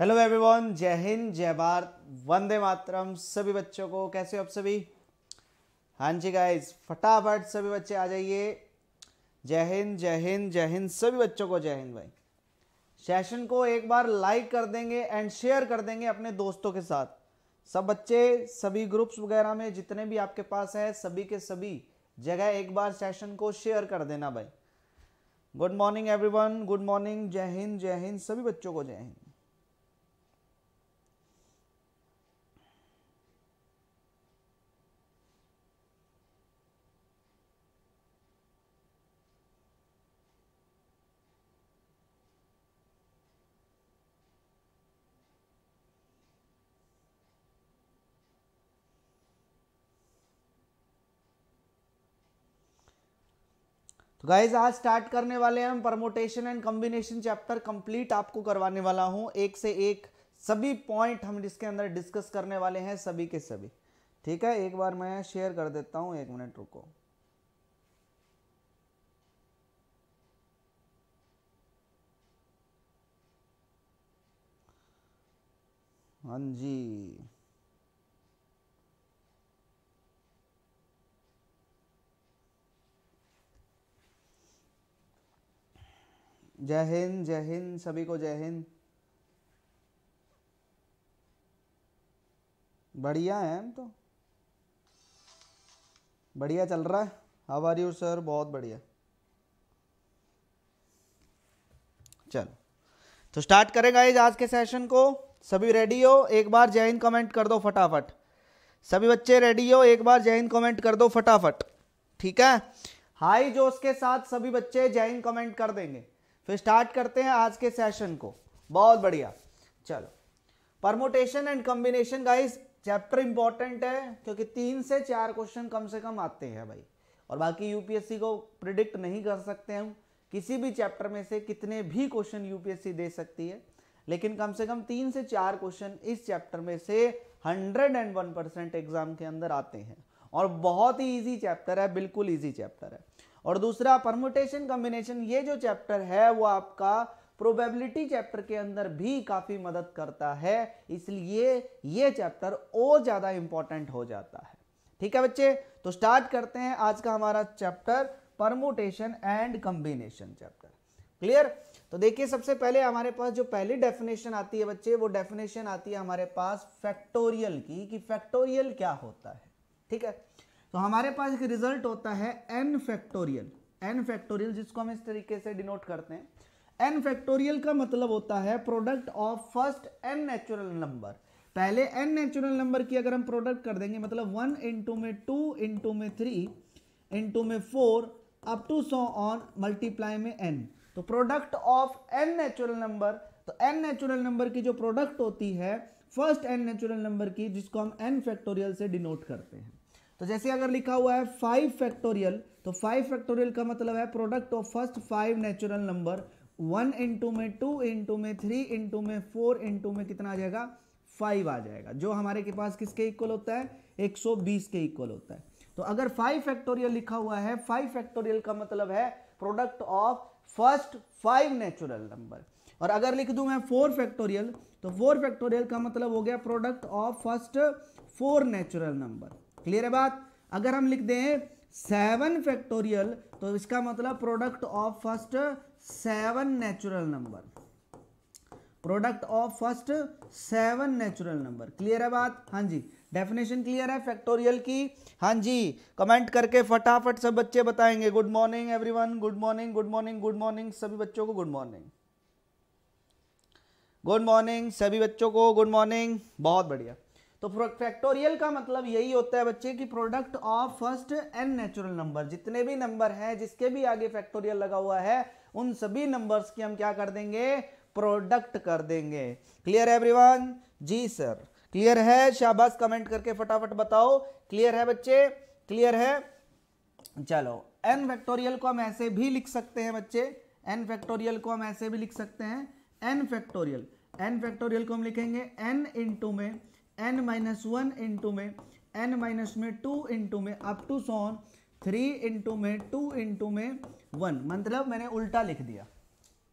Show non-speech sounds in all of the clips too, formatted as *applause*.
Hello everyone जय हिंद जय भारत वंदे मातरम सभी बच्चों को कैसे हो आप सभी हाँ जी गाइस फटाफट सभी बच्चे आ जाइए जय हिंद जय हिंद जय हिंद सभी बच्चों को जय हिंद भाई सेशन को एक बार लाइक कर देंगे एंड शेयर कर देंगे अपने दोस्तों के साथ सब बच्चे सभी ग्रुप्स वगैरह में जितने भी आपके पास है सभी के सभी जगह एक बार सेशन को शेयर कर देना भाई good morning everyone good morning जय हिंद जय हिंद सभी बच्चों को जय हिंद गाइज आज स्टार्ट करने वाले हैं हम permutation and combination chapter complete आपको करवाने वाला हूं एक से एक सभी पॉइंट हम इसके अंदर डिस्कस करने वाले हैं सभी के सभी ठीक है एक बार मैं शेयर कर देता हूं एक मिनट रुको हाँ जी जय हिंद जय हिंद सभी को जय हिंद बढ़िया है तो बढ़िया चल रहा है हाउ यू सर बहुत बढ़िया चलो तो स्टार्ट करें गाइज आज के सेशन को सभी रेडी हो एक बार जय हिंद कमेंट कर दो फटाफट सभी बच्चे रेडी हो एक बार जय हिंद कमेंट कर दो फटाफट ठीक है हाई जोश के साथ सभी बच्चे जय हिंद कमेंट कर देंगे फिर स्टार्ट करते हैं आज के सेशन को बहुत बढ़िया चलो permutation and combination guys chapter important है क्योंकि तीन से चार क्वेश्चन कम से कम आते हैं भाई और बाकी यूपीएससी को प्रिडिक्ट नहीं कर सकते हम किसी भी चैप्टर में से कितने भी क्वेश्चन यूपीएससी दे सकती है लेकिन कम से कम तीन से चार क्वेश्चन इस चैप्टर में से hundred and one percent exam के अंदर आते हैं और बहुत ही ईजी चैप्टर है बिल्कुल ईजी चैप्टर है और दूसरा परमोटेशन कॉम्बिनेशन ये जो चैप्टर है वो आपका प्रोबेबिलिटी चैप्टर के अंदर भी काफ़ी मदद करता है इसलिए ये चैप्टर और ज़्यादा इंपॉर्टेंट हो जाता है ठीक है बच्चे तो स्टार्ट करते हैं आज का हमारा chapter permutation and combination chapter clear तो देखिए सबसे पहले हमारे पास जो पहली डेफिनेशन आती है बच्चे वो डेफिनेशन आती है हमारे पास फैक्टोरियल की कि फैक्टोरियल क्या होता है ठीक है तो हमारे पास एक रिजल्ट होता है एन फैक्टोरियल एन फैक्टोरियल जिसको हम इस तरीके से डिनोट करते हैं एन फैक्टोरियल का मतलब होता है product of first n natural number पहले एन नेचुरल नंबर की अगर हम प्रोडक्ट कर देंगे मतलब वन इंटू में टू इंटू में थ्री इंटू में four up to so on multiply में एन तो product of n natural number तो एन नेचुरल नंबर की जो प्रोडक्ट होती है फर्स्ट एन नेचुरल नंबर की जिसको हम एन फैक्टोरियल से डिनोट करते हैं तो जैसे अगर लिखा हुआ है फाइव फैक्टोरियल तो फाइव फैक्टोरियल का मतलब है product of first five natural number one into में टू इंटू में थ्री इंटू में फोर इंटू में कितना आ जाएगा फाइव आ जाएगा जो हमारे के पास किसके इक्वल होता है बीस के इक्वल होता है तो अगर फाइव फैक्टोरियल लिखा हुआ है फाइव फैक्टोरियल का मतलब है product of first five natural number और अगर लिख दूं मैं फोर फैक्टोरियल तो फोर फैक्टोरियल का मतलब हो गया product of first four natural number clear है बात अगर हम लिख दें सेवन फैक्टोरियल तो इसका मतलब product of first seven natural number product of first seven natural number clear है बात हाँ जी डेफिनेशन क्लियर है फैक्टोरियल की हाँ जी कमेंट करके फटाफट सब बच्चे बताएंगे good morning everyone good morning good morning good morning सभी बच्चों को गुड मॉर्निंग गुड मॉर्निंग सभी बच्चों को गुड मॉर्निंग बहुत बढ़िया तो फैक्टोरियल का मतलब यही होता है बच्चे कि product of first n natural number जितने भी नंबर हैं जिसके भी आगे फैक्टोरियल लगा हुआ है उन सभी नंबर्स की हम क्या कर देंगे प्रोडक्ट कर देंगे क्लियर है एवरीवन जी सर क्लियर है शाबाश कमेंट करके फटाफट बताओ क्लियर है बच्चे क्लियर है चलो एन फैक्टोरियल को हम ऐसे भी लिख सकते हैं बच्चे एन फैक्टोरियल को हम ऐसे भी लिख सकते हैं एन फैक्टोरियल एन फैक्टोरियल को हम लिखेंगे एन इंटू में एन माइनस वन इंटू में एन माइनस में टू इंटू में up to so on three into में टू इंटू में वन मतलब मैंने उल्टा लिख दिया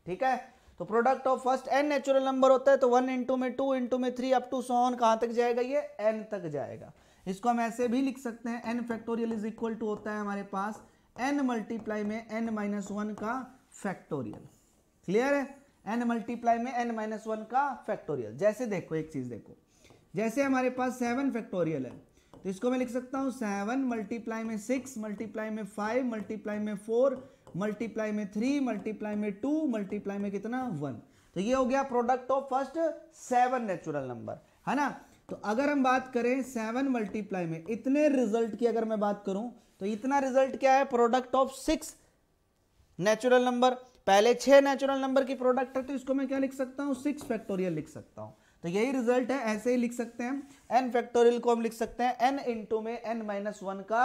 ठीक है तो product of first n natural number होता है तो वन इंटू में टू इंटू में थ्री अप टू सोन कहाँ तक जाएगा ये एन तक जाएगा इसको हम ऐसे भी लिख सकते हैं n factorial is equal to होता है हमारे पास एन मल्टीप्लाई में एन माइनस वन का फैक्टोरियल क्लियर है एन मल्टीप्लाई में एन माइनस वन का फैक्टोरियल जैसे देखो एक चीज देखो जैसे हमारे पास सेवन फैक्टोरियल है तो इसको मैं लिख सकता हूँ सेवन मल्टीप्लाई में सिक्स मल्टीप्लाई में फाइव मल्टीप्लाई में फोर मल्टीप्लाई में थ्री मल्टीप्लाई में टू मल्टीप्लाई में कितना वन तो ये हो गया product of first seven natural number है ना तो अगर हम बात करें सेवन मल्टीप्लाई में इतने रिजल्ट की अगर मैं बात करूं तो इतना रिजल्ट क्या है product of six natural number पहले छह नेचुरल नंबर की प्रोडक्ट है तो इसको मैं क्या लिख सकता हूं सिक्स फैक्टोरियल लिख सकता हूं तो यही रिजल्ट है ऐसे ही लिख सकते हैं एन फैक्टोरियल को हम लिख सकते हैं एन इंटू में एन माइनस वन का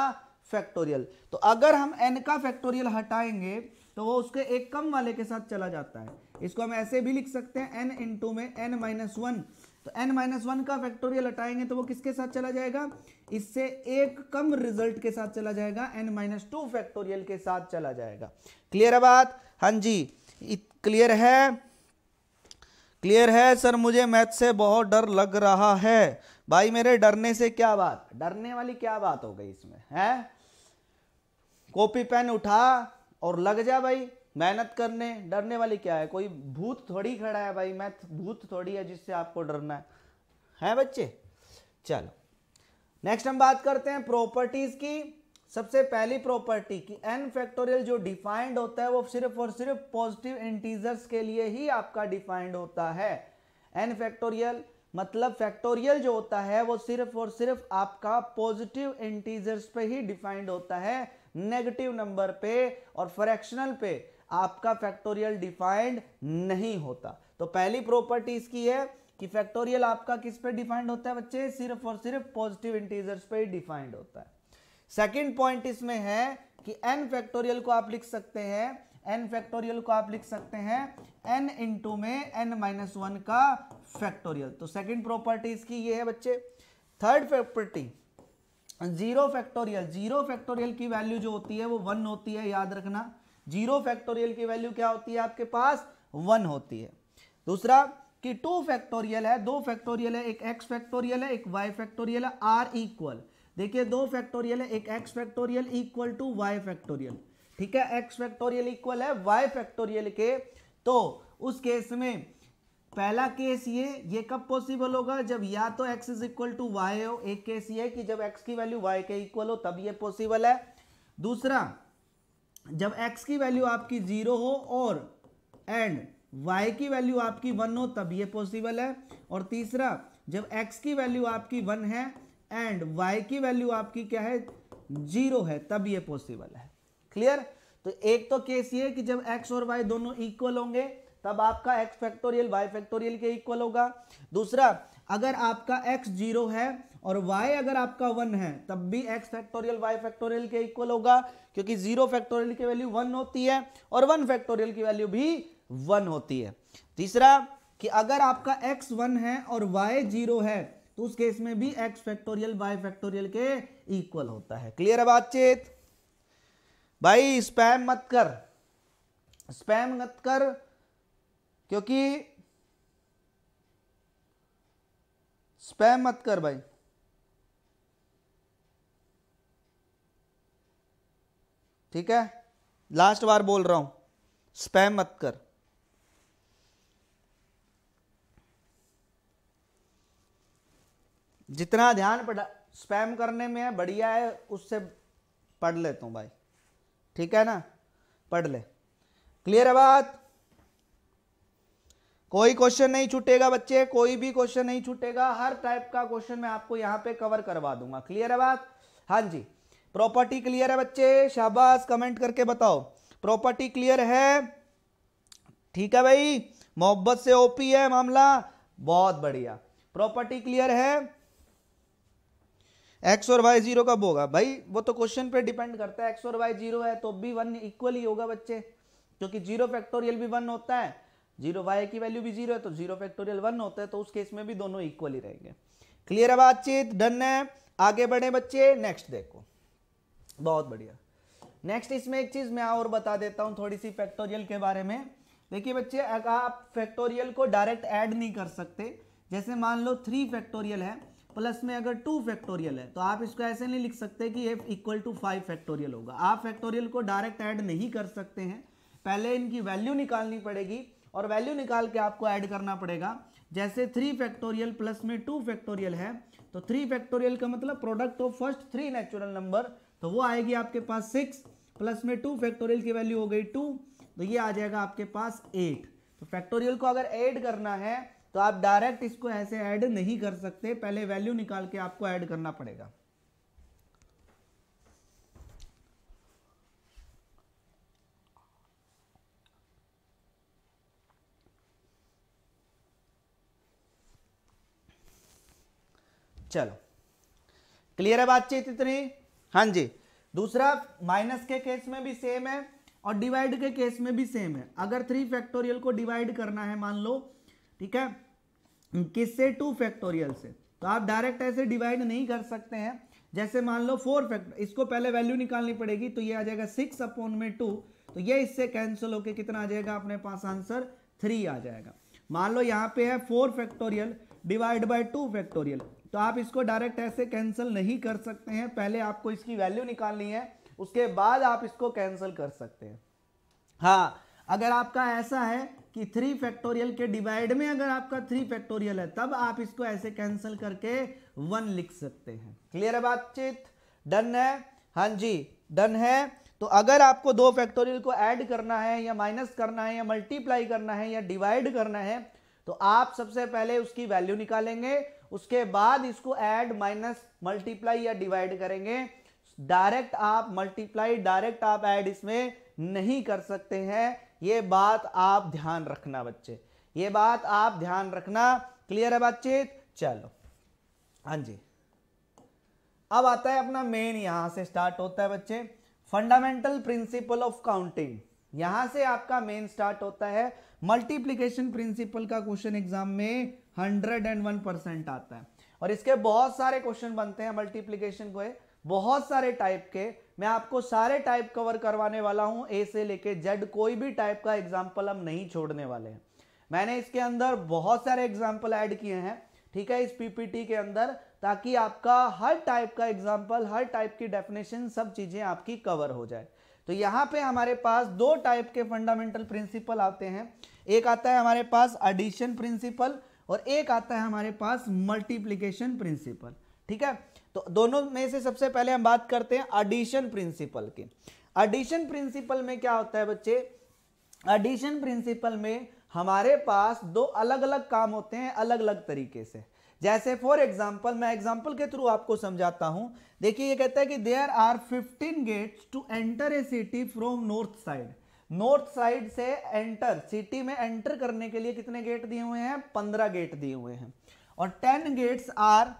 फैक्टोरियल तो अगर हम एन का फैक्टोरियल हटाएंगे तो वो उसके एक कम वाले के साथ चला जाता है इसको हम ऐसे भी लिख सकते हैं एन इंटू में एन माइनस वन तो एन माइनस वन का फैक्टोरियल हटाएंगे तो वो किसके साथ चला जाएगा इससे एक कम रिजल्ट के साथ चला जाएगा एन माइनस टू फैक्टोरियल के साथ चला जाएगा क्लियर है बात हाँ जी क्लियर है क्लियर है सर मुझे मैथ से बहुत डर लग रहा है भाई मेरे डरने से क्या बात डरने वाली क्या बात हो गई इसमें है कॉपी पेन उठा और लग जा भाई मेहनत करने डरने वाली क्या है कोई भूत थोड़ी खड़ा है भाई मैथ भूत थोड़ी है जिससे आपको डरना है है बच्चे चलो नेक्स्ट हम बात करते हैं प्रॉपर्टीज की सबसे पहली प्रॉपर्टी कि एन फैक्टोरियल जो डिफाइंड होता है वो सिर्फ और सिर्फ पॉजिटिव इंटीजर्स के लिए ही आपका डिफाइंड होता है एन फैक्टोरियल मतलब फैक्टोरियल जो होता है वो सिर्फ और सिर्फ आपका पॉजिटिव इंटीजर्स पे ही डिफाइंड होता है नेगेटिव नंबर पे और फ्रैक्शनल पे आपका फैक्टोरियल डिफाइंड नहीं होता तो पहली प्रॉपर्टी इसकी है कि फैक्टोरियल आपका किस पे डिफाइंड होता है बच्चे सिर्फ और सिर्फ पॉजिटिव इंटीजर्स पे ही डिफाइंड होता है सेकेंड पॉइंट इसमें है कि एन फैक्टोरियल को आप लिख सकते हैं एन फैक्टोरियल को आप लिख सकते हैं एन इंटू में एन माइनस वन का फैक्टोरियल तो सेकेंड प्रॉपर्टी इसकी ये है बच्चे third property zero factorial zero factorial की वैल्यू जो होती है वो वन होती है याद रखना जीरो फैक्टोरियल की वैल्यू क्या होती है आपके पास वन होती है दूसरा कि टू फैक्टोरियल है दो फैक्टोरियल है एक एक्स फैक्टोरियल है एक वाई फैक्टोरियल है आर इक्वल देखिए दो फैक्टोरियल है एक x factorial equal to y factorial ठीक है एक्स फैक्टोरियल इक्वल है वाई फैक्टोरियल के तो उस केस में पहला केस ये ये कब पॉसिबल होगा जब या तो x is equal to y हो एक केस ये है कि जब x की वैल्यू y के इक्वल हो तब ये पॉसिबल है दूसरा जब x की वैल्यू आपकी जीरो हो और एंड y की वैल्यू आपकी वन हो तब ये पॉसिबल है और तीसरा जब x की वैल्यू आपकी वन है एंड वाई की वैल्यू आपकी क्या है जीरो है तब ये पॉसिबल है क्लियर तो एक तो केस ये कि जब एक्स और वाई दोनों इक्वल होंगे तब आपका एक्स फैक्टोरियल वाई फैक्टोरियल के इक्वल होगा दूसरा अगर आपका एक्स जीरो है और वाई अगर आपका वन है तब भी एक्स फैक्टोरियल वाई फैक्टोरियल के इक्वल होगा क्योंकि जीरो फैक्टोरियल की वैल्यू वन होती है और वन फैक्टोरियल की वैल्यू भी वन होती है तीसरा कि अगर आपका एक्स वन है और वाई जीरो है तो उस केस में भी एक्स फैक्टोरियल वाई फैक्टोरियल के इक्वल होता है क्लियर है बातचीत भाई स्पैम मत कर स्पैम मत कर क्योंकि स्पैम मत कर भाई ठीक है लास्ट बार बोल रहा हूं स्पैम मत कर जितना ध्यान पढ़ा स्पैम करने में है बढ़िया है उससे पढ़ लेता हूँ भाई ठीक है ना पढ़ ले क्लियर है बात कोई क्वेश्चन नहीं छूटेगा बच्चे कोई भी क्वेश्चन नहीं छूटेगा हर टाइप का क्वेश्चन मैं आपको यहाँ पे कवर करवा दूंगा क्लियर है बात हाँ जी प्रॉपर्टी क्लियर है बच्चे शाबाश कमेंट करके बताओ प्रॉपर्टी क्लियर है ठीक है भाई मोहब्बत से ओपी है मामला बहुत बढ़िया प्रॉपर्टी क्लियर है एक्स और वाई जीरो कब होगा भाई वो तो क्वेश्चन पे डिपेंड करता है एक्स और वाई जीरो है तो भी वन इक्वल ही होगा बच्चे क्योंकि जीरो फैक्टोरियल भी वन होता है जीरो वाई की वैल्यू भी जीरो है तो जीरो फैक्टोरियल वन होता है तो उस केस में भी दोनों इक्वल ही रहेंगे क्लियर है बातचीत डन है आगे बढ़े बच्चे नेक्स्ट देखो बहुत बढ़िया नेक्स्ट इसमें एक चीज़ मैं और बता देता हूँ थोड़ी सी फैक्टोरियल के बारे में देखिए बच्चे अगर आप फैक्टोरियल को डायरेक्ट ऐड नहीं कर सकते जैसे मान लो थ्री फैक्टोरियल है प्लस में अगर टू फैक्टोरियल है तो आप इसको ऐसे नहीं लिख सकते कि F equal to five factorial होगा आप फैक्टोरियल को डायरेक्ट ऐड नहीं कर सकते हैं पहले इनकी वैल्यू निकालनी पड़ेगी और वैल्यू निकाल के आपको ऐड करना पड़ेगा जैसे थ्री फैक्टोरियल प्लस में टू फैक्टोरियल है तो थ्री फैक्टोरियल का मतलब product of first three natural number तो वो आएगी आपके पास सिक्स प्लस में टू फैक्टोरियल की वैल्यू हो गई टू तो ये आ जाएगा आपके पास एट तो फैक्टोरियल को अगर ऐड करना है तो आप डायरेक्ट इसको ऐसे ऐड नहीं कर सकते पहले वैल्यू निकाल के आपको ऐड करना पड़ेगा चलो क्लियर है बातचीत इतनी हाँ जी दूसरा माइनस के केस में भी सेम है और डिवाइड के केस में भी सेम है अगर थ्री फैक्टोरियल को डिवाइड करना है मान लो ठीक है किससे टू फैक्टोरियल से तो आप डायरेक्ट ऐसे डिवाइड नहीं कर सकते हैं जैसे मान लो फोर फैक्टर इसको पहले वैल्यू निकालनी पड़ेगी तो ये आ जाएगा सिक्स अपॉन में टू तो ये इससे कैंसिल होके कितना आ जाएगा अपने पास आंसर थ्री आ जाएगा मान लो यहाँ पे है four factorial divide by two factorial तो आप इसको डायरेक्ट ऐसे कैंसिल नहीं कर सकते हैं पहले आपको इसकी वैल्यू निकालनी है उसके बाद आप इसको कैंसिल कर सकते हैं हाँ अगर आपका ऐसा है कि थ्री फैक्टोरियल के डिवाइड में अगर आपका थ्री फैक्टोरियल है तब आप इसको ऐसे कैंसिल करके वन लिख सकते हैं क्लियर है बातचीत डन है हाँ जी डन है तो अगर आपको दो फैक्टोरियल को ऐड करना है या माइनस करना है या मल्टीप्लाई करना है या डिवाइड करना है तो आप सबसे पहले उसकी वैल्यू निकालेंगे उसके बाद इसको ऐड माइनस मल्टीप्लाई या डिवाइड करेंगे डायरेक्ट आप मल्टीप्लाई डायरेक्ट आप ऐड इसमें नहीं कर सकते हैं ये बात आप ध्यान रखना बच्चे ये बात आप ध्यान रखना क्लियर है बातचीत चलो हाँ जी अब आता है अपना मेन यहां से स्टार्ट होता है बच्चे फंडामेंटल प्रिंसिपल ऑफ काउंटिंग यहां से आपका मेन स्टार्ट होता है मल्टीप्लीकेशन प्रिंसिपल का क्वेश्चन एग्जाम में हंड्रेड एंड वन परसेंट आता है और इसके बहुत सारे क्वेश्चन बनते हैं मल्टीप्लीकेशन को बहुत सारे टाइप के मैं आपको सारे टाइप कवर करवाने वाला हूं ए से लेके जेड कोई भी टाइप का एग्जाम्पल हम नहीं छोड़ने वाले हैं मैंने इसके अंदर बहुत सारे एग्जाम्पल ऐड किए हैं ठीक है इस पीपीटी के अंदर ताकि आपका हर टाइप का एग्जाम्पल हर टाइप की डेफिनेशन सब चीज़ें आपकी कवर हो जाए तो यहाँ पे हमारे पास दो टाइप के फंडामेंटल प्रिंसिपल आते हैं एक आता है हमारे पास एडिशन प्रिंसिपल और एक आता है हमारे पास मल्टीप्लीकेशन प्रिंसिपल ठीक है तो दोनों में से सबसे पहले हम बात करते हैं एडिशन प्रिंसिपल की एडिशन प्रिंसिपल में क्या होता है बच्चे एडिशन प्रिंसिपल में हमारे पास दो अलग अलग काम होते हैं अलग अलग तरीके से जैसे फॉर एग्जाम्पल मैं एग्जाम्पल के थ्रू आपको समझाता हूं देखिए ये कहता है कि there are 15 gates to enter a city from north side north side से एंटर सिटी में एंटर करने के लिए कितने गेट दिए हुए हैं पंद्रह गेट दिए हुए हैं और ten gates are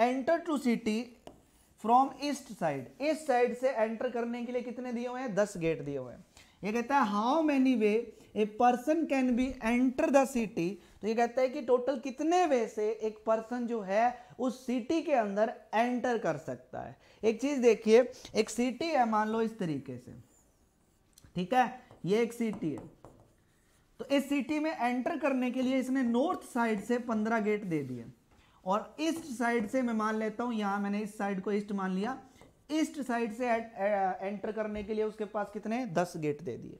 enter to city from east side east side से एंटर करने के लिए कितने दिए हुए हैं दस गेट दिए हुए हैं ये कहता है how many way a person can be enter the city तो ये कहता है कि टोटल कितने वे से एक पर्सन जो है उस सिटी के अंदर एंटर कर सकता है एक चीज देखिए एक सिटी है मान लो इस तरीके से ठीक है ये एक सिटी है तो इस सिटी में एंटर करने के लिए इसने नॉर्थ साइड से पंद्रह गेट दे दिए और ईस्ट साइड से मैं मान लेता हूं यहां मैंने इस साइड को ईस्ट मान लिया ईस्ट साइड से एंटर करने के लिए उसके पास कितने दस गेट दे दिए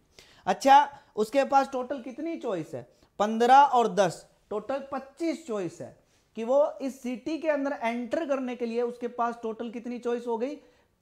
अच्छा उसके पास टोटल कितनी चॉइस है पंद्रह और दस टोटल पच्चीस चॉइस है कि वो इस सिटी के अंदर एंटर करने के लिए उसके पास टोटल कितनी चॉइस हो गई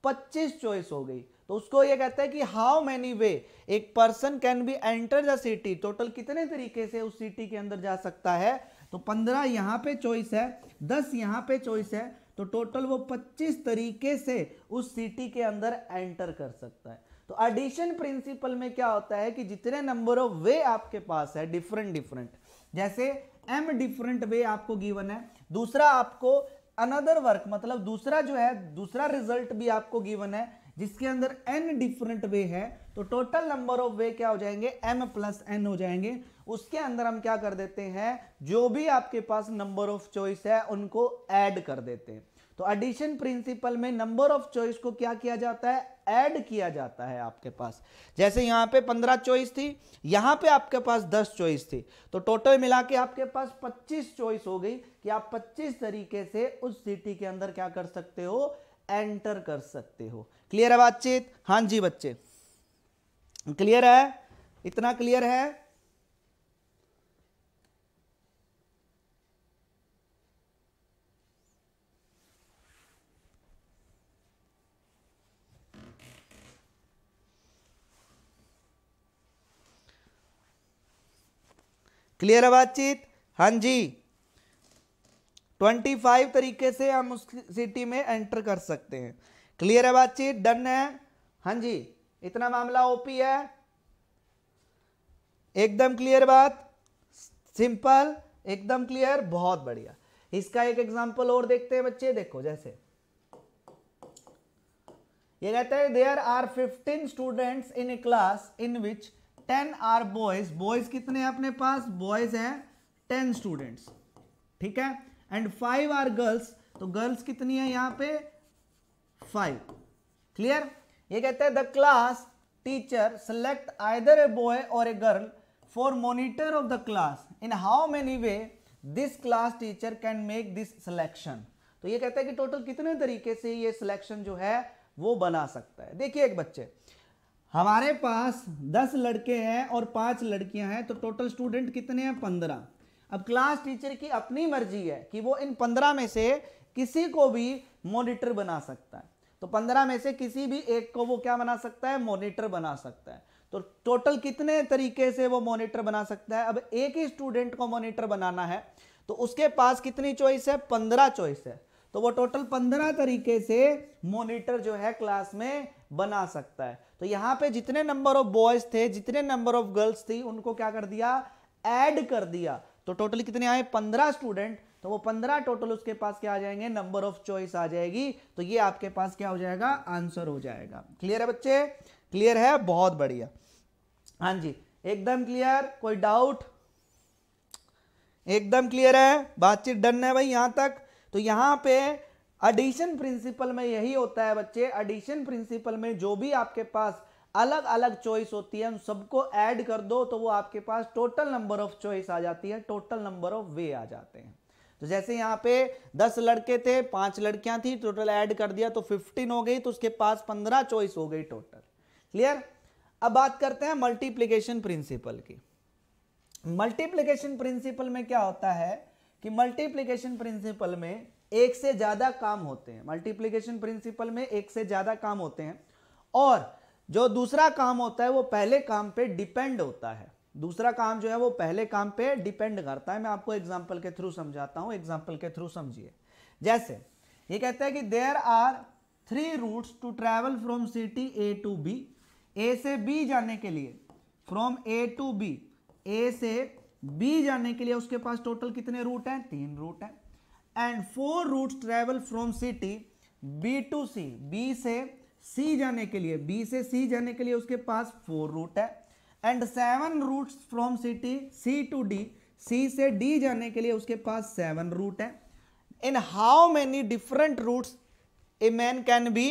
पच्चीस चॉइस हो गई तो उसको ये कहता है कि हाउ मैनी वे एक person can be enter the city total कितने तरीके से उस सिटी के अंदर जा सकता है तो पंद्रह यहां पे चॉइस है दस यहाँ पे चॉइस है तो टोटल वो पच्चीस तरीके से उस सिटी के अंदर एंटर कर सकता है तो एडिशन प्रिंसिपल में क्या होता है कि जितने नंबर ऑफ वे आपके पास है डिफरेंट डिफरेंट जैसे एम डिफरेंट वे आपको गिवन है दूसरा आपको अनदर वर्क मतलब दूसरा जो है दूसरा रिजल्ट भी आपको गिवन है जिसके अंदर एन डिफरेंट वे है तो टोटल नंबर ऑफ वे क्या हो जाएंगे एम प्लस एन हो जाएंगे उसके अंदर हम क्या कर देते हैं जो भी आपके पास नंबर ऑफ चॉइस है उनको ऐड कर देते हैं तो एडिशन प्रिंसिपल में नंबर ऑफ चॉइस को क्या किया जाता है ऐड किया जाता है आपके पास जैसे यहां पे पंद्रह चॉइस थी यहां पे आपके पास दस चॉइस थी तो टोटल मिला के आपके पास पच्चीस चॉइस हो गई कि आप पच्चीस तरीके से उस सिटी के अंदर क्या कर सकते हो एंटर कर सकते हो क्लियर है बातचीत हां जी बच्चे क्लियर है इतना क्लियर है क्लियर है बातचीत हाँ जी ट्वेंटी फाइव तरीके से हम उस सिटी में एंटर कर सकते हैं क्लियर है बातचीत डन है हाँ जी इतना मामला ओपी है एकदम क्लियर बात सिंपल एकदम क्लियर बहुत बढ़िया इसका एक एग्जांपल और देखते हैं बच्चे देखो जैसे ये कहता है there are fifteen students in a class in which ten are boys boys कितने हैं अपने पास बॉयज हैं टेन स्टूडेंट्स ठीक है एंड फाइव आर गर्ल्स तो गर्ल्स कितनी है यहां पे फाइव क्लियर ये कहते हैं the class teacher select either a boy or a girl for monitor of the class in how many way this class teacher can make this selection तो ये कहता है कि टोटल कितने तरीके से ये सिलेक्शन जो है वो बना सकता है देखिए एक बच्चे हमारे पास दस लड़के हैं और पांच लड़कियां हैं तो टोटल स्टूडेंट कितने हैं पंद्रह अब क्लास टीचर की अपनी मर्जी है कि वो इन पंद्रह में से किसी को भी मॉनिटर बना सकता है तो पंद्रह में से किसी भी एक को वो क्या बना सकता है मॉनिटर बना सकता है तो टोटल कितने तरीके से वो मॉनिटर बना सकता है अब एक ही स्टूडेंट को मॉनिटर बनाना है तो उसके पास कितनी चॉइस है पंद्रह चॉइस है तो वो टोटल पंद्रह तरीके से मॉनिटर जो है क्लास में बना सकता है तो यहां पे जितने नंबर ऑफ बॉयज थे जितने नंबर ऑफ गर्ल्स थी उनको क्या कर दिया ऐड कर दिया तो टोटल कितने आए पंद्रह स्टूडेंट तो वो पंद्रह टोटल उसके पास क्या आ जाएंगे नंबर ऑफ चॉइस आ जाएगी तो ये आपके पास क्या हो जाएगा आंसर हो जाएगा क्लियर है बच्चे क्लियर है बहुत बढ़िया हाँ जी एकदम क्लियर कोई डाउट एकदम क्लियर है बातचीत डन है भाई यहां तक तो यहां पे एडिशन प्रिंसिपल में यही होता है बच्चे एडिशन प्रिंसिपल में जो भी आपके पास अलग अलग चॉइस होती है उन सबको ऐड कर दो तो वो आपके पास टोटल नंबर ऑफ चॉइस आ जाती है टोटल नंबर ऑफ वे आ जाते हैं तो जैसे यहाँ पे दस लड़के थे पांच लड़कियां थी टोटल ऐड कर दिया तो फिफ्टीन हो गई तो उसके पास पंद्रह चॉइस हो गई टोटल क्लियर अब बात करते हैं मल्टीप्लीकेशन प्रिंसिपल की मल्टीप्लीकेशन प्रिंसिपल में क्या होता है कि मल्टीप्लीकेशन प्रिंसिपल में एक से ज़्यादा काम होते हैं मल्टीप्लीकेशन प्रिंसिपल में एक से ज़्यादा काम होते हैं और जो दूसरा काम होता है वो पहले काम पे डिपेंड होता है दूसरा काम जो है वो पहले काम पे डिपेंड करता है मैं आपको एग्जाम्पल के थ्रू समझाता हूँ एग्जाम्पल के थ्रू समझिए जैसे ये कहता है कि there are three routes to travel from city A to B A से बी जाने के लिए from A to B A से बी जाने के लिए उसके पास टोटल कितने रूट हैं तीन रूट हैं and four route travel from city B to C B से सी जाने के लिए बी से सी जाने के लिए उसके पास फोर रूट है and seven routes from city C to D C से डी जाने के लिए उसके पास सेवन रूट है in how many different routes a man can be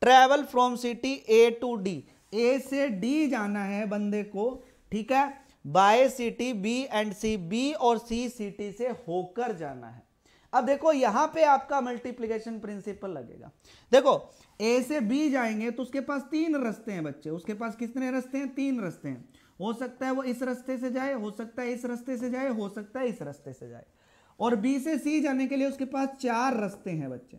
travel from city A to D A से डी जाना है बंदे को ठीक है by city B and C B और सी सिटी से होकर जाना है अब देखो यहां पे आपका मल्टीप्लीकेशन प्रिंसिपल लगेगा देखो ए से बी जाएंगे तो उसके पास तीन रस्ते हैं बच्चे उसके पास कितने रस्ते हैं तीन रस्ते हैं हो सकता है वो इस रस्ते से जाए हो सकता है इस रस्ते से जाए हो सकता है इस रस्ते से जाए और बी से सी जाने के लिए उसके पास चार रस्ते हैं बच्चे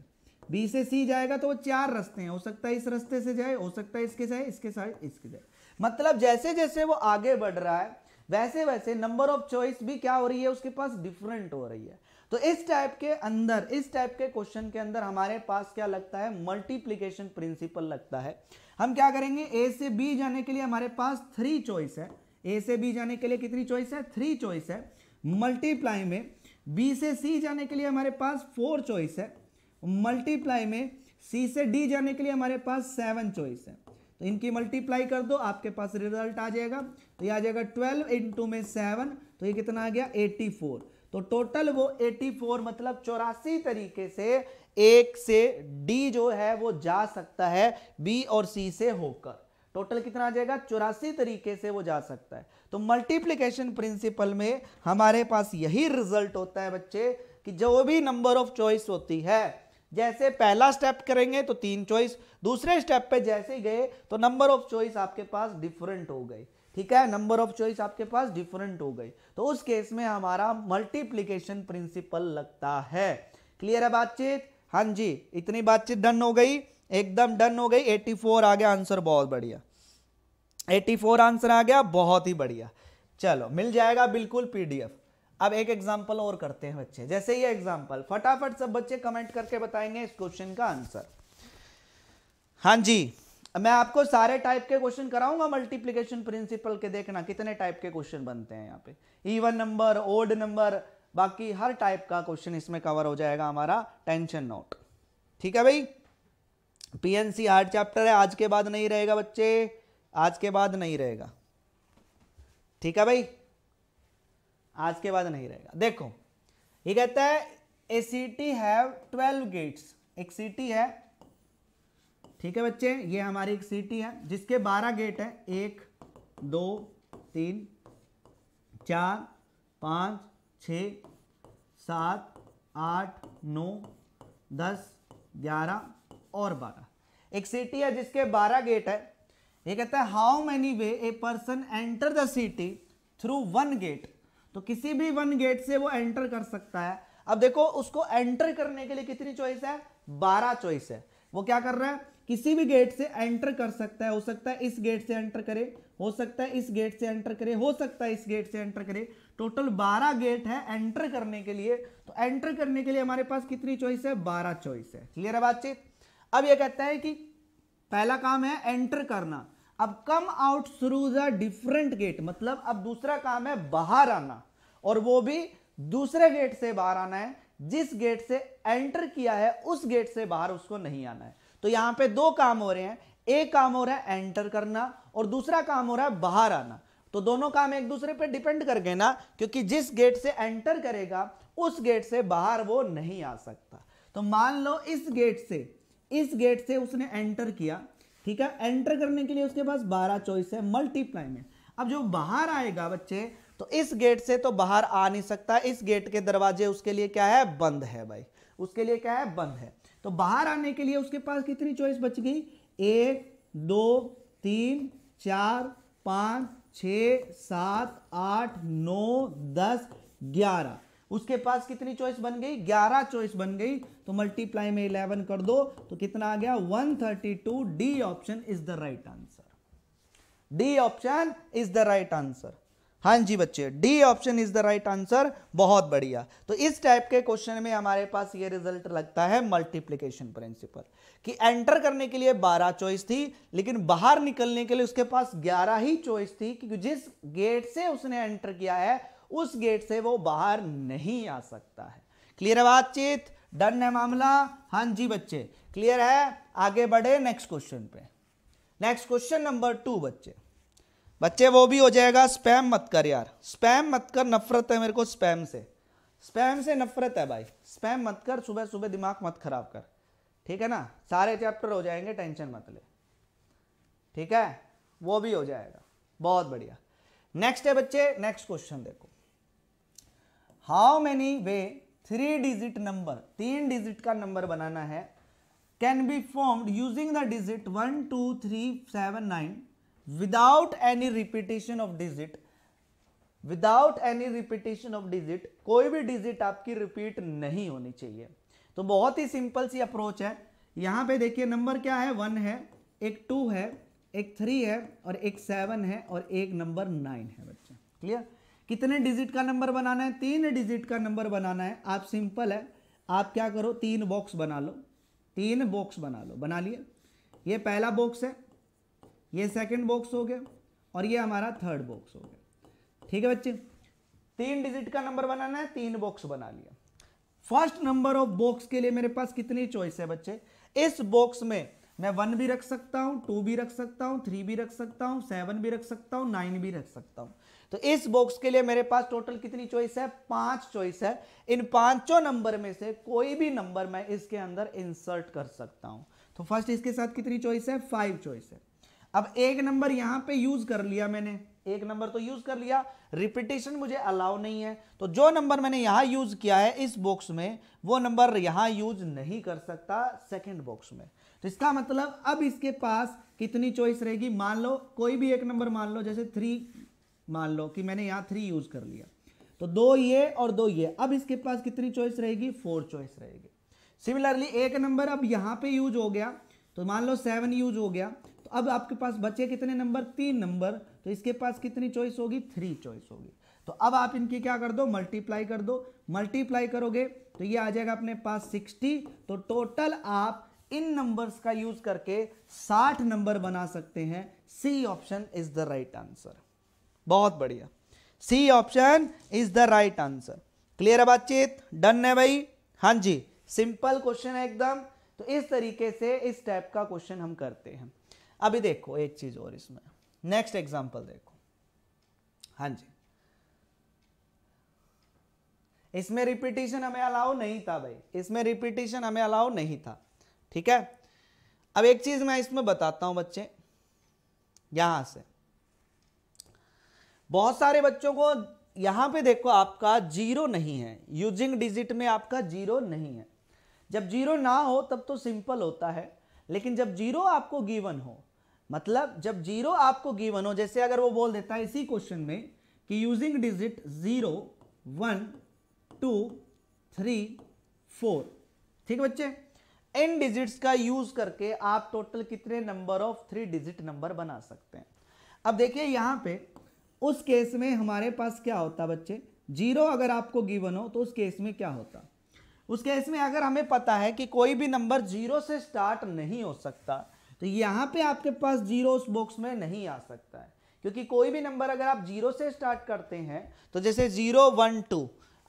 बी से सी जाएगा तो वो चार रस्ते हैं हो सकता है इस रस्ते से जाए हो सकता है इसके जाए इसके साथ इसके जाए मतलब जैसे जैसे वो आगे बढ़ रहा है वैसे वैसे नंबर ऑफ चॉइस भी क्या हो रही है उसके पास डिफरेंट हो रही है तो इस टाइप के अंदर इस टाइप के क्वेश्चन के अंदर हमारे पास क्या लगता है मल्टीप्लीकेशन प्रिंसिपल लगता है हम क्या करेंगे ए से बी जाने के लिए हमारे पास थ्री चॉइस है ए से बी जाने के लिए कितनी चॉइस है थ्री चॉइस है मल्टीप्लाई में बी से सी जाने के लिए हमारे पास फोर चॉइस है मल्टीप्लाई में सी से डी जाने के लिए हमारे पास सेवन चॉइस है तो इनकी मल्टीप्लाई कर दो आपके पास रिजल्ट आ जाएगा तो ये आ जाएगा ट्वेल्व इंटू में सेवन तो ये कितना आ गया एट्टी फोर तो टोटल वो 84 मतलब चौरासी तरीके से एक से डी जो है वो जा सकता है बी और सी से होकर टोटल कितना आ जाएगा चौरासी तरीके से वो जा सकता है तो मल्टीप्लीकेशन प्रिंसिपल में हमारे पास यही रिजल्ट होता है बच्चे कि जो भी नंबर ऑफ चॉइस होती है जैसे पहला स्टेप करेंगे तो तीन चॉइस दूसरे स्टेप पे जैसे गए तो नंबर ऑफ चॉइस आपके पास डिफरेंट हो गई ठीक है नंबर ऑफ चॉइस आपके पास डिफरेंट हो गई तो उस केस में हमारा मल्टीप्लीकेशन प्रिंसिपल लगता है क्लियर है बातचीत हाँ जी इतनी बातचीत डन हो गई एकदम डन हो गई 84 आ गया आंसर बहुत बढ़िया 84 आंसर आ गया बहुत ही बढ़िया चलो मिल जाएगा बिल्कुल पीडीएफ अब एक एग्जाम्पल और करते हैं बच्चे जैसे ये एग्जाम्पल फटाफट सब बच्चे कमेंट करके बताएंगे इस क्वेश्चन का आंसर हाँ जी मैं आपको सारे टाइप के क्वेश्चन कराऊंगा मल्टीप्लीकेशन प्रिंसिपल के देखना कितने टाइप के क्वेश्चन बनते हैं यहाँ पे ईवन नंबर ओड नंबर बाकी हर टाइप का क्वेश्चन इसमें कवर हो जाएगा हमारा टेंशन नोट ठीक है भाई पीएनसी हार्ड चैप्टर है आज के बाद नहीं रहेगा बच्चे आज के बाद नहीं रहेगा ठीक है भाई आज के बाद नहीं रहेगा देखो ये कहता है a city have twelve gates एक सिटी है ठीक है बच्चे ये हमारी एक सिटी है जिसके बारह गेट हैं एक दो तीन चार पाँच छ सात आठ नौ दस ग्यारह और बारह एक सिटी है जिसके बारह गेट है ये कहता है how many way a person enter the city through one gate तो किसी भी वन गेट से वो एंटर कर सकता है अब देखो उसको एंटर करने के लिए कितनी चॉइस है बारह चॉइस है वो क्या कर रहा है किसी भी गेट से एंटर कर सकता है हो सकता है इस गेट से एंटर करे हो सकता है इस गेट से एंटर करे हो सकता है इस गेट से एंटर करे टोटल बारह गेट है एंटर करने के लिए तो एंटर करने के लिए हमारे पास कितनी चॉइस है बारह चॉइस है क्लियर है बातचीत अब ये कहता है कि पहला काम है एंटर करना अब come out through the different gate मतलब अब दूसरा काम है बाहर आना और वो भी दूसरे गेट से बाहर आना है जिस गेट से एंटर किया है उस गेट से बाहर उसको नहीं आना है तो यहाँ पे दो काम हो रहे हैं एक काम हो रहा है एंटर करना और दूसरा काम हो रहा है बाहर आना तो दोनों काम एक दूसरे पे डिपेंड कर गए ना क्योंकि जिस गेट से एंटर करेगा उस गेट से बाहर वो नहीं आ सकता तो मान लो इस गेट से इस गेट से उसने एंटर किया ठीक है एंटर करने के लिए उसके पास बारह चॉइस है मल्टीप्लाई में अब जो बाहर आएगा बच्चे तो इस गेट से तो बाहर आ नहीं सकता इस गेट के दरवाजे उसके लिए क्या है बंद है भाई उसके लिए क्या है बंद है तो बाहर आने के लिए उसके पास कितनी चॉइस बच गई एक दो तीन चार पाँच छ सात आठ नौ दस ग्यारह उसके पास कितनी चॉइस बन गई ग्यारह चॉइस बन गई तो मल्टीप्लाई में इलेवन कर दो तो कितना आ गया one thirty two D option is the right answer D option is the right answer हाँ जी बच्चे D option is the right answer बहुत बढ़िया तो इस टाइप के क्वेश्चन में हमारे पास ये रिजल्ट लगता है मल्टीप्लीकेशन प्रिंसिपल कि एंटर करने के लिए 12 चॉइस थी लेकिन बाहर निकलने के लिए उसके पास 11 ही चॉइस थी क्योंकि जिस गेट से उसने एंटर किया है उस गेट से वो बाहर नहीं आ सकता है क्लियर है बातचीत डन है मामला हाँ जी बच्चे क्लियर है आगे बढ़े नेक्स्ट क्वेश्चन पे नेक्स्ट क्वेश्चन नंबर टू बच्चे बच्चे वो भी हो जाएगा स्पैम मत कर यार स्पैम मत कर नफरत है मेरे को स्पैम से स्पैम से नफरत है भाई स्पैम मत कर सुबह सुबह दिमाग मत खराब कर ठीक है ना सारे चैप्टर हो जाएंगे टेंशन मत ले ठीक है वो भी हो जाएगा बहुत बढ़िया नेक्स्ट है बच्चे नेक्स्ट क्वेश्चन देखो how many way three digit number तीन डिजिट का नंबर बनाना है can be formed using the digit one two three seven nine without any repetition of digit without any repetition of digit कोई भी digit आपकी repeat नहीं होनी चाहिए तो बहुत ही सिंपल सी अप्रोच है यहां पे देखिए नंबर क्या है वन है एक टू है एक थ्री है और एक सेवन है और एक नंबर नाइन है बच्चे क्लियर कितने डिजिट का नंबर बनाना है तीन डिजिट का नंबर बनाना है आप सिंपल है आप क्या करो तीन बॉक्स बना लो तीन बॉक्स बना लो बना लिए ये पहला बॉक्स है ये सेकंड बॉक्स हो गया और ये हमारा थर्ड बॉक्स हो गया ठीक है बच्चे तीन डिजिट का नंबर बनाना है तीन बॉक्स बना लिया फर्स्ट नंबर ऑफ बॉक्स के लिए मेरे पास कितनी चॉइस है बच्चे इस बॉक्स में मैं वन भी रख सकता हूं टू भी रख सकता हूं थ्री भी रख सकता हूं सेवन भी रख सकता हूं नाइन भी रख सकता हूं तो इस बॉक्स के लिए मेरे पास टोटल कितनी चॉइस है पांच चॉइस है इन पांचों नंबर में से कोई भी नंबर मैं इसके अंदर इंसर्ट कर सकता हूँ तो फर्स्ट इसके साथ कितनी चॉइस है फाइव चॉइस है अब एक नंबर यहां पे यूज कर लिया मैंने एक नंबर तो यूज कर लिया रिपीटेशन मुझे अलाउ नहीं है तो जो नंबर मैंने यहां यूज किया है इस बॉक्स में वो नंबर यहां यूज नहीं कर सकता सेकेंड बॉक्स में तो इसका मतलब अब इसके पास कितनी चॉइस रहेगी मान लो कोई भी एक नंबर मान लो जैसे थ्री मान लो कि मैंने यहां थ्री यूज कर लिया तो दो ये और दो ये अब इसके पास कितनी चॉइस रहेगी फोर चॉइस रहेगी सिमिलरली एक नंबर अब यहां पे यूज हो गया तो मान लो सेवन यूज हो गया तो अब आपके पास बचे कितने नंबर तीन नंबर तो इसके पास कितनी चॉइस होगी थ्री चॉइस होगी तो अब आप इनकी क्या कर दो मल्टीप्लाई कर दो मल्टीप्लाई करोगे तो ये आ जाएगा अपने पास सिक्सटी तो टोटल आप इन नंबर्स का यूज करके 60 नंबर बना सकते हैं C option is the right answer बहुत बढ़िया C option is the right answer clear है बातचीत डन है भाई हां जी सिंपल क्वेश्चन है एकदम तो इस तरीके से इस टाइप का क्वेश्चन हम करते हैं अभी देखो एक चीज और इसमें नेक्स्ट एग्जाम्पल देखो हाँ जी इसमें रिपीटेशन हमें अलाउ नहीं था भाई इसमें रिपीटेशन हमें अलाउ नहीं था ठीक है अब एक चीज मैं इसमें बताता हूं बच्चे यहां से बहुत सारे बच्चों को यहां पे देखो आपका जीरो नहीं है यूजिंग डिजिट में आपका जीरो नहीं है जब जीरो ना हो तब तो सिंपल होता है लेकिन जब जीरो आपको गिवन हो मतलब जब जीरो आपको गिवन हो जैसे अगर वो बोल देता है इसी क्वेश्चन में कि using digit zero one two three four ठीक है बच्चे एन डिजिट्स का यूज करके आप टोटल कितने number of three digit number बना सकते हैं अब देखिए यहाँ पे उस केस में हमारे पास क्या होता बच्चे जीरो अगर आपको गिवन हो तो उस केस में क्या होता उस केस में अगर हमें पता है कि कोई भी नंबर जीरो से स्टार्ट नहीं हो सकता तो यहाँ पे आपके पास जीरो उस बॉक्स में नहीं आ सकता है क्योंकि कोई भी नंबर अगर आप जीरो से स्टार्ट करते हैं तो जैसे जीरो वन टू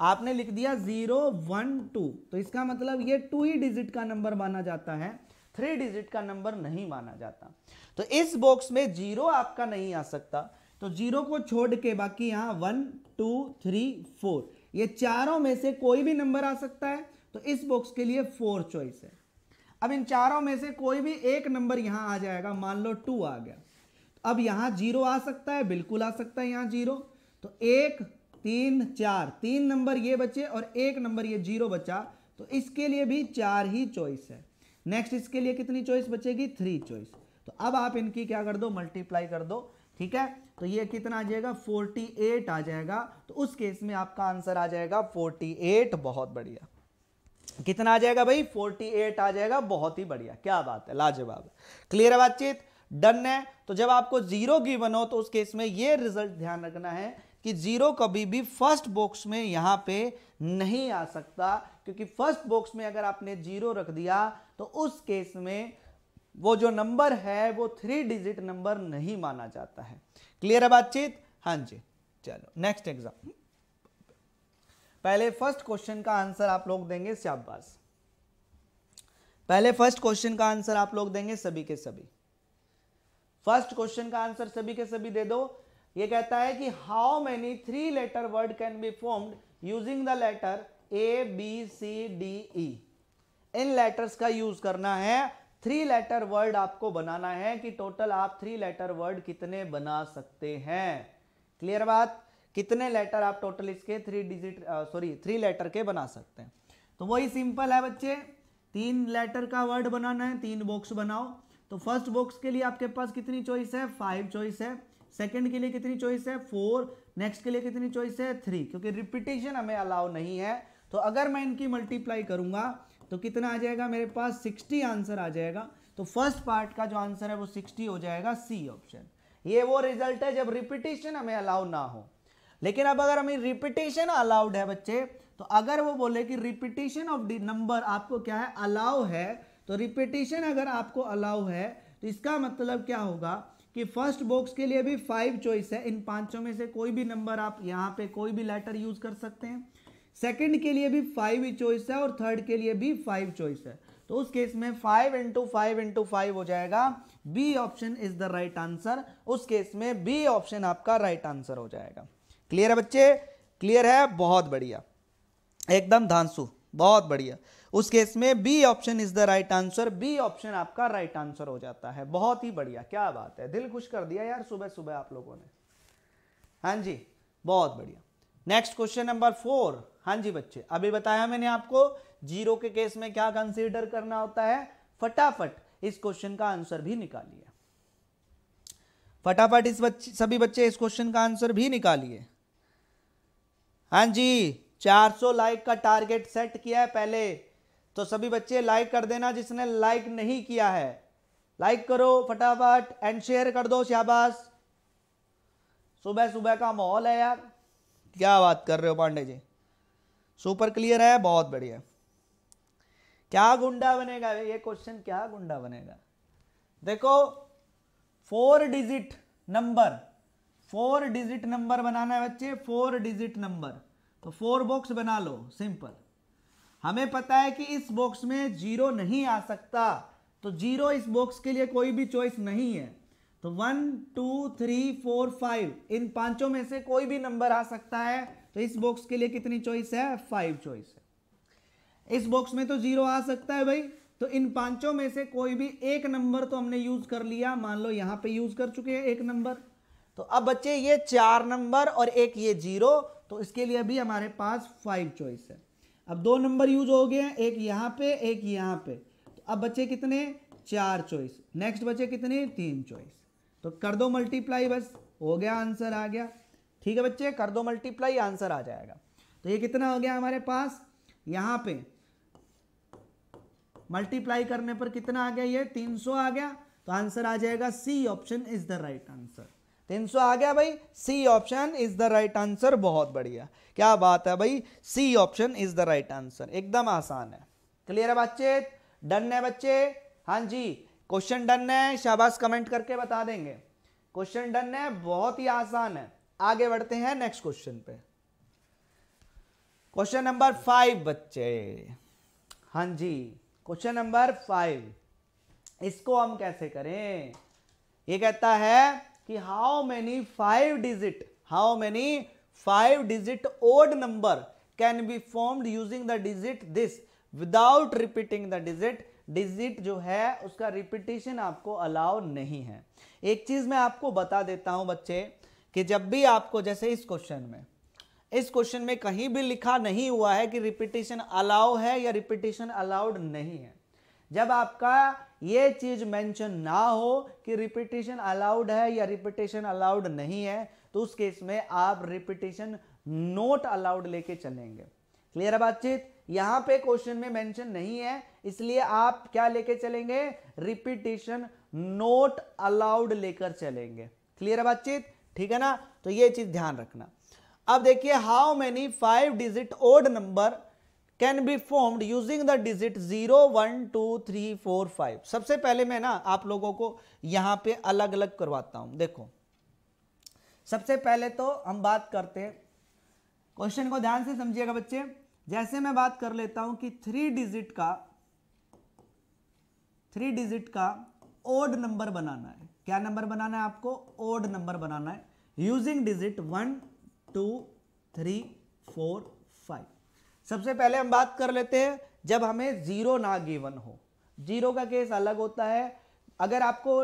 आपने लिख दिया जीरो वन टू तो इसका मतलब ये टू ही डिजिट का नंबर माना जाता है थ्री डिजिट का नंबर नहीं माना जाता तो इस बॉक्स में जीरो आपका नहीं आ सकता तो जीरो को छोड़ के बाकी यहाँ वन टू थ्री फोर ये चारों में से कोई भी नंबर आ सकता है तो इस बॉक्स के लिए फोर चॉइस है अब इन चारों में से कोई भी एक नंबर यहाँ आ जाएगा मान लो टू आ गया अब यहाँ जीरो आ सकता है बिल्कुल आ सकता है यहाँ जीरो तो एक तीन चार तीन नंबर ये बचे और एक नंबर ये जीरो बचा तो इसके लिए भी चार ही चॉइस है नेक्स्ट इसके लिए कितनी चॉइस बचेगी थ्री चॉइस तो अब आप इनकी क्या कर दो मल्टीप्लाई कर दो ठीक है तो ये कितना आ जाएगा 48 आ जाएगा तो उस केस में आपका आंसर आ जाएगा 48 बहुत बढ़िया कितना आ जाएगा भाई 48 आ जाएगा बहुत ही बढ़िया क्या बात है लाजवाब क्लियर है बातचीत डन है तो जब आपको जीरो गिवन हो तो उस केस में ये रिजल्ट ध्यान रखना है कि जीरो कभी भी फर्स्ट बॉक्स में यहां पे नहीं आ सकता क्योंकि फर्स्ट बॉक्स में अगर आपने जीरो रख दिया तो उस केस में वो जो नंबर है वो थ्री डिजिट नंबर नहीं माना जाता है क्लियर है बातचीत हाँ जी चलो नेक्स्ट एग्जाम्पल पहले फर्स्ट क्वेश्चन का आंसर आप लोग देंगे शाबाश पहले फर्स्ट क्वेश्चन का आंसर आप लोग देंगे सभी के सभी फर्स्ट क्वेश्चन का आंसर सभी के सभी दे दो ये कहता है कि how many three letter word can be formed using the letter A B C D E इन लेटर्स का यूज करना है थ्री लेटर वर्ड आपको बनाना है कि टोटल आप थ्री लेटर वर्ड कितने बना सकते हैं क्लियर बात कितने लेटर आप टोटल इसके three digit sorry three letter के बना सकते हैं तो वही सिंपल है बच्चे तीन लेटर का वर्ड बनाना है तीन बॉक्स बनाओ तो फर्स्ट बॉक्स के लिए आपके पास कितनी चॉइस है फाइव चॉइस है सेकंड के लिए कितनी चॉइस है फोर नेक्स्ट के लिए कितनी चॉइस है थ्री क्योंकि रिपीटेशन हमें अलाउ नहीं है तो अगर मैं इनकी मल्टीप्लाई करूंगा तो कितना आ जाएगा मेरे पास सिक्सटी आंसर आ जाएगा तो फर्स्ट पार्ट का जो आंसर है वो सिक्सटी हो जाएगा सी ऑप्शन ये वो रिजल्ट है जब रिपीटेशन हमें अलाउ ना हो लेकिन अब अगर हमें रिपीटेशन अलाउड है बच्चे तो अगर वो बोले कि रिपीटेशन ऑफ नंबर आपको क्या है अलाउ है तो रिपीटेशन अगर आपको अलाउ है तो इसका मतलब क्या होगा कि फर्स्ट बॉक्स के लिए भी फाइव चॉइस है इन पांचों में से कोई भी नंबर आप यहाँ पे कोई भी लेटर यूज कर सकते हैं सेकंड के लिए भी फाइव ही चॉइस है और थर्ड के लिए भी फाइव चॉइस है तो उस केस में five into five into five हो जाएगा B option is the right answer उस केस में बी ऑप्शन आपका राइट right आंसर हो जाएगा क्लियर है बच्चे क्लियर है बहुत बढ़िया एकदम धांसु बहुत बढ़िया उस केस में B option is the right answer B option आपका राइट right आंसर हो जाता है बहुत ही बढ़िया क्या बात है दिल खुश कर दिया यार सुबह सुबह आप लोगों ने हाँ जी बहुत बढ़िया नेक्स्ट क्वेश्चन नंबर फोर हाँ जी बच्चे अभी बताया मैंने आपको जीरो के केस में क्या कंसीडर करना होता है फटाफट इस क्वेश्चन का आंसर भी निकालिए फटाफट इस बच्चे सभी बच्चे इस क्वेश्चन का आंसर भी निकालिए हाँ जी 400 लाइक का टारगेट सेट किया है पहले तो सभी बच्चे लाइक कर देना जिसने लाइक नहीं किया है लाइक करो फटाफट एंड शेयर कर दो शाबाश सुबह सुबह का माहौल है यार क्या बात कर रहे हो पांडे जी सुपर क्लियर है बहुत बढ़िया क्या गुंडा बनेगा ये क्वेश्चन क्या गुंडा बनेगा देखो four digit number four digit number बनाना है बच्चे फोर डिजिट नंबर तो फोर बॉक्स बना लो सिंपल हमें पता है कि इस बॉक्स में जीरो नहीं आ सकता तो जीरो इस बॉक्स के लिए कोई भी चॉइस नहीं है तो one two three four five इन पांचों में से कोई भी नंबर आ सकता है तो इस बॉक्स के लिए कितनी चॉइस है फाइव चॉइस है इस बॉक्स में तो जीरो आ सकता है भाई तो इन पांचों में से कोई भी एक नंबर तो हमने यूज कर लिया मान लो यहां पे यूज कर चुके हैं एक नंबर तो अब बच्चे ये चार नंबर और एक ये जीरो तो इसके लिए भी हमारे पास फाइव चॉइस है अब दो नंबर यूज हो गए हैं एक यहाँ पे एक यहाँ पे तो अब बच्चे कितने चार चॉइस नेक्स्ट बच्चे कितने तीन चॉइस तो कर दो मल्टीप्लाई बस हो गया आंसर आ गया ठीक है बच्चे कर दो मल्टीप्लाई आंसर आ जाएगा तो ये कितना हो गया हमारे पास यहाँ पे मल्टीप्लाई करने पर कितना आ गया ये 300 आ गया तो आंसर आ जाएगा C option is the right answer तीन सौ आ गया भाई C option is the right answer बहुत बढ़िया क्या बात है भाई C option is the right answer एकदम आसान है क्लियर है बच्चे डन है बच्चे हाँ जी क्वेश्चन डन है शाबाश कमेंट करके बता देंगे क्वेश्चन डन है बहुत ही आसान है आगे बढ़ते हैं नेक्स्ट क्वेश्चन पे क्वेश्चन नंबर फाइव बच्चे हाँ जी क्वेश्चन नंबर फाइव इसको हम कैसे करें ये कहता है कि how many five digit how many five digit odd number can be formed using the digit this without repeating the digit digit जो है उसका रिपीटेशन आपको अलाउ नहीं है एक चीज मैं आपको बता देता हूं बच्चे कि जब भी आपको जैसे इस क्वेश्चन में इस क्वेश्चन में कहीं भी लिखा नहीं हुआ है कि रिपीटेशन अलाउ है या रिपीटेशन अलाउड नहीं है जब आपका ये चीज मेंशन ना हो कि रिपीटेशन अलाउड है या रिपीटेशन अलाउड नहीं है तो उस केस में आप रिपीटेशन नोट अलाउड लेके चलेंगे क्लियर है बातचीत यहां पे क्वेश्चन में मेंशन नहीं है इसलिए आप क्या लेके चलेंगे रिपीटेशन नोट अलाउड लेकर चलेंगे क्लियर है बातचीत ठीक है ना तो ये चीज ध्यान रखना अब देखिए how many five digit odd number can be formed using the digit zero one two three four five सबसे पहले मैं ना आप लोगों को यहां पे अलग अलग करवाता हूं देखो सबसे पहले तो हम बात करते हैं क्वेश्चन को ध्यान से समझिएगा बच्चे जैसे मैं बात कर लेता हूं कि थ्री डिजिट का थ्री डिजिट का ओड नंबर बनाना है क्या नंबर बनाना है आपको ओड नंबर बनाना है using digit one two three four five सबसे पहले हम बात कर लेते हैं जब हमें जीरो ना गिवन हो जीरो का केस अलग होता है अगर आपको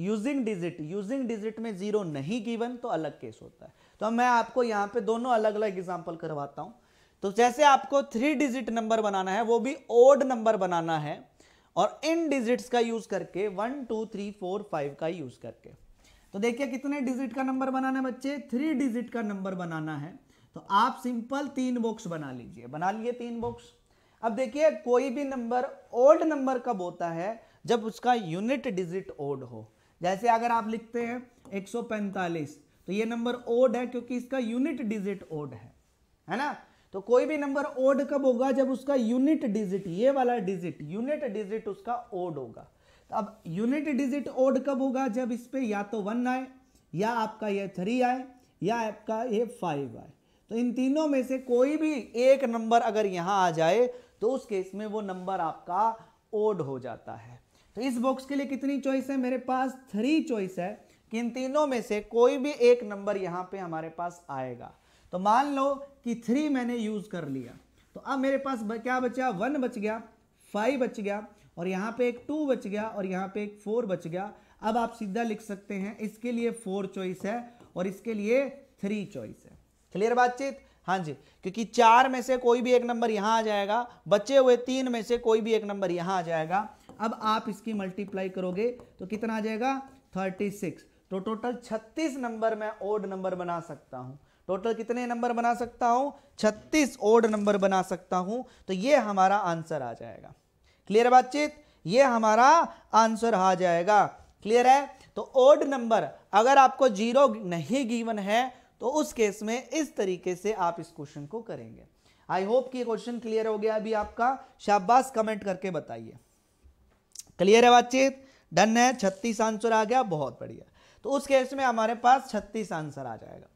यूजिंग डिजिट यूजिंग डिजिट में जीरो नहीं गिवन तो अलग केस होता है तो मैं आपको यहाँ पे दोनों अलग अलग एग्जाम्पल करवाता हूँ तो जैसे आपको थ्री डिजिट नंबर बनाना है वो भी ओड नंबर बनाना है और इन डिजिट्स का यूज करके one two three four five का यूज करके तो देखिए कितने डिजिट का नंबर बनाना है बच्चे थ्री डिजिट का नंबर बनाना है तो आप सिंपल तीन बॉक्स बना लीजिए बना लिए तीन बॉक्स अब देखिए कोई भी नंबर ओल्ड नंबर कब होता है जब उसका यूनिट डिजिट ओड हो जैसे अगर आप लिखते हैं 145 तो ये नंबर ओड है क्योंकि इसका यूनिट डिजिट ओड है है ना तो कोई भी नंबर ओड कब होगा जब उसका यूनिट डिजिट ये वाला डिजिट यूनिट डिजिट उसका ओड होगा तो अब यूनिट डिजिट ओड कब होगा जब इस पर या तो वन आए या आपका ये थ्री आए या आपका ये फाइव आए तो इन तीनों में से कोई भी एक नंबर अगर यहाँ आ जाए तो उस केस में वो नंबर आपका ओड हो जाता है तो इस बॉक्स के लिए कितनी चॉइस है मेरे पास थ्री चॉइस है कि इन तीनों में से कोई भी एक नंबर यहाँ पे हमारे पास आएगा तो मान लो कि थ्री मैंने यूज़ कर लिया तो अब मेरे पास क्या बचा वन बच गया फाइव बच गया और यहाँ पे एक टू बच गया और यहाँ पे एक फोर बच गया अब आप सीधा लिख सकते हैं इसके लिए फोर चॉइस है और इसके लिए थ्री चॉइस है क्लियर बातचीत हाँ जी क्योंकि चार में से कोई भी एक नंबर यहां आ जाएगा बचे हुए तीन में से कोई भी एक नंबर यहां आ जाएगा अब आप इसकी मल्टीप्लाई करोगे तो कितना आ जाएगा थर्टी सिक्स तो टोटल छत्तीस नंबर मैं ओड नंबर बना सकता हूं टोटल कितने नंबर बना सकता हूं छत्तीस ओड नंबर बना सकता हूं तो ये हमारा आंसर आ जाएगा क्लियर बातचीत ये हमारा आंसर आ जाएगा क्लियर है तो ओड नंबर अगर आपको जीरो नहीं गिवन है तो उस केस में इस तरीके से आप इस क्वेश्चन को करेंगे आई होप कि क्वेश्चन क्लियर हो गया अभी आपका शाबाश कमेंट करके बताइए क्लियर है बातचीत डन है छत्तीस आंसर आ गया बहुत बढ़िया तो उस केस में हमारे पास छत्तीस आंसर आ जाएगा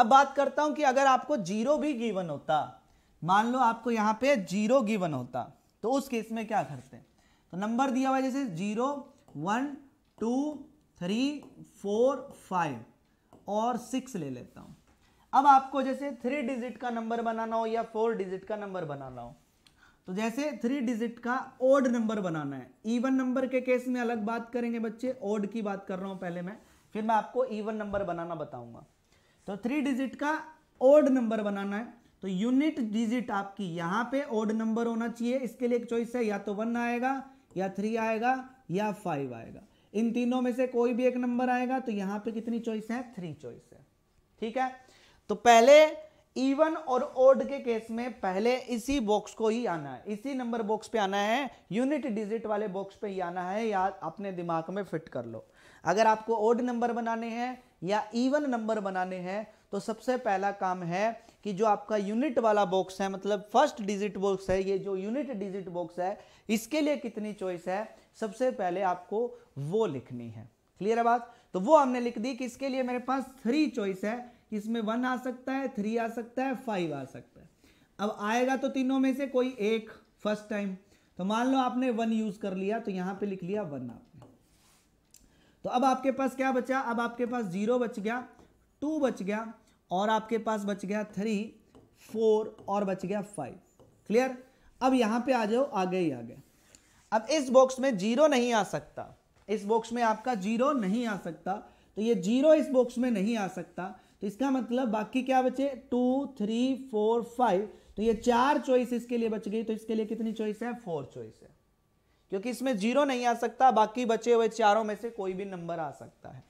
अब बात करता हूं कि अगर आपको जीरो भी गिवन होता मान लो आपको यहाँ पे जीरो गिवन होता तो उस केस में क्या करते हैं तो नंबर दिया हुआ जैसे zero one two three four five और सिक्स ले लेता हूं अब आपको जैसे थ्री डिजिट का नंबर बनाना हो या फोर डिजिट का नंबर बनाना हो तो जैसे थ्री डिजिट का ओड नंबर बनाना है इवन नंबर के केस में अलग बात करेंगे बच्चे ओड की बात कर रहा हूं पहले मैं फिर मैं आपको इवन नंबर बनाना बताऊंगा तो थ्री डिजिट का ओड नंबर बनाना है तो यूनिट डिजिट आपकी यहां पे ओड नंबर होना चाहिए इसके लिए एक चॉइस है या तो वन आएगा या थ्री आएगा या फाइव आएगा इन तीनों में से कोई भी एक नंबर आएगा तो यहां पे कितनी चॉइस है थ्री चॉइस है ठीक है तो पहले इवन और ओड के केस में पहले इसी बॉक्स को ही आना है इसी नंबर बॉक्स पे आना है यूनिट डिजिट वाले बॉक्स पे ही आना है या अपने दिमाग में फिट कर लो अगर आपको ओड नंबर बनाने हैं या इवन नंबर बनाने हैं तो सबसे पहला काम है कि जो आपका यूनिट वाला बॉक्स है मतलब फर्स्ट डिजिट बॉक्स है ये जो यूनिट डिजिट बॉक्स है इसके लिए कितनी चॉइस है सबसे पहले आपको वो लिखनी है क्लियर है बात तो वो हमने लिख दी कि इसके लिए मेरे पास थ्री चॉइस है इसमें वन आ सकता है थ्री आ सकता है फाइव आ सकता है अब आएगा तो तीनों में से कोई एक फर्स्ट टाइम तो मान लो आपने वन यूज कर लिया तो यहां पे लिख लिया वन आपने तो अब आपके पास क्या बचा अब आपके पास जीरो बच गया टू बच गया और आपके पास बच गया थ्री फोर और बच गया फाइव क्लियर अब यहाँ पे आ जाओ आगे ही आगे अब इस बॉक्स में जीरो नहीं आ सकता इस बॉक्स में आपका जीरो नहीं आ सकता तो ये जीरो इस बॉक्स में नहीं आ सकता तो इसका मतलब बाकी क्या बचे टू थ्री फोर फाइव तो ये चार चॉइस इसके लिए बच गई तो इसके लिए कितनी चॉइस है फोर चॉइस है क्योंकि इसमें जीरो नहीं आ सकता बाकी बचे हुए चारों में से कोई भी नंबर आ सकता है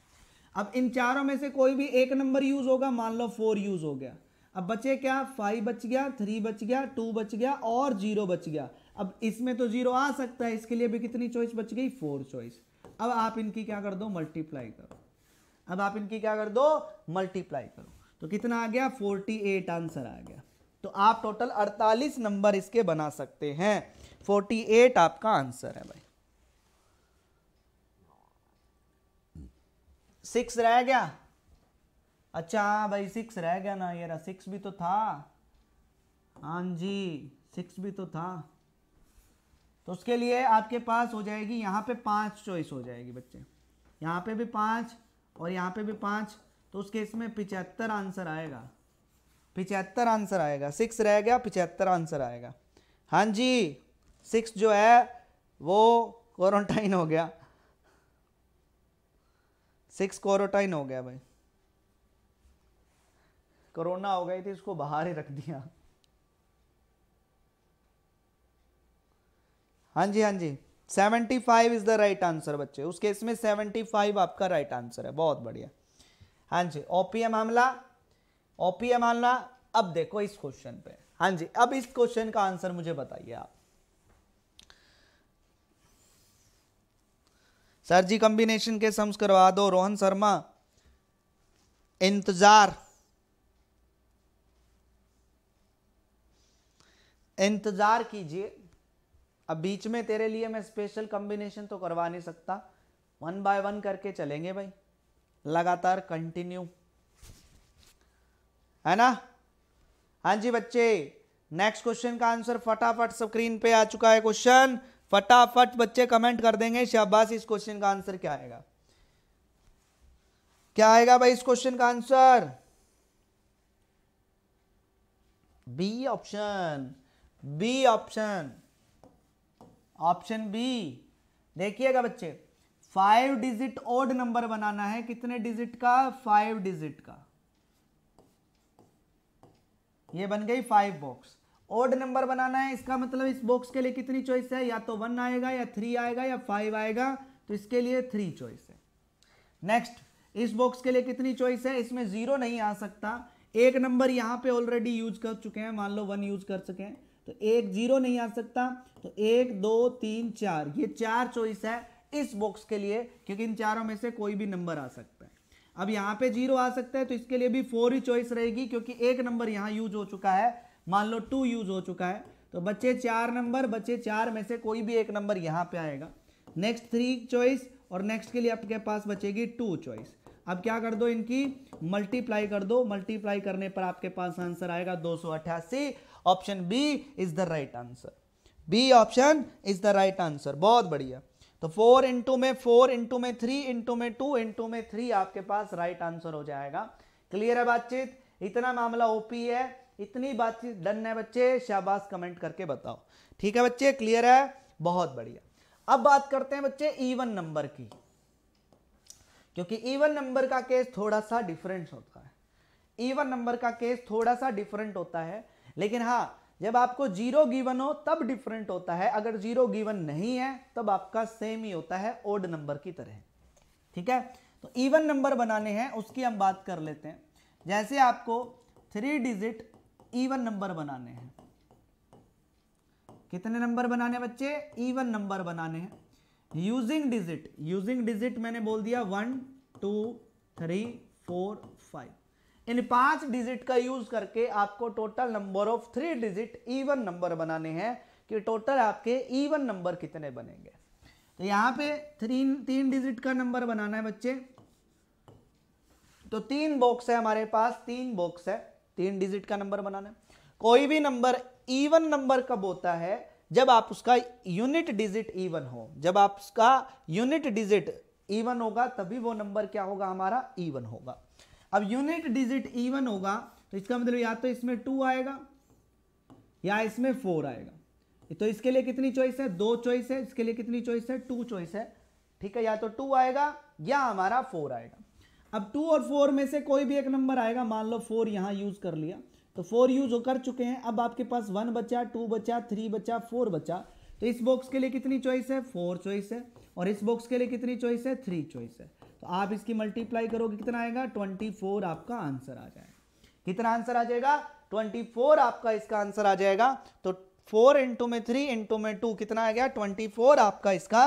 अब इन चारों में से कोई भी एक नंबर यूज होगा मान लो फोर यूज हो गया अब बचे क्या फाइव बच गया थ्री बच गया टू बच गया और जीरो बच गया अब इसमें तो जीरो आ सकता है इसके लिए भी कितनी चॉइस बच गई फोर चॉइस अब आप इनकी क्या कर दो मल्टीप्लाई करो अब आप इनकी क्या कर दो मल्टीप्लाई करो तो कितना आ गया फोर्टी एट आंसर आ गया तो आप टोटल अड़तालीस नंबर इसके बना सकते हैं फोर्टी एट आपका आंसर है भाई सिक्स रह गया अच्छा हाँ भाई सिक्स रह गया ना यार सिक्स भी तो था हाँ जी सिक्स भी तो था तो उसके लिए आपके पास हो जाएगी यहाँ पे पांच चॉइस हो जाएगी बच्चे यहाँ पे भी पांच और यहाँ पे भी पांच तो उसके इसमें पिचहत्तर आंसर आएगा पिचहत्तर आंसर आएगा सिक्स रह गया पिचहत्तर आंसर आएगा हाँ जी सिक्स जो है वो क्वारंटाइन हो गया सिक्स कोरोटाइन हो गया भाई कोरोना हो गई थी इसको बाहर ही रख दिया हाँ जी हाँ जी seventy five is the right answer बच्चे उस केस में सेवेंटी फाइव आपका राइट right आंसर है बहुत बढ़िया हाँ जी ओपीएम मामला ओपीएम मामला अब देखो इस क्वेश्चन पे हाँ जी अब इस क्वेश्चन का आंसर मुझे बताइए आप सर जी कॉम्बिनेशन के सम्स करवा दो रोहन शर्मा इंतजार इंतजार कीजिए अब बीच में तेरे लिए मैं स्पेशल कॉम्बिनेशन तो करवा नहीं सकता वन बाय वन करके चलेंगे भाई लगातार कंटिन्यू है ना हाँ जी बच्चे नेक्स्ट क्वेश्चन का आंसर फटाफट स्क्रीन पे आ चुका है क्वेश्चन फटाफट बच्चे कमेंट कर देंगे शाबाश इस क्वेश्चन का आंसर क्या आएगा क्या आएगा भाई इस क्वेश्चन का answer B option B option option B देखिएगा बच्चे फाइव डिजिट ओड नंबर बनाना है कितने डिजिट का फाइव डिजिट का ये बन गई फाइव बॉक्स ऑड नंबर बनाना है इसका मतलब इस बॉक्स के लिए कितनी चॉइस है या तो वन आएगा या थ्री आएगा या फाइव आएगा तो इसके लिए थ्री चॉइस है नेक्स्ट इस बॉक्स के लिए कितनी चॉइस है इसमें जीरो नहीं आ सकता एक नंबर यहाँ पे ऑलरेडी यूज कर चुके हैं मान लो वन यूज कर चुके हैं तो एक जीरो नहीं आ सकता तो एक दो तीन चार ये चार चॉइस है इस बॉक्स के लिए क्योंकि इन चारों में से कोई भी नंबर आ सकता है अब यहां पे जीरो आ सकता है तो इसके लिए भी फोर ही चॉइस रहेगी क्योंकि एक नंबर यहां यूज हो चुका है मान लो टू यूज हो चुका है तो बच्चे चार नंबर बच्चे चार में से कोई भी एक नंबर यहाँ पे आएगा नेक्स्ट थ्री चॉइस और नेक्स्ट के लिए आपके पास बचेगी टू चॉइस अब क्या कर दो इनकी मल्टीप्लाई कर दो मल्टीप्लाई करने पर आपके पास आंसर आएगा दो option B is the right answer B option is the right answer बहुत बढ़िया तो फोर इंटू में फोर इंटू में थ्री इंटू में टू इंटू में थ्री आपके पास राइट right आंसर हो जाएगा क्लियर है बातचीत इतना मामला ओपी है इतनी बातचीत डन है बच्चे शाबाश कमेंट करके बताओ ठीक है बच्चे क्लियर है बहुत बढ़िया अब बात करते हैं बच्चे इवन e नंबर की क्योंकि इवन e नंबर का केस थोड़ा सा डिफरेंट होता है इवन e नंबर का केस थोड़ा सा डिफरेंट होता है लेकिन हाँ जब आपको जीरो गिवन हो तब डिफरेंट होता है अगर जीरो गिवन नहीं है तब आपका सेम ही होता है ओड नंबर की तरह ठीक है तो इवन नंबर बनाने हैं उसकी हम बात कर लेते हैं जैसे आपको थ्री डिजिट इवन नंबर बनाने हैं कितने नंबर बनाने बच्चे इवन नंबर बनाने हैं यूजिंग डिजिट यूजिंग डिजिट मैंने बोल दिया one two three four five इन पांच डिजिट का यूज करके आपको total number of three digit even number बनाने हैं कि टोटल आपके ईवन नंबर कितने बनेंगे तो यहां पे थ्री तीन डिजिट का नंबर बनाना है बच्चे तो तीन बॉक्स है हमारे पास तीन बॉक्स है तीन डिजिट का नंबर बनाना है कोई भी नंबर इवन नंबर कब होता है जब आप उसका यूनिट डिजिट इवन हो जब आप उसका यूनिट डिजिट इवन होगा तभी वो नंबर क्या होगा हमारा इवन होगा अब यूनिट डिजिट इवन होगा तो इसका मतलब या तो इसमें टू आएगा या इसमें फोर आएगा तो इसके लिए कितनी चॉइस है दो चॉइस है इसके लिए कितनी चॉइस है टू चॉइस है ठीक है या तो टू आएगा या हमारा फोर आएगा अब टू और फोर में से कोई भी एक नंबर आएगा मान लो फोर यहाँ यूज कर लिया तो फोर यूज कर चुके हैं अब आपके पास वन बचा टू बचा थ्री बचा फोर बचा तो इस बॉक्स के लिए कितनी चॉइस है फोर चॉइस है और इस बॉक्स के लिए कितनी चॉइस है थ्री चॉइस है तो आप इसकी मल्टीप्लाई करोगे कितना आएगा ट्वेंटी फोर आपका आंसर आ जाएगा कितना आंसर आ जाएगा ट्वेंटी फोर आपका इसका आंसर आ जाएगा तो फोर इंटू में थ्री इंटू में टू कितना आ गया ट्वेंटी फोर आपका इसका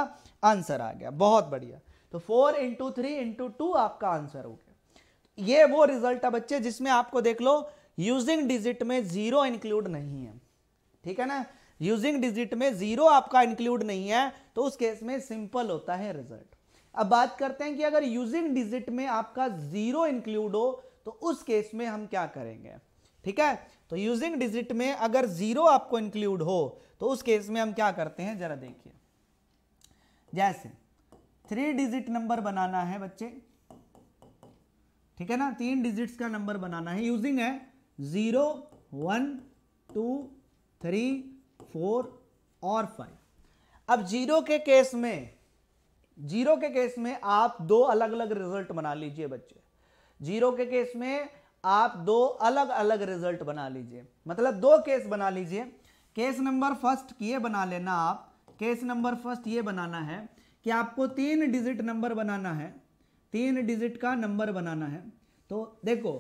आंसर आ गया बहुत बढ़िया तो four into three into two आपका आंसर हो गया ये वो रिजल्ट है बच्चे जिसमें आपको देख लो यूजिंग डिजिट में जीरो इंक्लूड नहीं है ठीक है ना यूजिंग डिजिट में जीरो आपका इंक्लूड नहीं है तो उस केस में सिंपल होता है रिजल्ट अब बात करते हैं कि अगर यूजिंग डिजिट में आपका जीरो इंक्लूड हो तो उस केस में हम क्या करेंगे ठीक है तो यूजिंग डिजिट में अगर जीरो आपको इंक्लूड हो तो उस केस में हम क्या करते हैं जरा देखिए जैसे थ्री डिजिट नंबर बनाना है बच्चे ठीक है ना तीन डिजिट्स का नंबर बनाना है यूजिंग है zero one two three four और फाइव अब जीरो के केस में जीरो के केस में आप दो अलग अलग रिजल्ट बना लीजिए बच्चे जीरो के केस में आप दो अलग अलग रिजल्ट बना लीजिए मतलब दो केस बना लीजिए केस नंबर फर्स्ट ये बना लेना आप केस नंबर फर्स्ट ये बनाना है कि आपको तीन डिजिट नंबर बनाना है तीन डिजिट का नंबर बनाना है तो देखो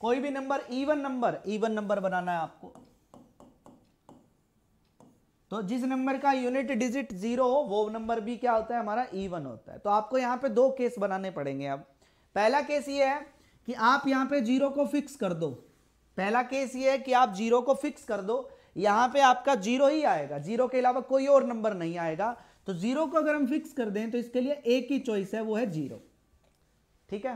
कोई भी number even number even number बनाना है आपको तो जिस नंबर का यूनिट डिजिट जीरो हो वो नंबर भी क्या होता है हमारा इवन होता है तो आपको यहां पे दो केस बनाने पड़ेंगे अब पहला केस ये है कि आप यहां पे जीरो को फिक्स कर दो पहला केस ये है कि आप जीरो को फिक्स कर दो यहां पे आपका जीरो ही आएगा जीरो के अलावा कोई और नंबर नहीं आएगा तो जीरो को अगर हम फिक्स कर दें तो इसके लिए एक ही चॉइस है वो है जीरो ठीक है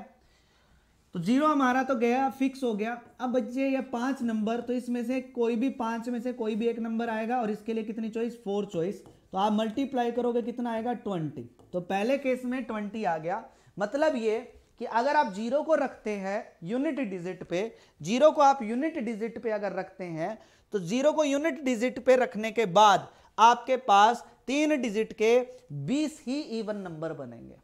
तो जीरो हमारा तो गया फिक्स हो गया अब बच्चे ये पांच नंबर तो इसमें से कोई भी पांच में से कोई भी एक नंबर आएगा और इसके लिए कितनी चॉइस फोर चॉइस तो आप मल्टीप्लाई करोगे कितना आएगा ट्वेंटी तो पहले केस में ट्वेंटी आ गया मतलब ये कि अगर आप जीरो को रखते हैं यूनिट डिजिट पे जीरो को आप यूनिट डिजिट पे अगर रखते हैं तो जीरो को यूनिट डिजिट पे रखने के बाद आपके पास तीन डिजिट के 20 ही इवन नंबर बनेंगे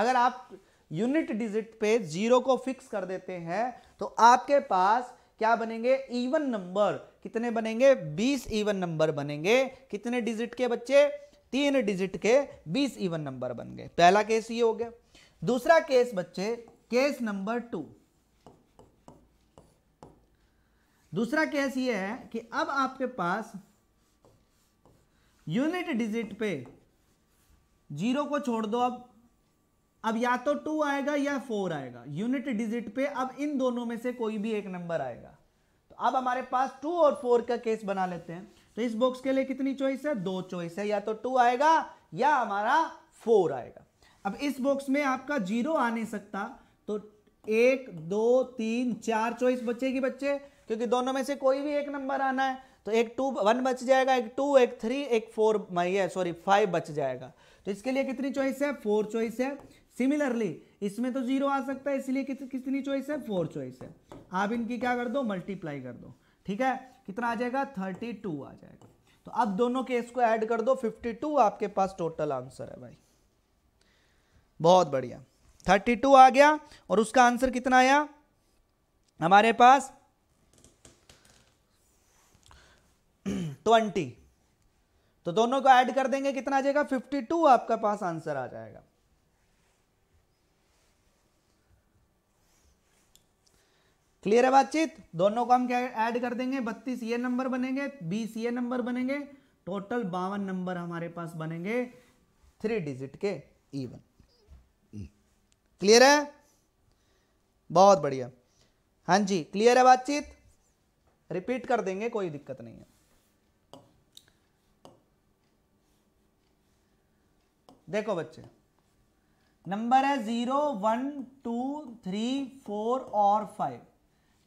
अगर आप यूनिट डिजिट पे जीरो को फिक्स कर देते हैं तो आपके पास क्या बनेंगे इवन नंबर कितने बनेंगे 20 इवन नंबर बनेंगे कितने डिजिट के बच्चे तीन डिजिट के 20 इवन नंबर बन गए पहला केस ये हो गया दूसरा केस बच्चे केस नंबर टू दूसरा केस ये है कि अब आपके पास यूनिट डिजिट पे जीरो को छोड़ दो अब अब या तो टू आएगा या फोर आएगा यूनिट डिजिट पे अब इन दोनों में से कोई भी एक नंबर आएगा तो अब हमारे पास टू और फोर का केस बना लेते हैं तो इस बॉक्स के लिए कितनी चॉइस है दो चॉइस है या तो टू आएगा या हमारा फोर आएगा अब इस बॉक्स में आपका जीरो आ नहीं सकता तो एक दो तीन चार चॉइस बचेगी बच्चे क्योंकि दोनों में से कोई भी एक नंबर आना है तो एक टू वन बच जाएगा एक टू एक थ्री एक फोर माइए सॉरी फाइव बच जाएगा तो इसके लिए कितनी चॉइस है फोर चॉइस है सिमिलरली इसमें तो जीरो आ सकता है इसलिए कितनी चॉइस है फोर चॉइस है आप इनकी क्या कर दो मल्टीप्लाई कर दो ठीक है कितना आ जाएगा थर्टी टू आ जाएगा तो अब दोनों केस को ऐड कर दो फिफ्टी टू आपके पास टोटल आंसर है भाई बहुत बढ़िया थर्टी टू आ गया और उसका आंसर कितना आया हमारे पास ट्वेंटी तो दोनों को ऐड कर देंगे कितना आ जाएगा फिफ्टी टू आपका पास आंसर आ जाएगा क्लियर है बातचीत दोनों को हम क्या ऐड कर देंगे बत्तीस ये नंबर बनेंगे बीस ये नंबर बनेंगे टोटल बावन नंबर हमारे पास बनेंगे थ्री डिजिट के इवन क्लियर है बहुत बढ़िया हाँ जी क्लियर है बातचीत रिपीट कर देंगे कोई दिक्कत नहीं है देखो बच्चे नंबर है zero one two three four और फाइव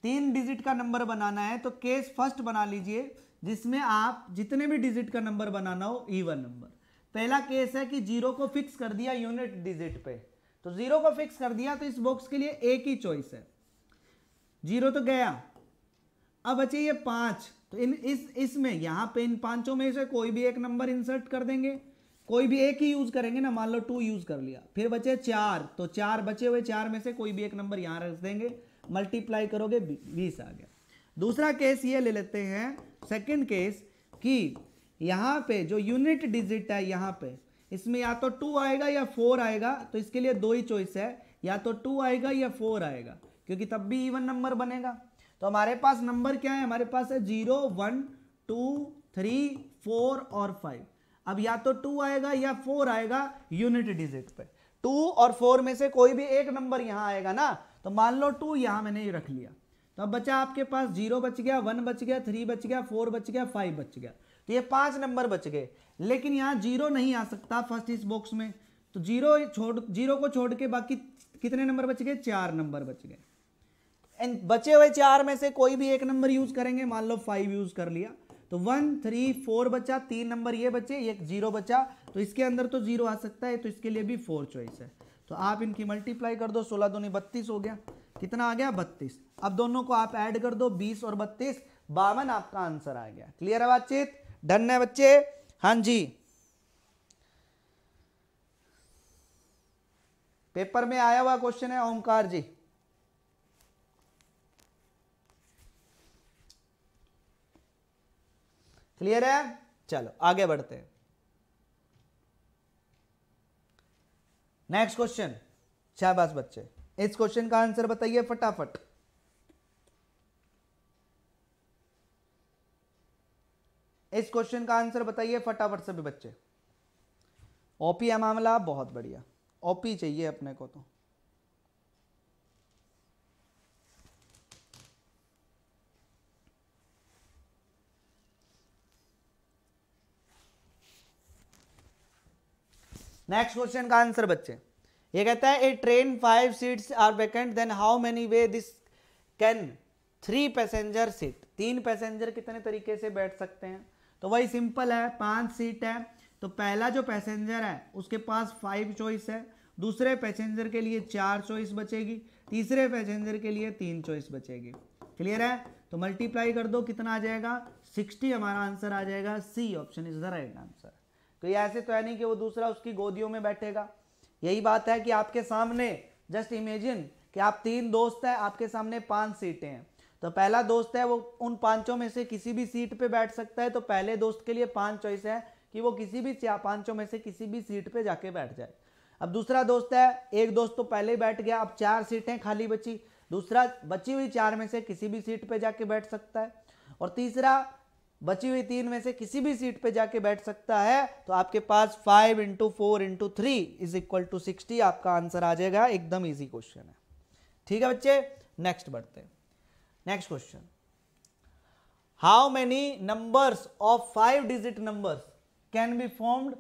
तीन डिजिट का नंबर बनाना है तो केस फर्स्ट बना लीजिए जिसमें आप जितने भी डिजिट का नंबर बनाना हो इवन नंबर पहला केस है कि जीरो को फिक्स कर दिया यूनिट डिजिट पे तो जीरो को फिक्स कर दिया तो इस बॉक्स के लिए एक ही चॉइस है जीरो तो गया अब बचे ये पांच तो इन इस इसमें यहां पे इन पांचों में से कोई भी एक नंबर इंसर्ट कर देंगे कोई भी एक ही यूज करेंगे ना मान लो टू यूज कर लिया फिर बचे चार तो चार बचे हुए चार में से कोई भी एक नंबर यहाँ रख देंगे मल्टीप्लाई करोगे बीस आ गया दूसरा केस ये ले लेते हैं सेकंड केस कि यहाँ पे जो यूनिट डिजिट है यहाँ पे इसमें या तो टू आएगा या फोर आएगा तो इसके लिए दो ही चॉइस है या तो टू आएगा या फोर आएगा क्योंकि तब भी इवन नंबर बनेगा तो हमारे पास नंबर क्या है हमारे पास है zero one two three four और फाइव अब या तो टू आएगा या फोर आएगा यूनिट डिजिट पे टू और फोर में से कोई भी एक नंबर यहां आएगा ना तो मान लो टू यहां मैंने ये रख लिया तो अब बचा आपके पास जीरो बच गया वन बच गया थ्री बच गया फोर बच गया फाइव बच गया तो ये पांच नंबर बच गए लेकिन यहां जीरो नहीं आ सकता फर्स्ट इस बॉक्स में तो जीरो छोड़ जीरो को छोड़ के बाकी कितने नंबर बच गए चार नंबर बच गए एंड बचे हुए चार में से कोई भी एक नंबर यूज करेंगे मान लो फाइव यूज कर लिया तो वन थ्री फोर बचा तीन नंबर ये बचे एक जीरो बचा तो इसके अंदर तो जीरो आ सकता है तो इसके लिए भी फोर चॉइस है तो आप इनकी मल्टीप्लाई कर दो सोलह दोनों बत्तीस हो गया कितना आ गया बत्तीस अब दोनों को आप ऐड कर दो बीस और बत्तीस बावन आपका आंसर आ गया क्लियर है बातचीत डन है बच्चे हाँ जी पेपर में आया हुआ क्वेश्चन है ओमकार जी क्लियर है चलो आगे बढ़ते हैं नेक्स्ट क्वेश्चन शाबाश बच्चे इस क्वेश्चन का आंसर बताइए फटाफट इस क्वेश्चन का आंसर बताइए फटाफट सभी बच्चे ओपी है मामला बहुत बढ़िया ओपी चाहिए अपने को तो नेक्स्ट क्वेश्चन का आंसर बच्चे ये कहता है a train five seats are vacant then how many way this can three passenger seat तीन पैसेंजर कितने तरीके से बैठ सकते हैं तो वही सिंपल है पांच सीट है तो पहला जो पैसेंजर है उसके पास फाइव चॉइस है दूसरे पैसेंजर के लिए चार चॉइस बचेगी तीसरे पैसेंजर के लिए तीन चॉइस बचेगी क्लियर है तो मल्टीप्लाई कर दो कितना आ जाएगा सिक्सटी हमारा आंसर आ जाएगा C option is the right answer तो ये ऐसे तो है नहीं कि वो दूसरा उसकी गोदियों में बैठेगा यही बात है कि आपके सामने जस्ट इमेजिन कि आप तीन दोस्त हैं आपके सामने पांच सीटें हैं तो पहला दोस्त है वो उन पांचों में से किसी भी सीट पे बैठ सकता है तो पहले दोस्त के लिए पांच चॉइस है कि वो किसी भी पांचों में से किसी भी सीट पे जाके बैठ जाए अब दूसरा दोस्त है एक दोस्त तो पहले ही बैठ गया अब चार सीटें खाली बची दूसरा बची हुई चार में से किसी भी सीट पे जाके बैठ सकता है और तीसरा बची हुई तीन में से किसी भी सीट पे जाके बैठ सकता है तो आपके पास five into four into three is equal to sixty आपका आंसर आ जाएगा एकदम इजी क्वेश्चन है ठीक है बच्चे नेक्स्ट बढ़ते हैं next question how many numbers of five digit numbers can be formed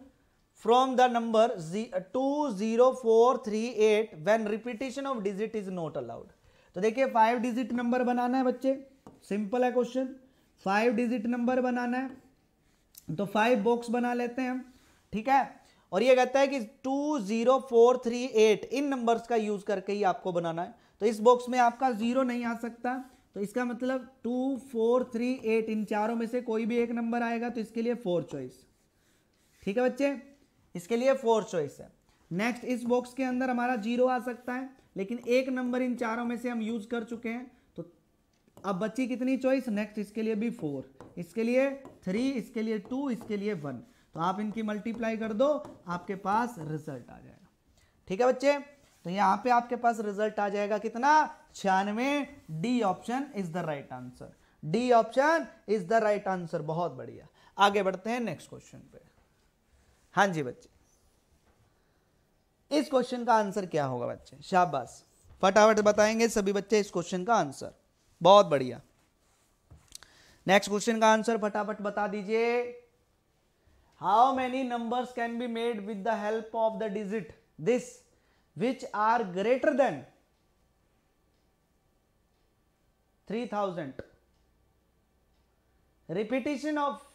zero four three eight when repetition of digit is not allowed तो देखिए फाइव डिजिट नंबर बनाना है बच्चे सिंपल है क्वेश्चन फाइव डिजिट नंबर बनाना है तो five box बना लेते हैं हम ठीक है और ये कहता है कि two zero four three eight इन नंबर्स का यूज करके ही आपको बनाना है तो इस बॉक्स में आपका जीरो नहीं आ सकता तो इसका मतलब टू फोर थ्री एट इन चारों में से कोई भी एक नंबर आएगा तो इसके लिए फोर चॉइस ठीक है बच्चे इसके लिए फोर चॉइस है नेक्स्ट इस बॉक्स के अंदर हमारा जीरो आ सकता है लेकिन एक नंबर इन चारों में से हम यूज कर चुके हैं अब बच्ची कितनी चॉइस नेक्स्ट इसके लिए भी फोर इसके लिए थ्री इसके लिए टू इसके लिए वन तो आप इनकी मल्टीप्लाई कर दो आपके पास रिजल्ट आ जाएगा ठीक है बच्चे तो यहाँ पे आपके पास रिजल्ट आ जाएगा कितना छियानवे D option is the right answer D option is the right answer बहुत बढ़िया आगे बढ़ते हैं नेक्स्ट क्वेश्चन पे हाँ जी बच्चे इस क्वेश्चन का आंसर क्या होगा बच्चे शाबाश फटाफट बताएंगे सभी बच्चे इस क्वेश्चन का आंसर बहुत बढ़िया नेक्स्ट क्वेश्चन का आंसर फटाफट बता दीजिए how many numbers can be made with the help of the digit this which are greater than three thousand repetition of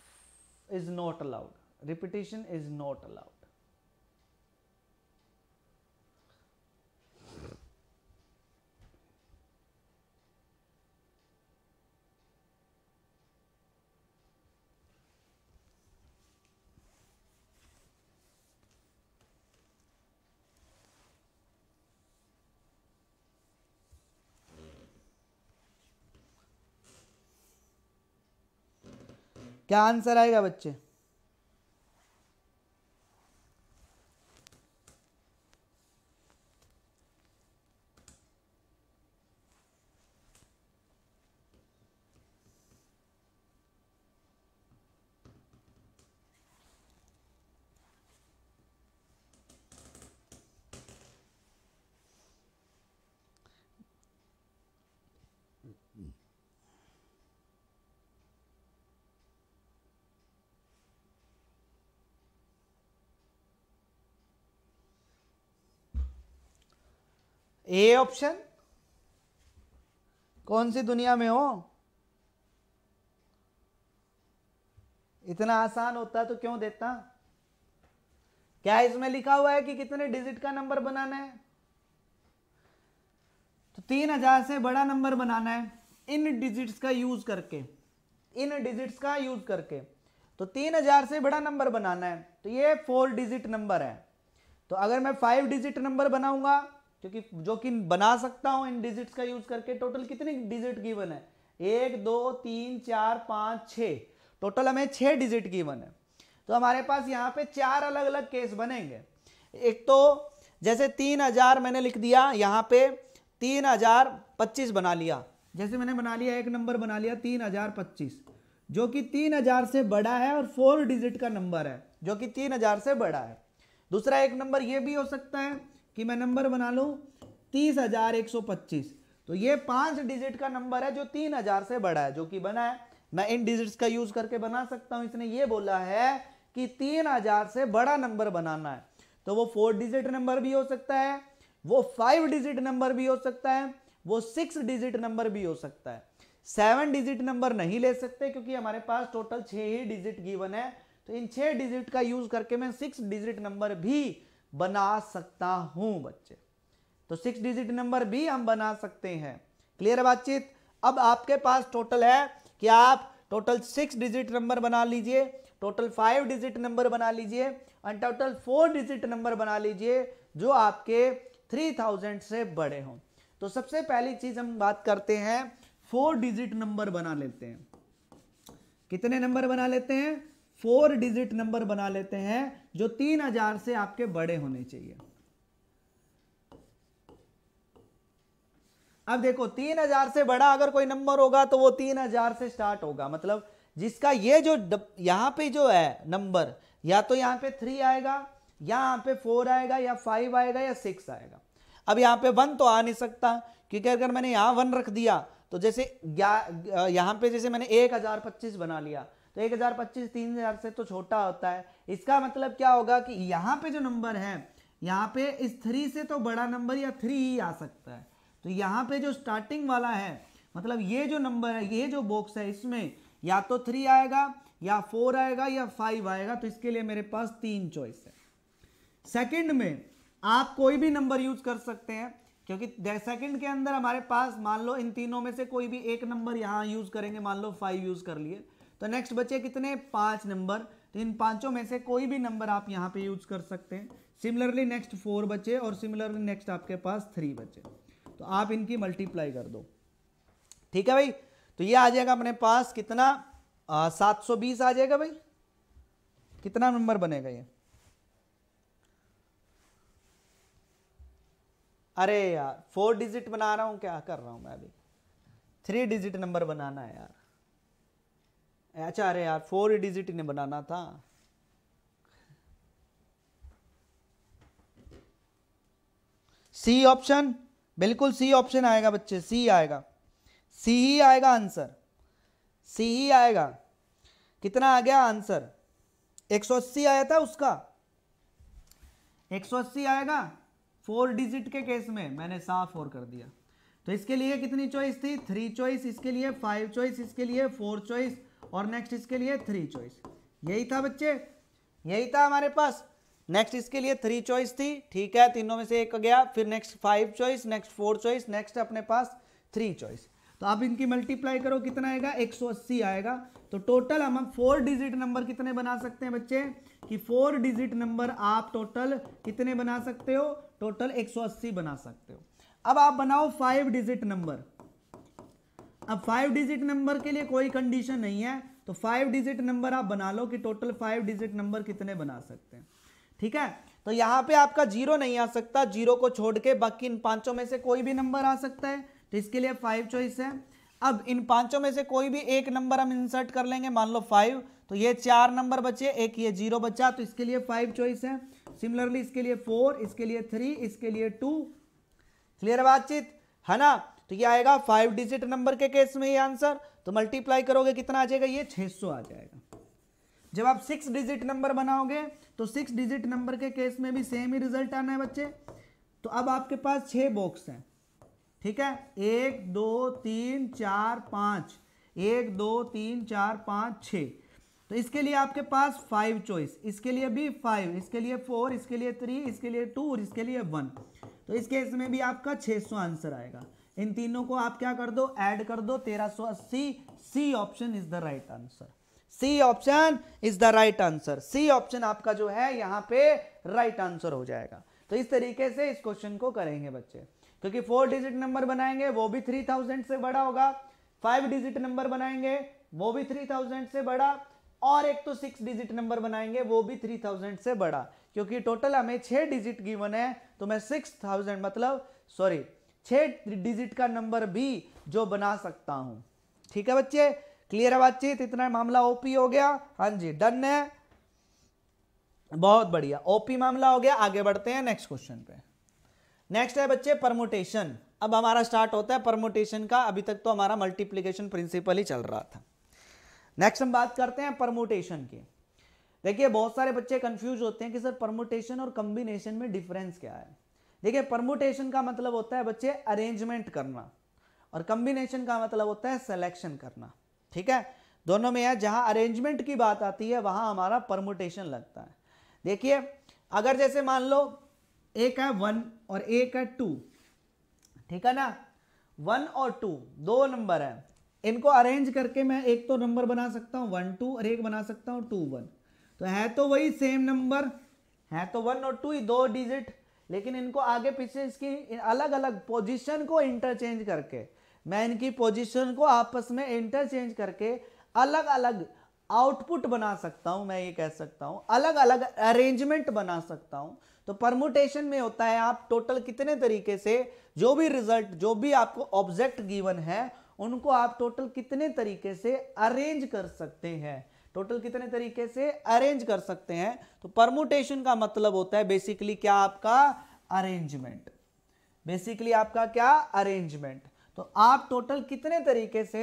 is not allowed repetition is not allowed क्या answer आएगा बच्चे A option कौन सी दुनिया में हो इतना आसान होता तो क्यों देता क्या इसमें लिखा हुआ है कि कितने डिजिट का नंबर बनाना है तो तीन हजार से बड़ा नंबर बनाना है इन डिजिट्स का यूज करके इन डिजिट्स का यूज करके तो तीन हजार से बड़ा नंबर बनाना है तो ये फोर डिजिट नंबर है तो अगर मैं फाइव डिजिट नंबर बनाऊंगा क्योंकि जो कि बना सकता हूं इन डिजिट्स का यूज करके टोटल कितने डिजिट गिवन है एक दो तीन चार पाँच छ टोटल हमें छह डिजिट गिवन है तो हमारे पास यहाँ पे चार अलग अलग केस बनेंगे एक तो जैसे तीन हजार मैंने लिख दिया यहाँ पे तीन हजार पच्चीस बना लिया जैसे मैंने बना लिया एक नंबर बना लिया तीन हजार पच्चीस जो कि तीन हजार से बड़ा है और फोर डिजिट का नंबर है जो कि तीन हजार से बड़ा है दूसरा एक नंबर ये भी हो सकता है कि मैं नंबर बना लूँ तीस हजार एक सौ पच्चीस तो ये पांच डिजिट का नंबर है जो तीन हजार से बड़ा है जो कि बना है मैं इन डिजिट्स का यूज करके बना सकता हूँ इसने ये बोला है कि तीन हजार से बड़ा नंबर बनाना है तो वो फोर डिजिट नंबर भी हो सकता है वो फाइव डिजिट नंबर भी हो सकता है वो सिक्स डिजिट नंबर भी हो सकता है सेवन डिजिट नंबर नहीं ले सकते क्योंकि हमारे पास टोटल छह ही डिजिट गिवन है तो इन छह डिजिट का यूज करके मैं सिक्स डिजिट नंबर भी बना सकता हूं बच्चे तो सिक्स डिजिट नंबर भी हम बना सकते हैं क्लियर है बातचीत अब आपके पास टोटल है कि आप टोटल सिक्स डिजिट नंबर बना लीजिए टोटल फाइव डिजिट नंबर बना लीजिए and total four digit number बना लीजिए जो आपके थ्री थाउजेंड से बड़े हों तो सबसे पहली चीज हम बात करते हैं फोर डिजिट नंबर बना लेते हैं कितने नंबर बना लेते हैं फोर डिजिट नंबर बना लेते हैं जो तीन हजार से आपके बड़े होने चाहिए अब देखो तीन हजार से बड़ा अगर कोई नंबर होगा तो वो तीन हजार से स्टार्ट होगा मतलब जिसका ये जो यहां पे जो है नंबर या तो यहां पे थ्री आएगा या यहां पे फोर आएगा या फाइव आएगा या सिक्स आएगा अब यहां पे वन तो आ नहीं सकता क्योंकि अगर मैंने यहां वन रख दिया तो जैसे यहां पे जैसे मैंने एक हजार पच्चीस बना लिया तो एक हज़ार पच्चीस तीन हज़ार से तो छोटा होता है इसका मतलब क्या होगा कि यहाँ पे जो नंबर है यहाँ पे इस थ्री से तो बड़ा नंबर या थ्री ही आ सकता है तो यहाँ पे जो स्टार्टिंग वाला है मतलब ये जो नंबर है ये जो बॉक्स है इसमें या तो थ्री आएगा या फोर आएगा या फाइव आएगा तो इसके लिए मेरे पास तीन चॉइस है सेकेंड में आप कोई भी नंबर यूज कर सकते हैं क्योंकि सेकंड के अंदर हमारे पास मान लो इन तीनों में से कोई भी एक नंबर यहाँ यूज करेंगे मान लो फाइव यूज कर लिए तो नेक्स्ट बचे कितने पांच नंबर तो इन पांचों में से कोई भी नंबर आप यहां पे यूज कर सकते हैं सिमिलरली नेक्स्ट फोर बचे और सिमिलरली नेक्स्ट आपके पास थ्री बचे तो आप इनकी मल्टीप्लाई कर दो ठीक है भाई तो ये आ जाएगा अपने पास कितना सात सौ बीस आ जाएगा भाई कितना नंबर बनेगा ये अरे यार फोर डिजिट बना रहा हूं क्या कर रहा हूं मैं अभी थ्री डिजिट नंबर बनाना है यार अच्छा अरे यार फोर डिजिट ने बनाना था सी ऑप्शन बिल्कुल सी ऑप्शन आएगा बच्चे सी आएगा सी ही आएगा आंसर सी ही आएगा कितना आ गया आंसर एक अस्सी आया था उसका एक सौ अस्सी आएगा फोर डिजिट के केस में मैंने साफ और कर दिया तो इसके लिए कितनी चॉइस थी थ्री चॉइस इसके लिए फाइव चॉइस इसके लिए फोर चॉइस और नेक्स्ट इसके लिए थ्री चॉइस यही था बच्चे यही था हमारे पास नेक्स्ट इसके लिए थ्री चॉइस थी ठीक है तीनों में से एक गया फिर next five choice next four choice next अपने पास थ्री चॉइस तो आप इनकी मल्टीप्लाई करो कितना आएगा 180 आएगा तो टोटल हम हम फोर डिजिट नंबर कितने बना सकते हैं बच्चे कि फोर डिजिट नंबर आप टोटल कितने बना सकते हो टोटल 180 बना सकते हो अब आप बनाओ फाइव डिजिट नंबर अब फाइव डिजिट नंबर के लिए कोई कंडीशन नहीं है तो फाइव डिजिट नंबर आप बना लो कि टोटल फाइव डिजिट नंबर कितने बना सकते हैं ठीक है तो यहां पे आपका जीरो नहीं आ सकता जीरो को छोड़ के बाकी इन पांचों में से कोई भी नंबर आ सकता है तो इसके लिए फाइव चॉइस है अब इन पांचों में से कोई भी एक नंबर हम इंसर्ट कर लेंगे मान लो फाइव तो ये चार नंबर बचे एक ये जीरो बचा तो इसके लिए फाइव चॉइस है सिमिलरली इसके लिए फोर इसके लिए थ्री इसके लिए टू क्लियर बातचीत है ना तो ये आएगा फाइव डिजिट नंबर के केस में ये आंसर तो मल्टीप्लाई करोगे कितना आ जाएगा ये 600 आ जाएगा जब आप सिक्स डिजिट नंबर बनाओगे तो सिक्स डिजिट नंबर के केस में भी सेम ही रिजल्ट आना है बच्चे तो अब आपके पास छह बॉक्स हैं ठीक है एक दो तीन चार पाँच एक दो तीन चार पाँच छ तो इसके लिए आपके पास फाइव चॉइस इसके लिए भी फाइव इसके लिए फोर इसके लिए थ्री इसके लिए टू और इसके लिए वन तो इस केस में भी आपका 600 आंसर आएगा इन तीनों को आप क्या कर दो ऐड कर दो 1380 C option is the right answer C option is the right answer C option आपका जो है यहाँ पे राइट right आंसर हो जाएगा तो इस तरीके से इस क्वेश्चन को करेंगे बच्चे क्योंकि फोर डिजिट नंबर बनाएंगे वो भी थ्री थाउजेंड से बड़ा होगा फाइव डिजिट नंबर बनाएंगे वो भी थ्री थाउजेंड से बड़ा और एक तो सिक्स डिजिट नंबर बनाएंगे वो भी थ्री थाउजेंड से बड़ा क्योंकि टोटल हमें छह डिजिट गिवन है तो मैं सिक्स थाउजेंड मतलब सॉरी छह डिजिट का नंबर भी जो बना सकता हूं ठीक है बच्चे क्लियर है बातचीत इतना मामला ओपी हो गया हाँ जी डन है बहुत बढ़िया ओपी मामला हो गया आगे बढ़ते हैं नेक्स्ट क्वेश्चन पे नेक्स्ट है बच्चे परमोटेशन अब हमारा स्टार्ट होता है परमोटेशन का अभी तक तो हमारा मल्टीप्लीकेशन प्रिंसिपल ही चल रहा था नेक्स्ट हम बात करते हैं परमोटेशन की देखिए बहुत सारे बच्चे कंफ्यूज होते हैं कि सर परमोटेशन और कंबिनेशन में डिफरेंस क्या है देखिए परमुटेशन का मतलब होता है बच्चे अरेंजमेंट करना और कम्बिनेशन का मतलब होता है सिलेक्शन करना ठीक है दोनों में है जहां अरेंजमेंट की बात आती है वहां हमारा परमुटेशन लगता है देखिए अगर जैसे मान लो एक है वन और एक है टू ठीक है ना वन और टू दो नंबर है इनको अरेंज करके मैं एक तो नंबर बना सकता हूं वन टू और एक बना सकता हूं टू वन तो है तो वही सेम नंबर है तो वन और टू ही दो डिजिट लेकिन इनको आगे पीछे इसकी अलग अलग पोजीशन को इंटरचेंज करके मैं इनकी पोजीशन को आपस में इंटरचेंज करके अलग अलग आउटपुट बना सकता हूं मैं ये कह सकता हूं अलग अलग अरेंजमेंट बना सकता हूं तो परमुटेशन में होता है आप टोटल कितने तरीके से जो भी रिजल्ट जो भी आपको ऑब्जेक्ट गिवन है उनको आप टोटल कितने तरीके से अरेंज कर सकते हैं टोटल कितने तरीके से अरेंज कर सकते हैं तो परमुटेशन का मतलब होता है बेसिकली क्या आपका अरेंजमेंट बेसिकली आपका क्या अरेंजमेंट तो आप टोटल कितने तरीके से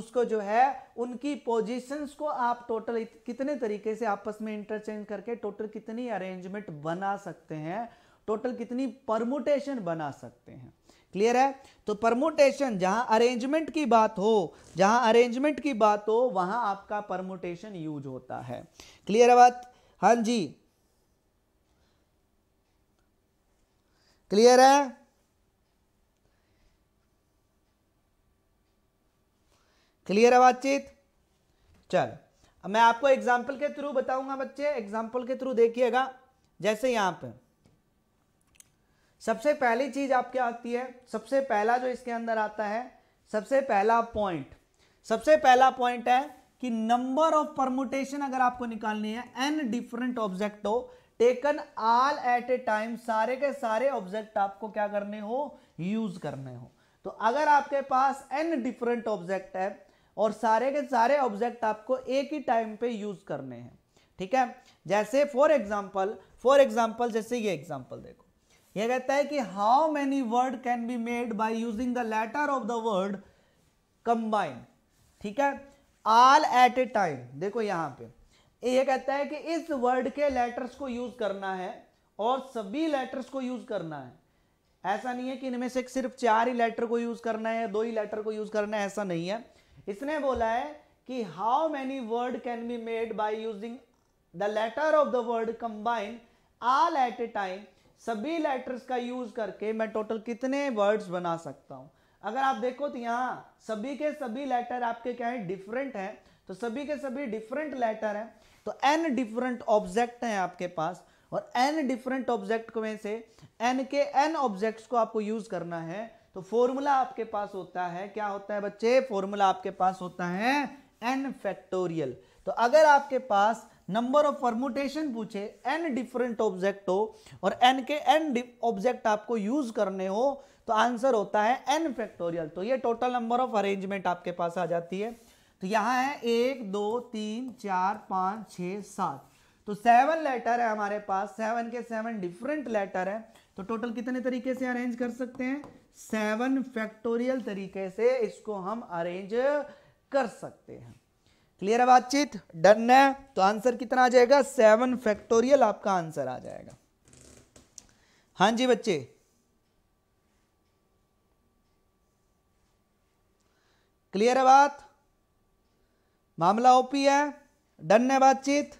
उसको जो है उनकी पोजीशंस को आप टोटल कितने तरीके से आपस में इंटरचेंज करके टोटल कितनी अरेंजमेंट बना सकते हैं टोटल कितनी परमुटेशन बना सकते हैं क्लियर है तो परमोटेशन जहां अरेंजमेंट की बात हो जहां अरेंजमेंट की बात हो वहां आपका परमोटेशन यूज होता है क्लियर है बात हाँ जी क्लियर है क्लियर है बातचीत चल मैं आपको एग्जाम्पल के थ्रू बताऊंगा बच्चे एग्जाम्पल के थ्रू देखिएगा जैसे यहां पे सबसे पहली चीज आपके आती है सबसे पहला जो इसके अंदर आता है सबसे पहला पॉइंट सबसे पहला पॉइंट है कि नंबर ऑफ परमुटेशन अगर आपको निकालनी है एन डिफरेंट ऑब्जेक्ट हो taken all at a time सारे के सारे ऑब्जेक्ट आपको क्या करने हो यूज करने हो तो अगर आपके पास एन डिफरेंट ऑब्जेक्ट है और सारे के सारे ऑब्जेक्ट आपको एक ही टाइम पे यूज करने हैं ठीक है जैसे फॉर एग्जाम्पल फॉर एग्जाम्पल जैसे ये एग्जाम्पल देखो यह कहता है कि how many word can be made by using the letter of the word combine ठीक है आल एट ए टाइम देखो यहां पे यह कहता है कि इस वर्ड के लेटर्स को यूज करना है और सभी लेटर्स को यूज करना है ऐसा नहीं है कि इनमें से सिर्फ चार ही लेटर को यूज करना है दो ही लेटर को यूज करना है ऐसा नहीं है इसने बोला है कि how many word can be made by using the letter of the word combine all at a time सभी लेटर्स का यूज करके मैं टोटल कितने वर्ड्स बना सकता हूं अगर आप देखो तो यहाँ सभी के सभी लेटर आपके क्या है डिफरेंट हैं तो सभी के सभी डिफरेंट लेटर हैं तो एन डिफरेंट ऑब्जेक्ट हैं आपके पास और एन डिफरेंट ऑब्जेक्ट में से एन के एन ऑब्जेक्ट्स को आपको यूज करना है तो फॉर्मूला आपके पास होता है क्या होता है बच्चे फॉर्मूला आपके पास होता है एन फैक्टोरियल तो अगर आपके पास नंबर ऑफ परमुटेशन पूछे एन डिफरेंट ऑब्जेक्ट हो और एन के एन ऑब्जेक्ट आपको यूज करने हो तो आंसर होता है एन फैक्टोरियल तो ये टोटल नंबर ऑफ अरेंजमेंट आपके पास आ जाती है तो यहाँ है एक दो तीन चार पाँच छः सात तो सेवन लेटर है हमारे पास सेवन के सेवन डिफरेंट लेटर है तो टोटल कितने तरीके से अरेंज कर सकते हैं सेवन फैक्टोरियल तरीके से इसको हम अरेंज कर सकते हैं क्लियर है बातचीत डन है तो आंसर कितना आ जाएगा सेवन फैक्टोरियल आपका आंसर आ जाएगा हाँ जी बच्चे क्लियर है बात मामला ओपी है डन है बातचीत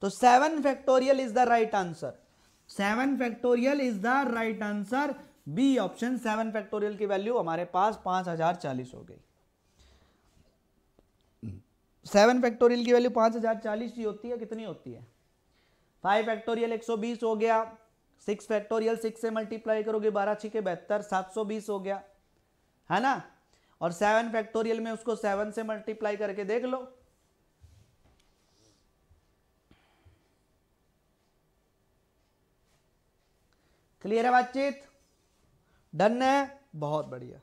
तो seven factorial is the right answer seven factorial is the right answer B option seven factorial की वैल्यू हमारे पास पांच हजार चालीस हो गई सेवन फैक्टोरियल की वैल्यू पाँच हज़ार चालीस ही होती है कितनी होती है फाइव फैक्टोरियल एक सौ बीस हो गया सिक्स फैक्टोरियल सिक्स से मल्टीप्लाई करोगे बारह छः के बहत्तर सात सौ बीस हो गया है ना और सेवन फैक्टोरियल में उसको सेवन से मल्टीप्लाई करके देख लो क्लियर है बातचीत डन है बहुत बढ़िया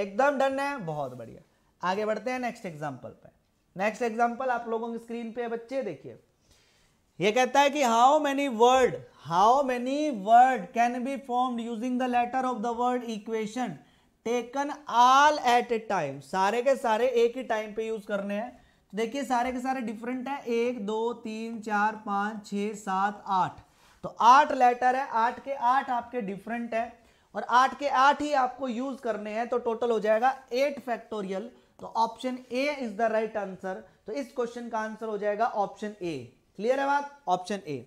एकदम डन है बहुत बढ़िया आगे बढ़ते हैं नेक्स्ट एग्जाम्पल पे नेक्स्ट एग्जाम्पल आप लोगों की स्क्रीन पे बच्चे देखिए ये कहता है कि how many word how many word can be formed using the letter of the word equation taken all at a time सारे के सारे एक ही टाइम पे यूज करने हैं तो देखिए सारे के सारे डिफरेंट है एक दो तीन चार पाँच छ सात आठ तो आठ लेटर है आठ के आठ आपके डिफरेंट है और आठ के आठ ही आपको यूज करने हैं तो टोटल हो जाएगा एट फैक्टोरियल तो option A is the right answer तो इस क्वेश्चन का आंसर हो जाएगा ऑप्शन ए क्लियर है बात ऑप्शन ए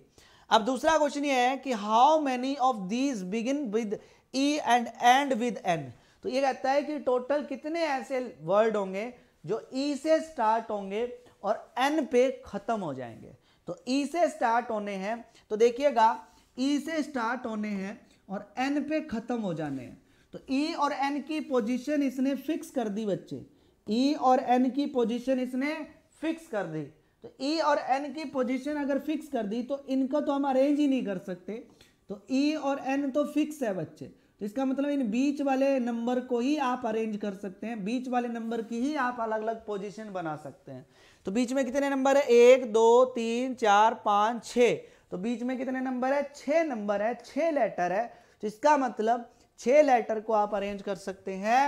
अब दूसरा क्वेश्चन ये है कि how many of these begin with E and end with N तो ये कहता है कि टोटल कितने ऐसे वर्ड होंगे जो ई e से स्टार्ट होंगे और एन पे खत्म हो जाएंगे तो ई e से स्टार्ट होने हैं तो देखिएगा ई e से स्टार्ट होने हैं और एन पे खत्म हो जाने हैं तो ई और एन की पोजीशन इसने फिक्स कर दी बच्चे ई e और एन की पोजीशन इसने फिक्स कर दी तो ई e और एन की पोजीशन अगर फिक्स कर दी तो इनका तो हम अरेंज ही नहीं कर सकते तो ई e और एन तो फिक्स है बच्चे तो इसका मतलब इन बीच वाले नंबर को ही आप अरेंज कर सकते हैं बीच वाले नंबर की ही आप अलग अलग पोजीशन बना सकते हैं तो बीच में कितने नंबर है एक दो तीन चार पाँच छः तो बीच में कितने नंबर है छः नंबर है छः लेटर है तो इसका मतलब छः लेटर को आप अरेंज कर सकते हैं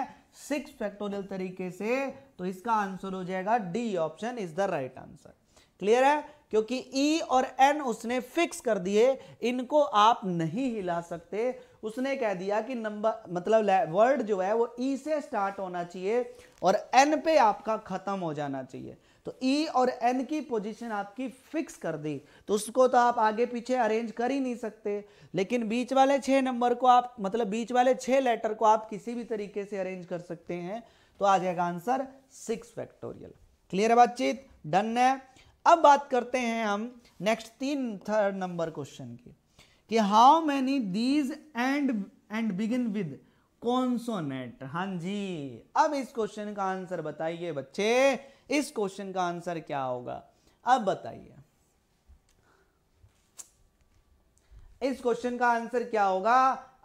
सिक्स फैक्टोरियल तरीके से तो इसका आंसर हो जाएगा D option is the right answer clear है क्योंकि ई e और एन उसने फिक्स कर दिए इनको आप नहीं हिला सकते उसने कह दिया कि नंबर मतलब वर्ड जो है वो ई e से स्टार्ट होना चाहिए और एन पे आपका खत्म हो जाना चाहिए तो ई e और एन की पोजीशन आपकी फिक्स कर दी तो उसको तो आप आगे पीछे अरेंज कर ही नहीं सकते लेकिन बीच वाले छह नंबर को आप मतलब बीच वाले छह लेटर को आप किसी भी तरीके से अरेंज कर सकते हैं तो आ जाएगा आंसर सिक्स फैक्टोरियल क्लियर है बातचीत डन है अब बात करते हैं हम नेक्स्ट तीन थर्ड नंबर क्वेश्चन की कि how many these and end begin with consonant हां जी अब इस क्वेश्चन का आंसर बताइए बच्चे इस क्वेश्चन का आंसर क्या होगा अब बताइए इस क्वेश्चन का आंसर क्या होगा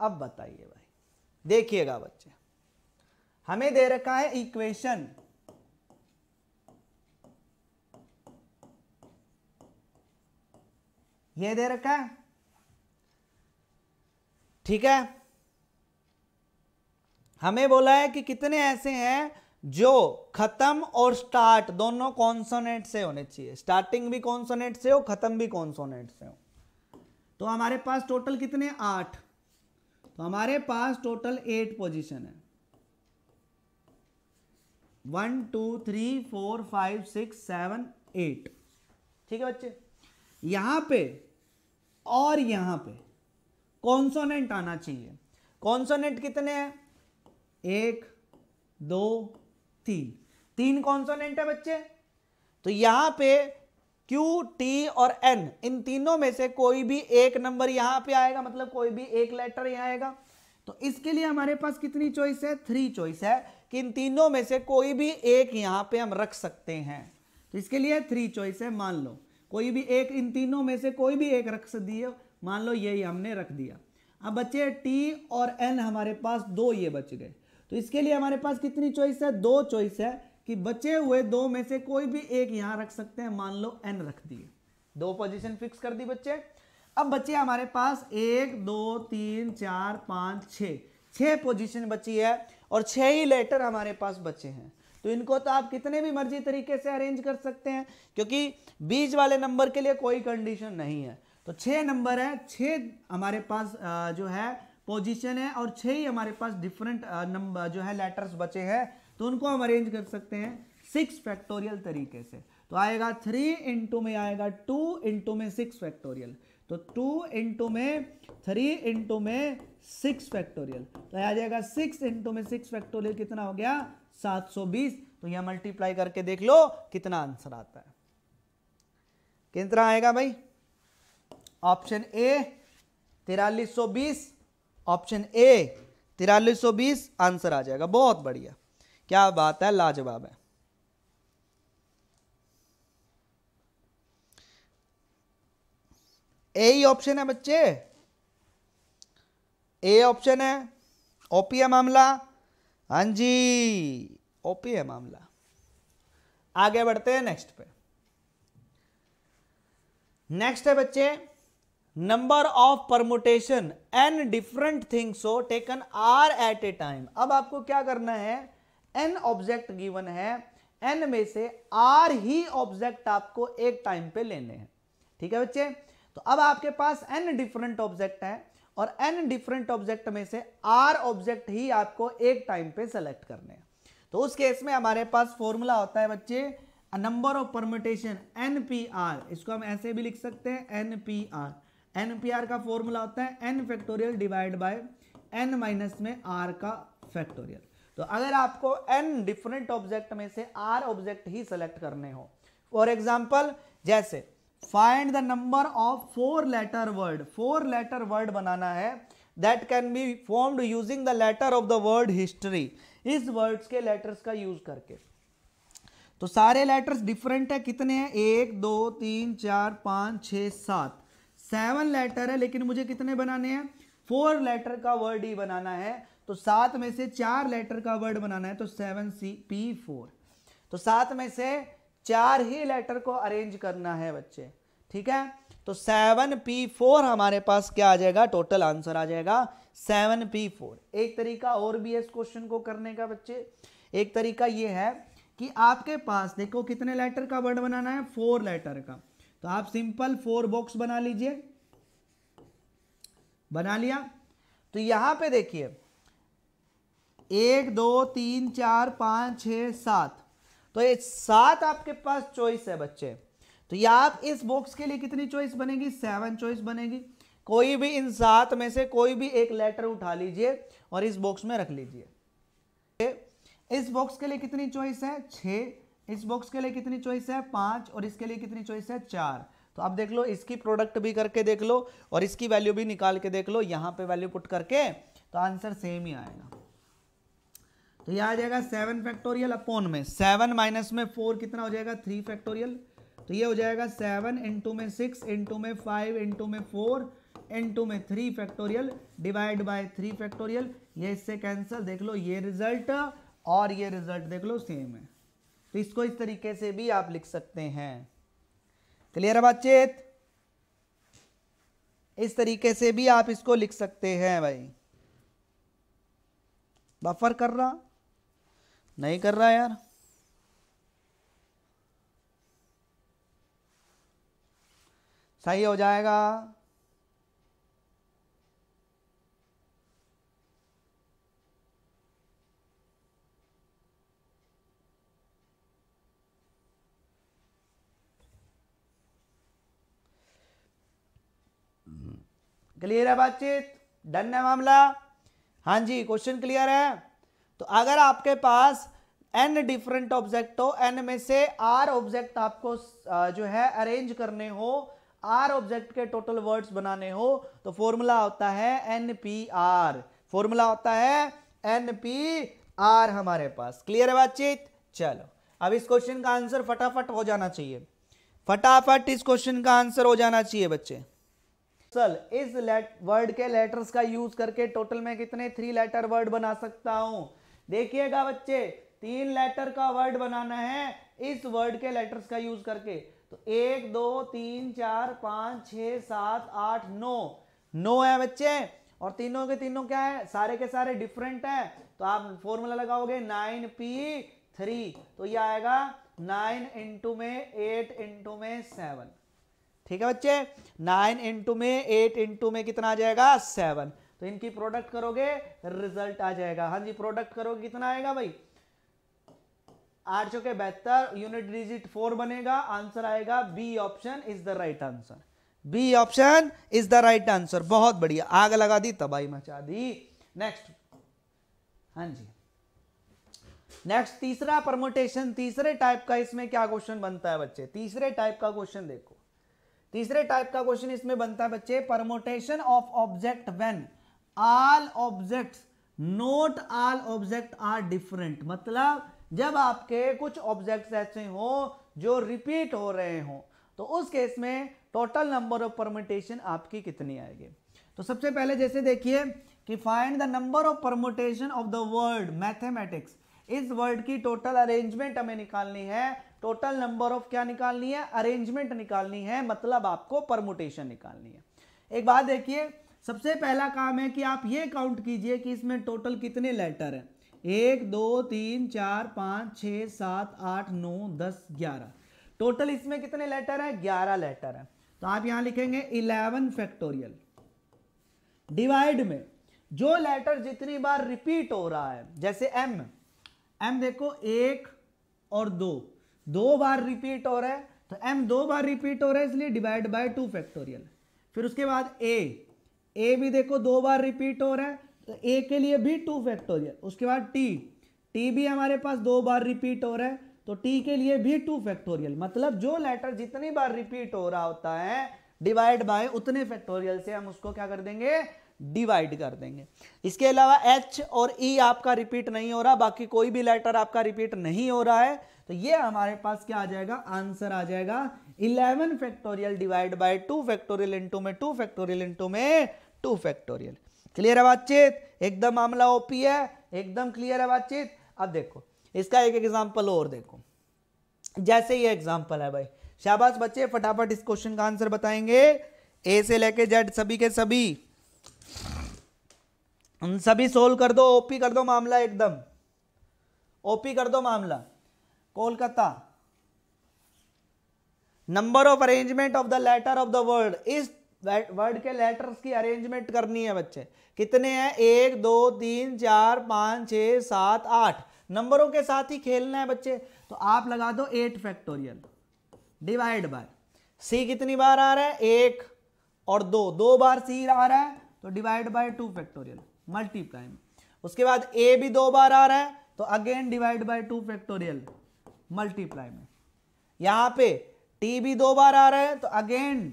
अब बताइए भाई देखिएगा बच्चे हमें दे रखा है इक्वेशन ये दे रखा है ठीक है हमें बोला है कि कितने ऐसे हैं जो खत्म और स्टार्ट दोनों कॉन्सोनेट से होने चाहिए स्टार्टिंग भी कॉन्सोनेट से हो खत्म भी कॉन्सोनेंट से हो तो हमारे पास टोटल कितने आठ तो हमारे पास टोटल एट पोजीशन है one two three four five six seven eight ठीक है बच्चे यहां पे और यहां पे कॉन्सोनेंट आना चाहिए कॉन्सोनेंट कितने हैं एक दो तीन तीन कॉन्सोनेंट है बच्चे तो यहां पे क्यू टी और एन इन तीनों में से कोई भी एक नंबर यहां पे आएगा मतलब कोई भी एक लेटर यहां आएगा तो इसके लिए हमारे पास कितनी चॉइस है थ्री चॉइस है कि इन तीनों में से कोई भी एक यहां पे हम रख सकते हैं तो इसके लिए थ्री चॉइस है मान लो कोई भी एक इन तीनों में से कोई भी एक रख दिए मान लो यही हमने रख दिया अब बच्चे टी और एन हमारे पास दो ये बच गए तो इसके लिए हमारे पास कितनी चॉइस है दो चॉइस है कि बचे हुए दो में से कोई भी एक यहाँ रख सकते हैं मान लो एन रख दिए दो पोजीशन फिक्स कर दी बच्चे अब बच्चे हमारे पास एक दो तीन चार पाँच छ छ पोजीशन बची है और छह ही लेटर हमारे पास बचे हैं तो इनको तो आप कितने भी मर्जी तरीके से अरेंज कर सकते हैं क्योंकि बीज वाले नंबर के लिए कोई कंडीशन नहीं है तो छ नंबर है छ हमारे पास जो है पोजीशन है और छह ही हमारे पास डिफरेंट नंबर जो है लेटर्स बचे हैं तो उनको हम अरेंज कर सकते हैं सिक्स फैक्टोरियल तरीके से तो आएगा थ्री इंटू में आएगा टू इंटू में सिक्स फैक्टोरियल तो टू इंटू में थ्री इंटू में सिक्स फैक्टोरियल तो आ जाएगा सिक्स इंटू में सिक्स फैक्टोरियल कितना हो गया सात सौ बीस तो यह मल्टीप्लाई करके देख लो कितना आंसर आता है कितना आएगा भाई ऑप्शन ए तिरालीस सौ बीस ऑप्शन ए तिरालीस सौ बीस आंसर आ जाएगा बहुत बढ़िया क्या बात है लाजवाब है ए ही ऑप्शन है बच्चे ए ऑप्शन है ओपी है मामला हाँ जी ओपी मामला आगे बढ़ते हैं नेक्स्ट पे नेक्स्ट है बच्चे number of permutation n different things हो taken r at a time अब आपको क्या करना है एन ऑब्जेक्ट गिवन है एन में से आर ही ऑब्जेक्ट आपको एक टाइम पे लेने हैं ठीक है बच्चे तो अब आपके पास एन डिफरेंट ऑब्जेक्ट है और एन डिफरेंट ऑब्जेक्ट में से आर ऑब्जेक्ट ही आपको एक टाइम पे सेलेक्ट करने हैं तो उस केस में हमारे पास फॉर्मूला होता है बच्चे number of permutation n P r इसको हम ऐसे भी लिख सकते हैं n P r n P r का फॉर्मूला होता है n factorial divide by n minus में आर का फैक्टोरियल तो अगर आपको एन डिफरेंट ऑब्जेक्ट में से आर ऑब्जेक्ट ही सेलेक्ट करने हो फॉर एग्जाम्पल जैसे find the number of four letter word four letter word बनाना है that can be formed using the letter of the word history इस वर्ड्स के letters का यूज करके तो सारे लेटर्स डिफरेंट है कितने हैं एक दो तीन चार पाँच छः सात सेवन लेटर है लेकिन मुझे कितने बनाने हैं फोर लेटर का वर्ड ही बनाना है तो सात में से चार लेटर का वर्ड बनाना है तो सेवन सी पी फोर तो सात में से चार ही लेटर को अरेंज करना है बच्चे ठीक है तो सेवन पी फोर हमारे पास क्या आ जाएगा टोटल आंसर आ जाएगा सेवन पी फोर एक तरीका और भी है इस क्वेश्चन को करने का बच्चे एक तरीका यह है कि आपके पास देखो कितने लेटर का वर्ड बनाना है फोर लेटर का तो आप सिंपल फोर बॉक्स बना लीजिए बना लिया तो यहां पे देखिए एक दो तीन चार पांच छ सात तो ये सात आपके पास चॉइस है बच्चे तो या आप इस बॉक्स के लिए कितनी चॉइस बनेगी सेवन चॉइस बनेगी कोई भी इन सात में से कोई भी एक लेटर उठा लीजिए और इस बॉक्स में रख लीजिए इस बॉक्स के लिए कितनी चॉइस है छ इस बॉक्स के लिए कितनी चॉइस है पांच और इसके लिए कितनी चॉइस है चार तो आप देख लो इसकी प्रोडक्ट भी करके देख लो और इसकी वैल्यू भी निकाल के देख लो यहां पे वैल्यू पुट करके तो आंसर सेम ही आएगा तो यह आ जाएगा सेवन फैक्टोरियल अपॉन में सेवन माइनस में फोर कितना हो जाएगा थ्री फैक्टोरियल तो ये हो जाएगा सेवन इंटू में सिक्स इंटू में फाइव इंटू में फोर इंटू में three factorial divide by three factorial ये इससे कैंसिल देख लो ये रिजल्ट और ये रिजल्ट देख लो सेम है तो इसको इस तरीके से भी आप लिख सकते हैं क्लियर है बातचीत इस तरीके से भी आप इसको लिख सकते हैं भाई बफर कर रहा नहीं कर रहा यार सही हो जाएगा क्लियर है बातचीत डन है मामला हाँ जी क्वेश्चन क्लियर है तो अगर आपके पास एन डिफरेंट ऑब्जेक्ट हो एन में से आर ऑब्जेक्ट आपको जो है अरेंज करने हो आर ऑब्जेक्ट के टोटल वर्ड्स बनाने हो तो फॉर्मूला होता है एन पी आर फॉर्मूला होता है एन पी आर हमारे पास क्लियर है बातचीत चलो अब इस क्वेश्चन का आंसर फटाफट हो जाना चाहिए फटाफट इस क्वेश्चन का आंसर हो जाना चाहिए बच्चे सल इस वर्ड के लेटर्स का यूज करके टोटल में कितने थ्री लेटर वर्ड बना सकता हूं देखिएगा बच्चे तीन लेटर का वर्ड बनाना है इस वर्ड के लेटर्स का यूज करके तो एक दो तीन चार पांच छ सात आठ नौ नौ है बच्चे और तीनों के तीनों क्या है सारे के सारे डिफरेंट है तो आप फॉर्मूला लगाओगे नाइन पी थ्री तो ये आएगा नाइन इंटू में एट इंटू में सेवन ठीक है बच्चे नाइन इंटू में एट इंटू में कितना आ जाएगा सेवन तो इनकी प्रोडक्ट करोगे रिजल्ट आ जाएगा हाँ जी प्रोडक्ट करोगे कितना आएगा भाई आठ के बेहतर यूनिट डिजिट फोर बनेगा आंसर आएगा B option is the right answer B option is the right answer बहुत बढ़िया आग लगा दी तबाही मचा दी नेक्स्ट हाँ जी नेक्स्ट तीसरा परमोटेशन तीसरे टाइप का इसमें क्या क्वेश्चन बनता है बच्चे तीसरे टाइप का क्वेश्चन देखो तीसरे टाइप का क्वेश्चन इसमें बनता है बच्चे permutation of object when all object not all object are different मतलब जब आपके कुछ ऑब्जेक्ट्स ऐसे हो जो रिपीट हो रहे हो तो उस केस में टोटल नंबर ऑफ परमोटेशन आपकी कितनी आएगी तो सबसे पहले जैसे देखिए कि find the number of permutation of the word mathematics इस वर्ड की टोटल अरेंजमेंट हमें निकालनी है टोटल नंबर ऑफ क्या निकालनी है अरेंजमेंट निकालनी है मतलब आपको परमोटेशन निकालनी है एक बात देखिए सबसे पहला काम है कि आप ये काउंट कीजिए कि इसमें टोटल कितने लेटर हैं एक दो तीन चार पाँच छः सात आठ नौ दस ग्यारह टोटल इसमें कितने लेटर हैं ग्यारह लेटर हैं तो आप यहां लिखेंगे इलेवन फैक्टोरियल डिवाइड में जो लेटर जितनी बार रिपीट हो रहा है जैसे एम एम देखो एक और दो दो बार रिपीट हो रहा है तो m दो बार रिपीट हो रहा है इसलिए डिवाइड बाय टू फैक्टोरियल फिर उसके बाद a a भी देखो दो बार रिपीट हो रहा है तो a के लिए भी टू फैक्टोरियल उसके बाद t t भी हमारे पास दो बार रिपीट हो रहा है तो t के लिए भी टू फैक्टोरियल मतलब जो लेटर जितनी बार रिपीट हो रहा होता है डिवाइड बाय उतने फैक्टोरियल से हम उसको क्या कर देंगे डिवाइड कर देंगे इसके अलावा एच और ई e आपका रिपीट नहीं हो रहा बाकी कोई भी लेटर आपका रिपीट नहीं हो रहा है तो ये हमारे पास क्या आ जाएगा आंसर आ जाएगा 11 factorial divide by 2 factorial into में 2 फैक्टोरियल इंटू में 2 फैक्टोरियल क्लियर है बातचीत एकदम मामला ओपी है एकदम क्लियर है बातचीत अब देखो इसका एक एग्जाम्पल और देखो जैसे ये एग्जाम्पल है भाई शाबाश बच्चे फटाफट इस क्वेश्चन का आंसर बताएंगे ए से लेके जेड सभी के सभी उन सभी सोल्व कर दो ओपी कर दो मामला एकदम ओपी कर दो मामला Kolkata number of arrangement of the letter of the word इस वर्ड के लेटर्स की अरेंजमेंट करनी है बच्चे कितने हैं एक दो तीन चार पाँच छ सात आठ नंबरों के साथ ही खेलना है बच्चे तो आप लगा दो eight factorial divide by C कितनी बार आ रहा है एक और दो दो बार सी आ रहा है तो divide by two factorial multiply में उसके बाद ए भी दो बार आ रहा है तो again divide by two factorial multiply में यहां पे टी भी दो बार आ रहा है तो अगेन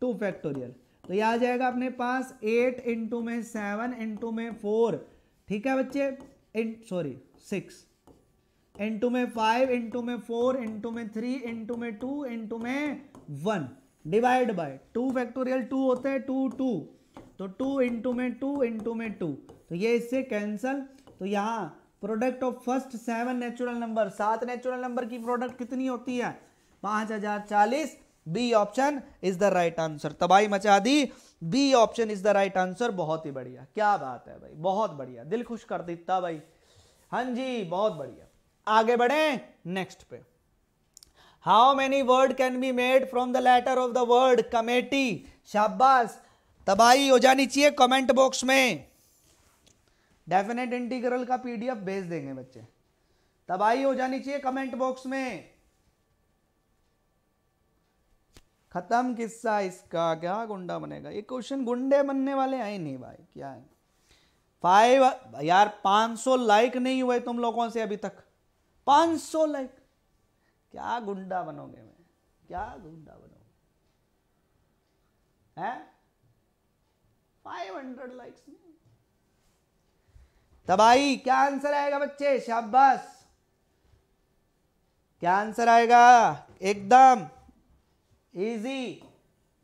टू फैक्टोरियल तो यह आ जाएगा अपने पास एट इंटू में सेवन इंटू में फोर ठीक है बच्चे इन सॉरी सिक्स इंटू में फाइव इंटू में फोर इंटू में थ्री इंटू में टू इंटू में one divide by two factorial two होते हैं टू टू तो टू इंटू में टू इंटू में टू तो ये इससे कैंसल तो यहाँ product of first seven natural number सात नेचुरल नंबर की प्रोडक्ट कितनी होती है पांच हजार चालीस B option is the right answer तबाही मचा दी B option is the right answer बहुत ही बढ़िया क्या बात है भाई बहुत बढ़िया दिल खुश कर देता भाई हां जी बहुत बढ़िया आगे बढ़े नेक्स्ट पे how many word can be made from the letter of the word committee शाबाश तबाही हो जानी चाहिए कमेंट बॉक्स में डेफिनेट इंटीग्रल का पीडीएफ भेज देंगे बच्चे तबाही हो जानी चाहिए कमेंट बॉक्स में खत्म किस्सा इसका क्या गुंडा बनेगा ये क्वेश्चन गुंडे बनने वाले हैं नहीं भाई क्या है फाइव यार पाँच सौ लाइक नहीं हुए तुम लोगों से अभी तक पांच सौ लाइक क्या गुंडा बनोगे मैं क्या गुंडा बनोगे हैं फाइव हंड्रेड लाइक्स में तबाही क्या आंसर आएगा बच्चे शाबाश क्या आंसर आएगा एकदम इजी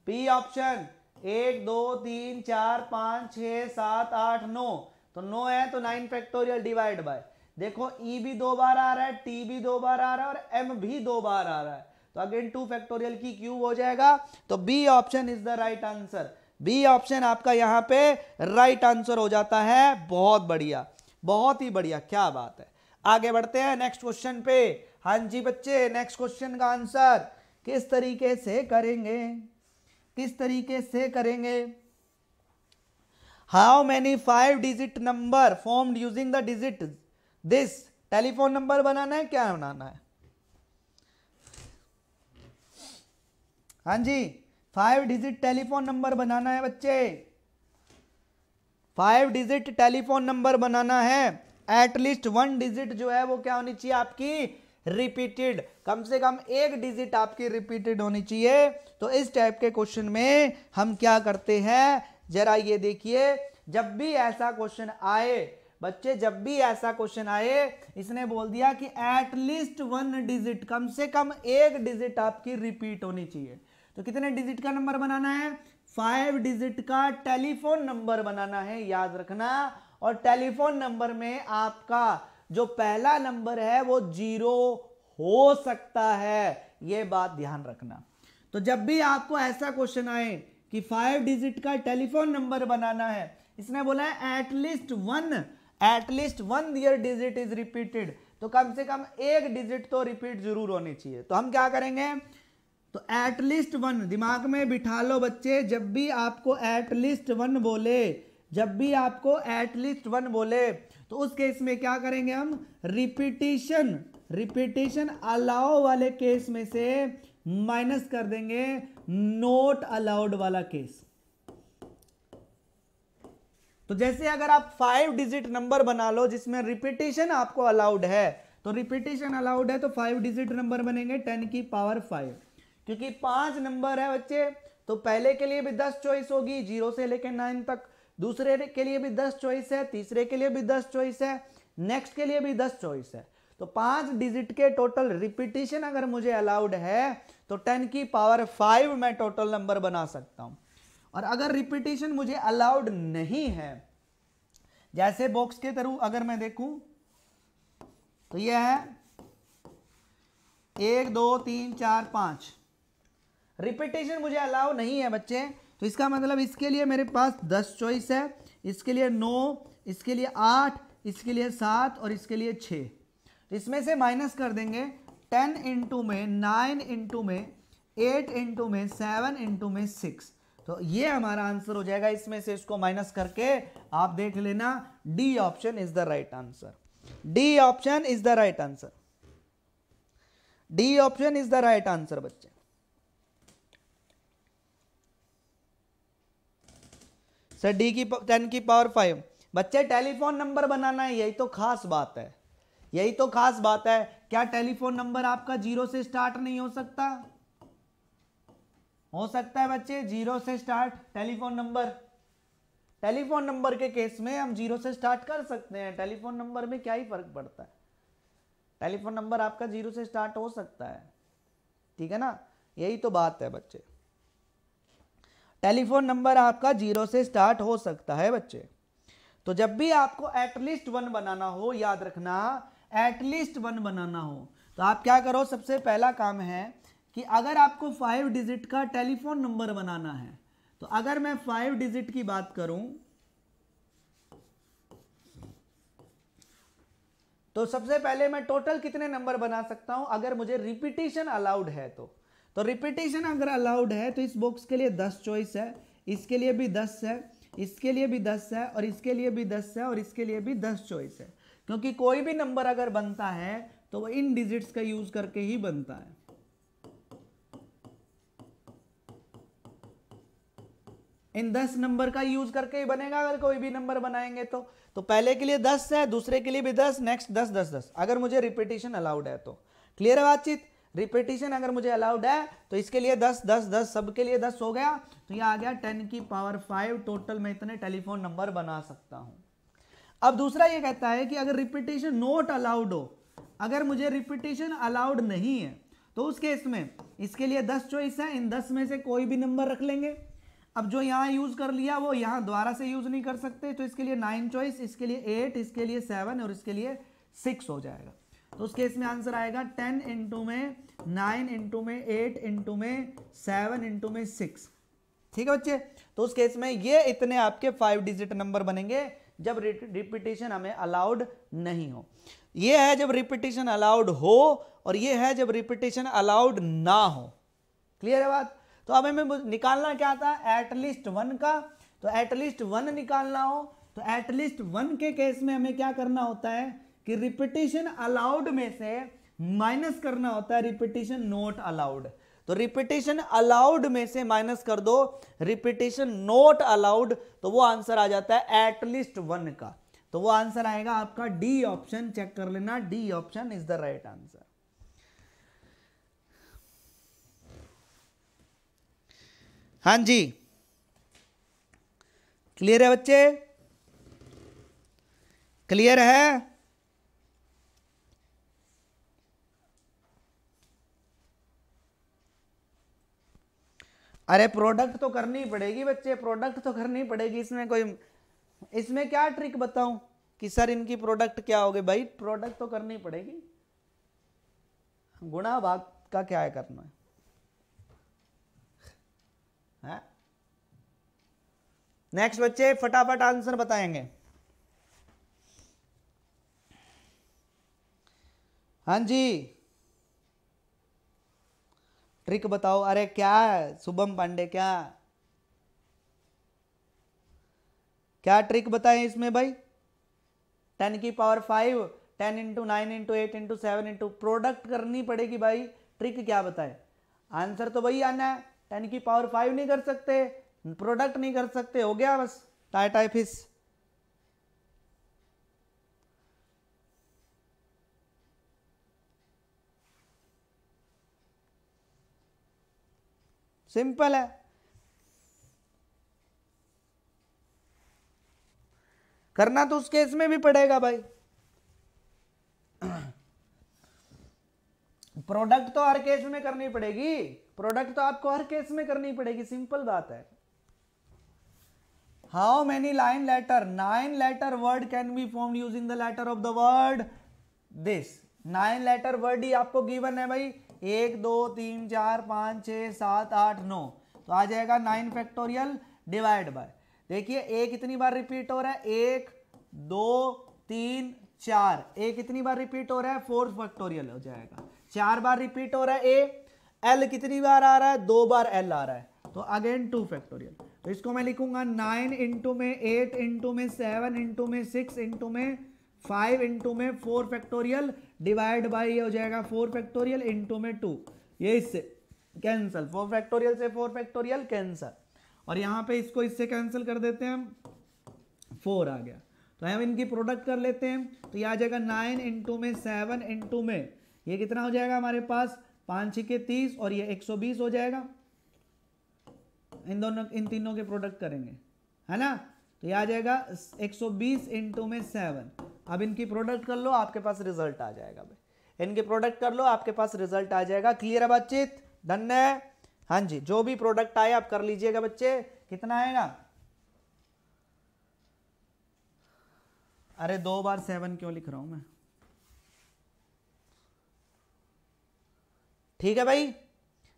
पी ऑप्शन एक दो तीन चार पांच छ सात आठ नौ तो नौ है तो नाइन फैक्टोरियल डिवाइड बाय देखो ई e भी दो बार आ रहा है टी भी दो बार आ रहा है और एम भी दो बार आ रहा है तो अगेन टू फैक्टोरियल की क्यूब हो जाएगा तो B option is the right answer B option आपका यहां पे राइट आंसर हो जाता है बहुत बढ़िया बहुत ही बढ़िया क्या बात है आगे बढ़ते हैं नेक्स्ट क्वेश्चन पे हां जी बच्चे नेक्स्ट क्वेश्चन का आंसर किस तरीके से करेंगे किस तरीके से करेंगे how many five digit number formed using the digit this telephone number बनाना है क्या बनाना है हाँ जी फाइव डिजिट टेलीफोन नंबर बनाना है बच्चे फाइव डिजिट टेलीफोन नंबर बनाना है एटलीस्ट वन डिजिट जो है वो क्या होनी चाहिए आपकी रिपीटेड कम से कम एक डिजिट आपकी रिपीटेड होनी चाहिए तो इस टाइप के क्वेश्चन में हम क्या करते हैं जरा ये देखिए जब भी ऐसा क्वेश्चन आए बच्चे जब भी ऐसा क्वेश्चन आए इसने बोल दिया कि एटलीस्ट वन डिजिट कम से कम एक डिजिट आपकी रिपीट होनी चाहिए तो कितने डिजिट का नंबर बनाना है फाइव डिजिट का टेलीफोन नंबर बनाना है याद रखना और टेलीफोन नंबर में आपका जो पहला नंबर है वो जीरो हो सकता है ये बात ध्यान रखना तो जब भी आपको ऐसा क्वेश्चन आए कि फाइव डिजिट का टेलीफोन नंबर बनाना है इसने बोला है at least one at least one there digit is repeated तो कम से कम एक डिजिट तो रिपीट जरूर होनी चाहिए तो हम क्या करेंगे तो एटलीस्ट वन दिमाग में बिठा लो बच्चे जब भी आपको एटलीस्ट वन बोले जब भी आपको एटलीस्ट वन बोले तो उस केस में क्या करेंगे हम रिपीटिशन रिपीटिशन अलाउ वाले केस में से माइनस कर देंगे नोट अलाउड वाला केस तो जैसे अगर आप फाइव डिजिट नंबर बना लो जिसमें रिपीटिशन आपको अलाउड है तो रिपीटिशन अलाउड है तो फाइव डिजिट नंबर बनेंगे टेन की पावर फाइव क्योंकि पांच नंबर है बच्चे तो पहले के लिए भी दस चॉइस होगी जीरो से लेकर नाइन तक दूसरे के लिए भी दस चॉइस है तीसरे के लिए भी दस चॉइस है नेक्स्ट के लिए भी दस चॉइस है तो पांच डिजिट के टोटल रिपीटेशन अगर मुझे अलाउड है तो टेन की पावर फाइव मैं टोटल नंबर बना सकता हूं और अगर रिपीटेशन मुझे अलाउड नहीं है जैसे बॉक्स के थ्रू अगर मैं देखूं तो यह है एक दो तीन चार पांच रिपीटेशन मुझे अलाउ नहीं है बच्चे तो इसका मतलब इसके लिए मेरे पास दस चॉइस है इसके लिए नौ इसके लिए आठ इसके लिए सात और इसके लिए छः तो इसमें से माइनस कर देंगे टेन इंटू में नाइन इंटू में एट इंटू में सेवन इंटू में सिक्स तो ये हमारा आंसर हो जाएगा इसमें से इसको माइनस करके आप देख लेना D option is the right answer D option is the right answer D option is the right answer बच्चे सर डी की टेन की पावर फाइव बच्चे टेलीफोन नंबर बनाना है यही तो खास बात है यही तो खास बात है क्या टेलीफोन नंबर आपका जीरो से स्टार्ट नहीं हो सकता हो सकता है बच्चे जीरो से start telephone number telephone number के केस में हम जीरो से स्टार्ट कर सकते हैं टेलीफोन नंबर में क्या ही फर्क पड़ता है टेलीफोन नंबर आपका जीरो से स्टार्ट हो सकता है ठीक है ना यही तो बात है बच्चे टेलीफोन नंबर आपका जीरो से स्टार्ट हो सकता है बच्चे तो जब भी आपको एटलीस्ट वन बनाना हो याद रखना एटलीस्ट वन बनाना हो तो आप क्या करो सबसे पहला काम है कि अगर आपको फाइव डिजिट का टेलीफोन नंबर बनाना है तो अगर मैं फाइव डिजिट की बात करूं तो सबसे पहले मैं टोटल कितने नंबर बना सकता हूं अगर मुझे रिपीटेशन अलाउड है तो तो रिपीटेशन अगर अलाउड है तो इस बॉक्स के लिए दस चॉइस है इसके लिए भी दस है इसके लिए भी दस है और इसके लिए भी दस है और इसके लिए भी दस चॉइस है क्योंकि कोई भी नंबर अगर बनता है तो वह इन डिजिट्स का यूज करके ही बनता है इन दस नंबर का यूज करके ही बनेगा अगर कोई भी नंबर बनाएंगे तो तो पहले के लिए दस है दूसरे के लिए भी दस नेक्स्ट दस दस दस अगर मुझे रिपीटेशन अलाउड है तो क्लियर है बातचीत रिपीटिशन अगर मुझे अलाउड है तो इसके लिए दस दस दस सबके लिए दस हो गया तो ये आ गया टेन की पावर फाइव टोटल मैं इतने टेलीफोन नंबर बना सकता हूं अब दूसरा ये कहता है कि अगर रिपीटेशन नोट अलाउड हो अगर मुझे रिपीटेशन अलाउड नहीं है तो उस केस में इसके लिए दस चॉइस है इन दस में से कोई भी नंबर रख लेंगे अब जो यहाँ यूज़ कर लिया वो यहाँ दोबारा से यूज़ नहीं कर सकते तो इसके लिए नाइन चॉइस इसके लिए एट इसके लिए सेवन और इसके लिए सिक्स हो जाएगा तो उस केस में आंसर आएगा टेन इंटू में नाइन इंटू में एट इंटू में सेवन इंटू में सिक्स ठीक है बच्चे तो उस केस में ये इतने आपके फाइव डिजिट नंबर बनेंगे जब रिपीटेशन हमें अलाउड नहीं हो ये है जब रिपीटेशन अलाउड हो और ये है जब रिपीटेशन अलाउड ना हो क्लियर है बात तो अब हमें निकालना क्या था एटलीस्ट वन का तो एटलीस्ट वन निकालना हो तो एटलीस्ट वन के केस में हमें क्या करना होता है कि रिपीटेशन अलाउड में से माइनस करना होता है रिपीटेशन नॉट अलाउड तो रिपीटेशन अलाउड में से माइनस कर दो रिपीटेशन नॉट अलाउड तो वो आंसर आ जाता है एटलीस्ट वन का तो वो आंसर आएगा आपका डी ऑप्शन चेक कर लेना D option is the right answer हां जी क्लियर है बच्चे क्लियर है अरे प्रोडक्ट तो करनी पड़ेगी बच्चे प्रोडक्ट तो करनी पड़ेगी इसमें कोई इसमें क्या ट्रिक बताऊं कि सर इनकी प्रोडक्ट क्या होगी भाई प्रोडक्ट तो करनी पड़ेगी गुणा भाग का क्या है करना है, है? नेक्स्ट बच्चे फटाफट आंसर बताएंगे हाँ जी ट्रिक बताओ अरे क्या शुभम पांडे क्या क्या ट्रिक बताएं इसमें भाई टेन की power five ten into nine into eight into seven into product करनी पड़ेगी भाई ट्रिक क्या बताए आंसर तो वही आना है टेन की पावर फाइव नहीं कर सकते प्रोडक्ट नहीं कर सकते हो गया बस टाइटाइफिस सिंपल है करना तो उस केस में भी पड़ेगा भाई प्रोडक्ट तो हर केस में करनी पड़ेगी प्रोडक्ट तो आपको हर केस में करनी पड़ेगी सिंपल बात है how many line letter nine letter word can be form using the letter of the word this nine letter word ही आपको गिवन है भाई एक दो तीन चार पाँच छः सात आठ नौ तो आ जाएगा नाइन फैक्टोरियल डिवाइड बाय देखिए एक कितनी बार रिपीट हो रहा है एक दो तीन चार ए कितनी बार रिपीट हो रहा है फोर फैक्टोरियल हो जाएगा चार बार रिपीट हो रहा है ए एल कितनी बार आ रहा है दो बार एल आ रहा है तो अगेन टू फैक्टोरियल तो इसको मैं लिखूंगा नाइन इंटू में एट इंटू में सेवन इंटू में सिक्स इंटू में फाइव इंटू में फोर फैक्टोरियल डिवाइड बाई ये हो जाएगा फोर फैक्टोरियल इंटू में टू ये इससे कैंसल फोर फैक्टोरियल से फोर फैक्टोरियल कैंसल और यहाँ पे इसको इससे कैंसिल कर देते हैं हम फोर आ गया तो हम इनकी प्रोडक्ट कर लेते हैं तो ये आ जाएगा नाइन इंटू में सेवन इंटू में ये कितना हो जाएगा हमारे पास पाँच छः के तीस और ये एक सौ बीस हो जाएगा इन दोनों इन तीनों के प्रोडक्ट करेंगे है ना तो ये आ जाएगा एक सौ बीस इंटू में सेवन अब इनकी प्रोडक्ट कर लो आपके पास रिजल्ट आ जाएगा भाई इनकी प्रोडक्ट कर लो आपके पास रिजल्ट आ जाएगा क्लियर है बातचीत धन्य हाँ जी जो भी प्रोडक्ट आए आप कर लीजिएगा बच्चे कितना आएगा अरे दो बार सेवन क्यों लिख रहा हूं मैं ठीक है भाई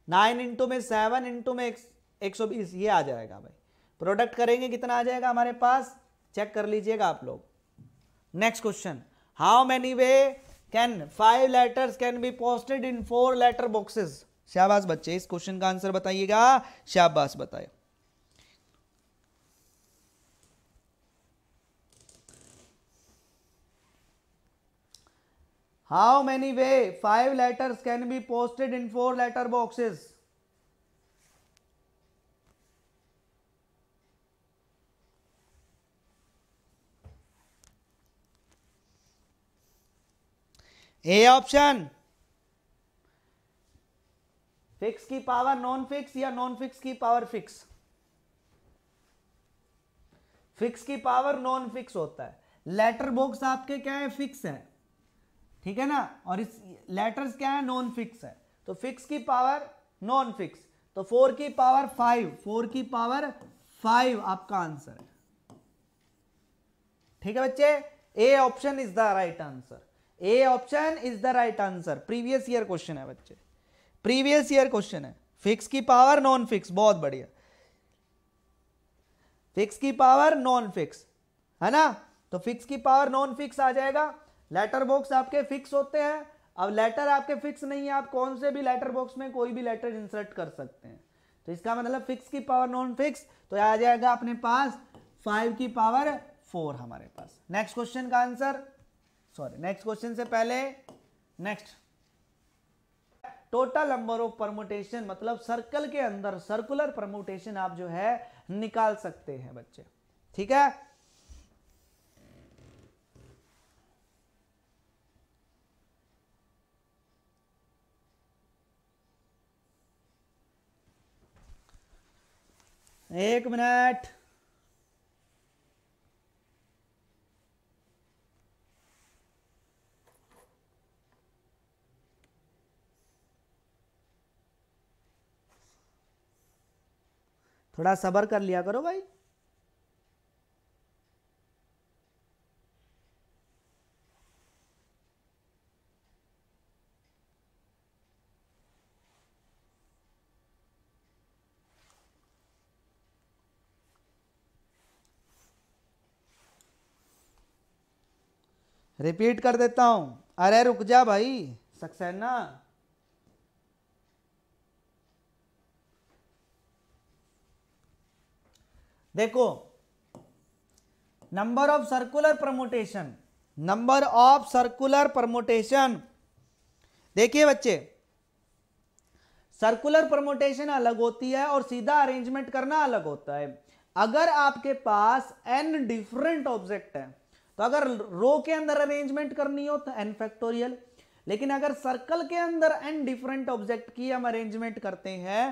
नाइन इंटू में सेवन इंटू में एक सौ बीस ये आ जाएगा भाई प्रोडक्ट करेंगे कितना आ जाएगा हमारे पास चेक कर लीजिएगा आप लोग next question how many way can five letters can be posted in four letter boxes शाहबाज बच्चे इस क्वेश्चन का आंसर बताइएगा शाहबाज बताए how many way five letters can be posted in four letter boxes A option fix की power non fix या non fix की पावर फिक्स फिक्स की पावर नॉन फिक्स होता है लेटर बॉक्स आपके क्या है फिक्स है ठीक है ना और इस लेटर्स क्या है नॉन फिक्स है तो फिक्स की पावर नॉन फिक्स तो फोर की पावर फाइव फोर की पावर फाइव आपका आंसर है ठीक है बच्चे A option is the right answer A option is the right answer previous year question है बच्चे प्रीवियस ईयर क्वेश्चन है फिक्स की पावर नॉन फिक्स बहुत बढ़िया फिक्स की पावर नॉन फिक्स है ना तो फिक्स की पावर नॉन फिक्स आ जाएगा लेटर बॉक्स आपके फिक्स होते हैं अब लेटर आपके फिक्स नहीं है आप कौन से भी लेटर बॉक्स में कोई भी लेटर इंसर्ट कर सकते हैं तो इसका मतलब फिक्स की पावर नॉन फिक्स तो आ जाएगा अपने पास फाइव की पावर फोर हमारे पास नेक्स्ट क्वेश्चन का आंसर सॉरी नेक्स्ट क्वेश्चन से पहले next total number of permutation मतलब सर्कल के अंदर सर्कुलर परमोटेशन आप जो है निकाल सकते हैं बच्चे ठीक है एक मिनट थोड़ा सबर कर लिया करो भाई रिपीट कर देता हूं अरे रुक जा भाई सक्सेना देखो number of circular permutation number of circular permutation देखिए बच्चे सर्कुलर प्रमोटेशन अलग होती है और सीधा अरेंजमेंट करना अलग होता है अगर आपके पास एन डिफरेंट ऑब्जेक्ट है तो अगर रो के अंदर अरेंजमेंट करनी हो तो एन फैक्टोरियल लेकिन अगर सर्कल के अंदर एन डिफरेंट ऑब्जेक्ट की हम अरेंजमेंट करते हैं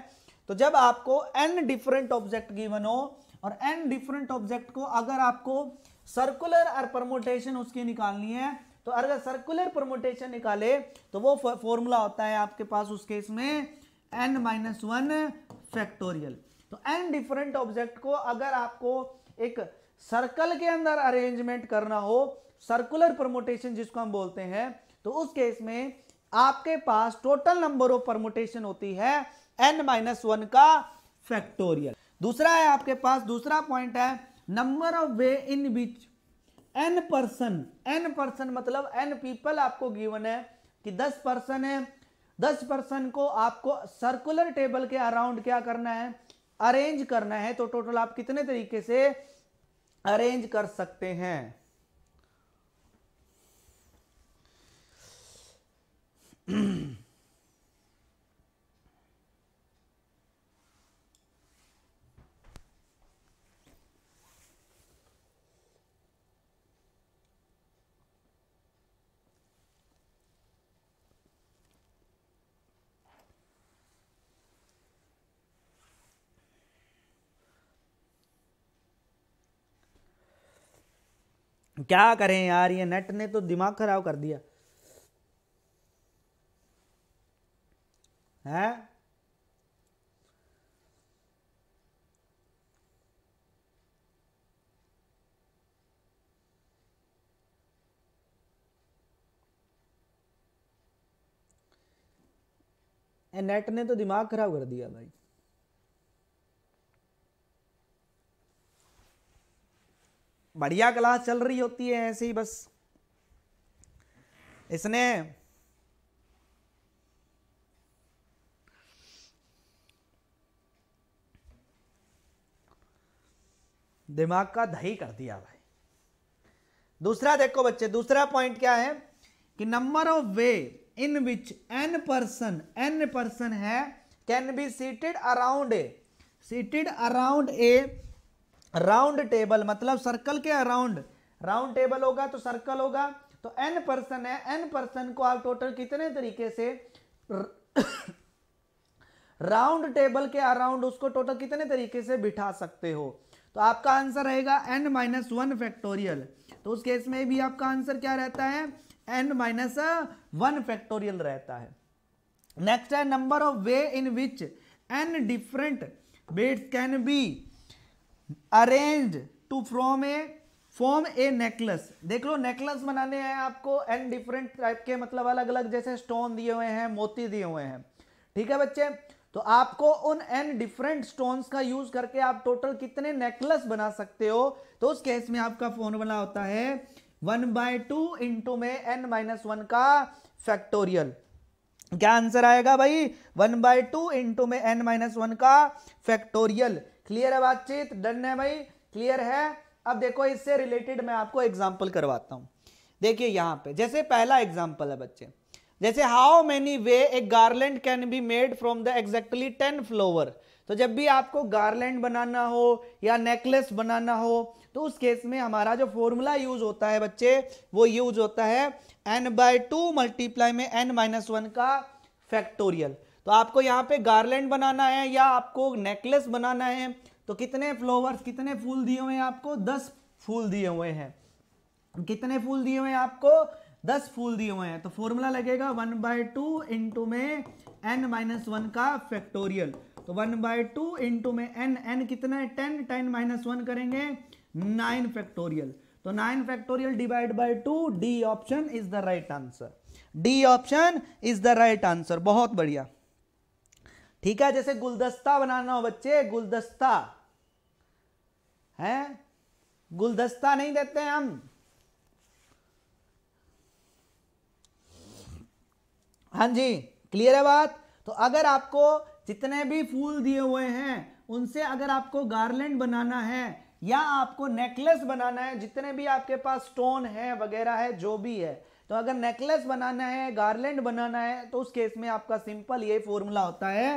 तो जब आपको एन डिफरेंट ऑब्जेक्ट गिवन हो और एन डिफरेंट ऑब्जेक्ट को अगर आपको सर्कुलर और प्रमोटेशन उसकी निकालनी है तो अगर सर्कुलर प्रमोटेशन निकाले तो वो फॉर्मूला होता है आपके पास उस केस में एन माइनस वन फैक्टोरियल तो एन डिफरेंट ऑब्जेक्ट को अगर आपको एक सर्कल के अंदर अरेंजमेंट करना हो सर्कुलर प्रमोटेशन जिसको हम बोलते हैं तो उस केस में आपके पास टोटल नंबर ऑफ प्रमोटेशन होती है एन माइनस वन का फैक्टोरियल दूसरा है आपके पास दूसरा पॉइंट है number of way in which n person n person मतलब एन पीपल आपको गिवन है कि दस पर्सन है दस पर्सन को आपको सर्कुलर टेबल के अराउंड क्या करना है अरेंज करना है तो टोटल आप कितने तरीके से अरेंज कर सकते हैं *clears throat* क्या करें यार ये नेट ने तो दिमाग खराब कर दिया है नेट ने तो दिमाग खराब कर दिया भाई बढ़िया क्लास चल रही होती है ऐसे ही बस इसने दिमाग का दही कर दिया भाई दूसरा देखो बच्चे दूसरा पॉइंट क्या है कि number of way in which n person n person है can be seated around a seated around a round table मतलब सर्कल के अराउंड राउंड टेबल होगा तो सर्कल होगा तो एन पर्सन है एन पर्सन को आप टोटल कितने तरीके से राउंड टेबल के अराउंड उसको टोटल कितने तरीके से बिठा सकते हो तो आपका आंसर रहेगा एन माइनस वन फैक्टोरियल तो उस केस में भी आपका आंसर क्या रहता है एन माइनस वन फैक्टोरियल रहता है नेक्स्ट है number of way in which n different beads can be arrange to from a form a necklace देख लो नेकलेस बनाने हैं आपको एन डिफरेंट टाइप के मतलब अलग अलग जैसे स्टोन दिए हुए हैं मोती दिए हुए हैं ठीक है बच्चे तो आपको उन एन डिफरेंट स्टोन्स का यूज करके आप टोटल कितने नेकलेस बना सकते हो तो उस केस में आपका फॉर्मूला होता है वन बाय टू इंटू में एन माइनस वन का फैक्टोरियल क्या आंसर आएगा भाई वन बाय टू इंटू में एन माइनस वन का फैक्टोरियल क्लियर है बातचीत डन है भाई क्लियर है अब देखो इससे रिलेटेड मैं आपको एग्जाम्पल करवाता हूँ देखिए यहाँ पे जैसे पहला एग्जाम्पल है बच्चे जैसे how many way a garland can be made from the exactly ten flower तो जब भी आपको गार्लैंड बनाना हो या नेकलेस बनाना हो तो उस केस में हमारा जो फॉर्मूला यूज होता है बच्चे वो यूज होता है एन बाय टू मल्टीप्लाई में एन माइनस वन का फैक्टोरियल तो आपको यहाँ पे गार्लैंड बनाना है या आपको नेकलेस बनाना है तो कितने फ्लोवर्स कितने फूल दिए हुए हैं आपको दस फूल दिए हुए हैं कितने फूल दिए हुए हैं आपको दस फूल दिए हुए हैं तो फॉर्मूला लगेगा वन बाय टू इंटू में एन माइनस वन का फैक्टोरियल तो वन बाय टू इंटू में एन एन कितना है टेन टेन माइनस वन करेंगे नाइन फैक्टोरियल तो nine factorial divide by two D option is the right answer D option is the right answer बहुत बढ़िया ठीक है जैसे गुलदस्ता बनाना हो बच्चे गुलदस्ता है गुलदस्ता नहीं देते हैं हम हाँ जी क्लियर है बात तो अगर आपको जितने भी फूल दिए हुए हैं उनसे अगर आपको गार्लैंड बनाना है या आपको नेकलेस बनाना है जितने भी आपके पास स्टोन है वगैरह है जो भी है तो अगर नेकलेस बनाना है गार्लैंड बनाना है तो उस केस में आपका सिंपल ये फॉर्मूला होता है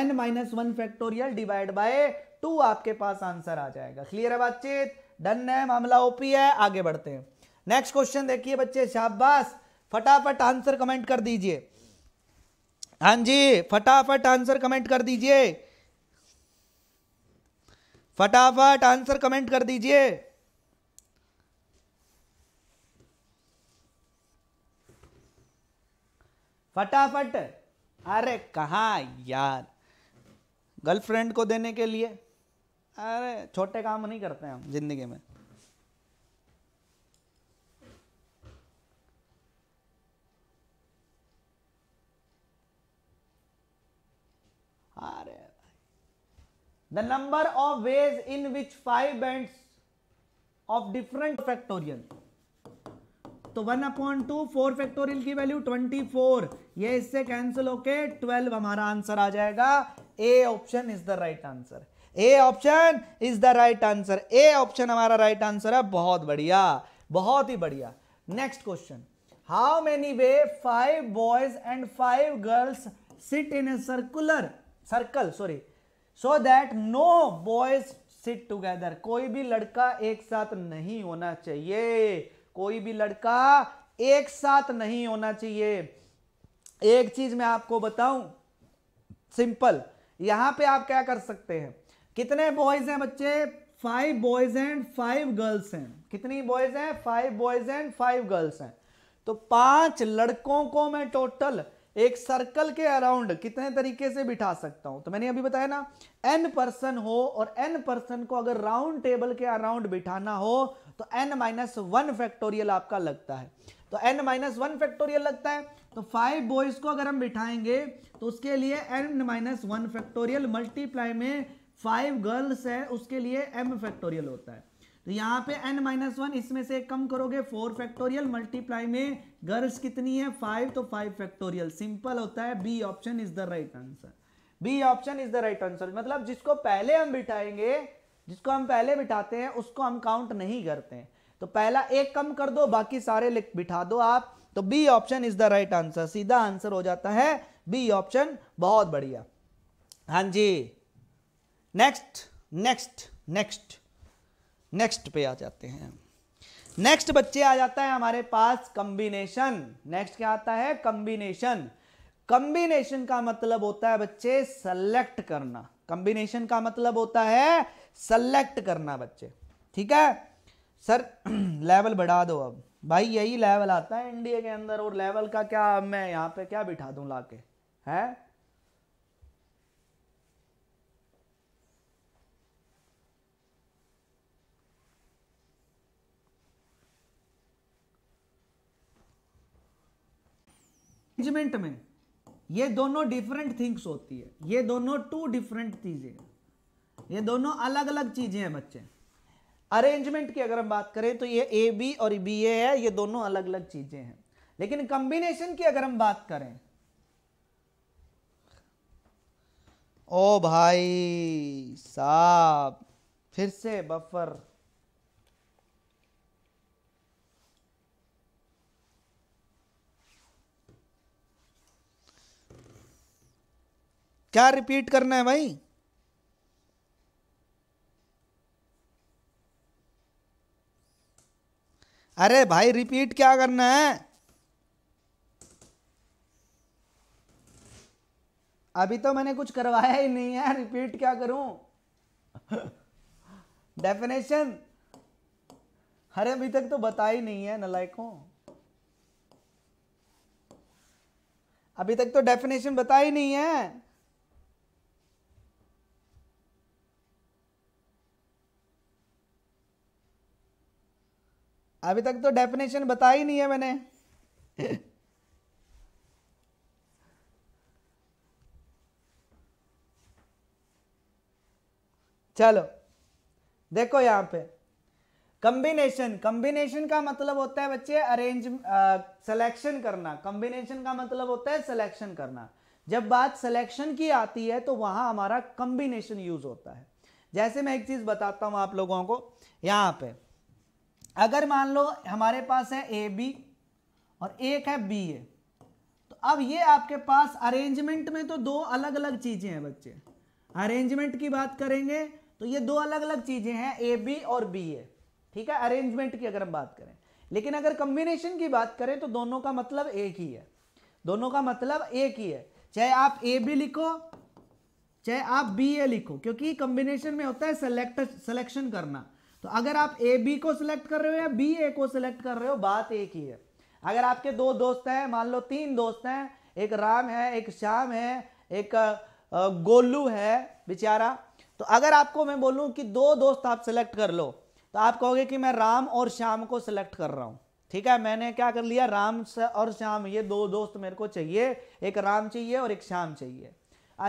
n minus one factorial divide by two आपके पास आंसर आ जाएगा क्लियर है बातचीत डन है मामला ओपी है आगे बढ़ते हैं नेक्स्ट क्वेश्चन देखिए बच्चे शाबाश फटाफट आंसर कमेंट कर दीजिए हाँ जी फटाफट आंसर कमेंट कर दीजिए फटाफट आंसर कमेंट कर दीजिए फटाफट अरे कहाँ यार गर्लफ्रेंड को देने के लिए अरे छोटे काम नहीं करते हम जिंदगी में अरे the number of ways in which five band of different factorial तो one upon two four factorial की वैल्यू ट्वेंटी फोर ये इससे कैंसिल होके ट्वेल्व हमारा आंसर आ जाएगा A option is the right answer A option is the right answer A option हमारा right right answer है बहुत बढ़िया बहुत ही बढ़िया next question how many way five boys and five girls sit in A circular circle sorry so that no boys sit together कोई भी लड़का एक साथ नहीं होना चाहिए कोई भी लड़का एक साथ नहीं होना चाहिए एक चीज मैं आपको बताऊं सिंपल यहां पे आप क्या कर सकते हैं कितने बॉयज हैं बच्चे five boys and five girls हैं कितनी बॉयज हैं five boys and five girls हैं तो पांच लड़कों को मैं टोटल एक सर्कल के अराउंड कितने तरीके से बिठा सकता हूं तो मैंने अभी बताया ना एन पर्सन हो और एन पर्सन को अगर राउंड टेबल के अराउंड बिठाना हो तो एन माइनस वन फैक्टोरियल आपका लगता है तो एन माइनस वन फैक्टोरियल लगता है तो फाइव बॉयज को अगर हम बिठाएंगे तो उसके लिए n minus one factorial multiply में फाइव गर्ल्स है उसके लिए एम फैक्टोरियल होता है तो यहाँ पे एन माइनस वन इसमें से कम करोगे फोर फैक्टोरियल मल्टीप्लाई में गर्ल्स कितनी है फाइव तो फाइव फैक्टोरियल सिंपल होता है B option is the right answer B option is the right answer मतलब जिसको पहले हम बिठाएंगे जिसको हम पहले बिठाते हैं उसको हम काउंट नहीं करते हैं तो पहला एक कम कर दो बाकी सारे बिठा दो आप तो B option is the right answer सीधा आंसर हो जाता है बी ऑप्शन बहुत बढ़िया हाँ जी नेक्स्ट नेक्स्ट नेक्स्ट नेक्स्ट पे आ जाते हैं नेक्स्ट बच्चे आ जाता है हमारे पास कंबिनेशन नेक्स्ट क्या आता है कंबिनेशन कंबिनेशन का मतलब होता है बच्चे सेलेक्ट करना कंबिनेशन का मतलब होता है सेलेक्ट करना बच्चे ठीक है सर लेवल *clears throat* बढ़ा दो अब भाई यही लेवल आता है इंडिया के अंदर और लेवल का क्या मैं यहाँ पे क्या बिठा दू लाके है में ये दोनों डिफरेंट थिंग्स होती है ये दोनों टू डिफरेंट चीजें ये दोनों अलग अलग चीज़ें हैं बच्चे अरेंजमेंट की अगर हम बात करें तो ये ए बी और बी ए है ये दोनों अलग अलग चीज़ें हैं लेकिन कॉम्बिनेशन की अगर हम बात करें ओ भाई साहब फिर से बफर क्या रिपीट करना है भाई अरे भाई रिपीट क्या करना है अभी तो मैंने कुछ करवाया ही नहीं है रिपीट क्या करूं डेफिनेशन *laughs* अरे अभी तक तो बता ही नहीं है नलायकों अभी तक तो डेफिनेशन बता ही नहीं है अभी तक तो डेफिनेशन बता ही नहीं है मैंने चलो देखो यहां पे कंबिनेशन कंबिनेशन का मतलब होता है बच्चे अरेंज सिलेक्शन करना कंबिनेशन का मतलब होता है सिलेक्शन करना जब बात सिलेक्शन की आती है तो वहां हमारा कंबिनेशन यूज होता है जैसे मैं एक चीज बताता हूं आप लोगों को यहां पे अगर मान लो हमारे पास है ए बी और एक है बी ए तो अब ये आपके पास अरेंजमेंट में तो दो अलग अलग चीज़ें हैं बच्चे अरेंजमेंट की बात करेंगे तो ये दो अलग अलग चीज़ें हैं ए बी और बी ए ठीक है अरेंजमेंट की अगर हम बात करें लेकिन अगर कंबिनेशन की बात करें तो दोनों का मतलब एक ही है दोनों का मतलब एक ही है चाहे आप ए बी लिखो चाहे आप बी ए लिखो क्योंकि कंबिनेशन में होता है सेलेक्ट सिलेक्शन करना तो अगर आप ए बी को सिलेक्ट कर रहे हो या बी ए को सिलेक्ट कर रहे हो बात एक ही है अगर आपके दो दोस्त हैं मान लो तीन दोस्त हैं एक राम है एक श्याम है एक गोलू है बेचारा तो अगर आपको मैं बोलूं कि दो दोस्त आप सिलेक्ट कर लो तो आप कहोगे कि मैं राम और श्याम को सिलेक्ट कर रहा हूं ठीक है मैंने क्या कर लिया राम और श्याम ये दो दोस्त मेरे को चाहिए एक राम चाहिए और एक श्याम चाहिए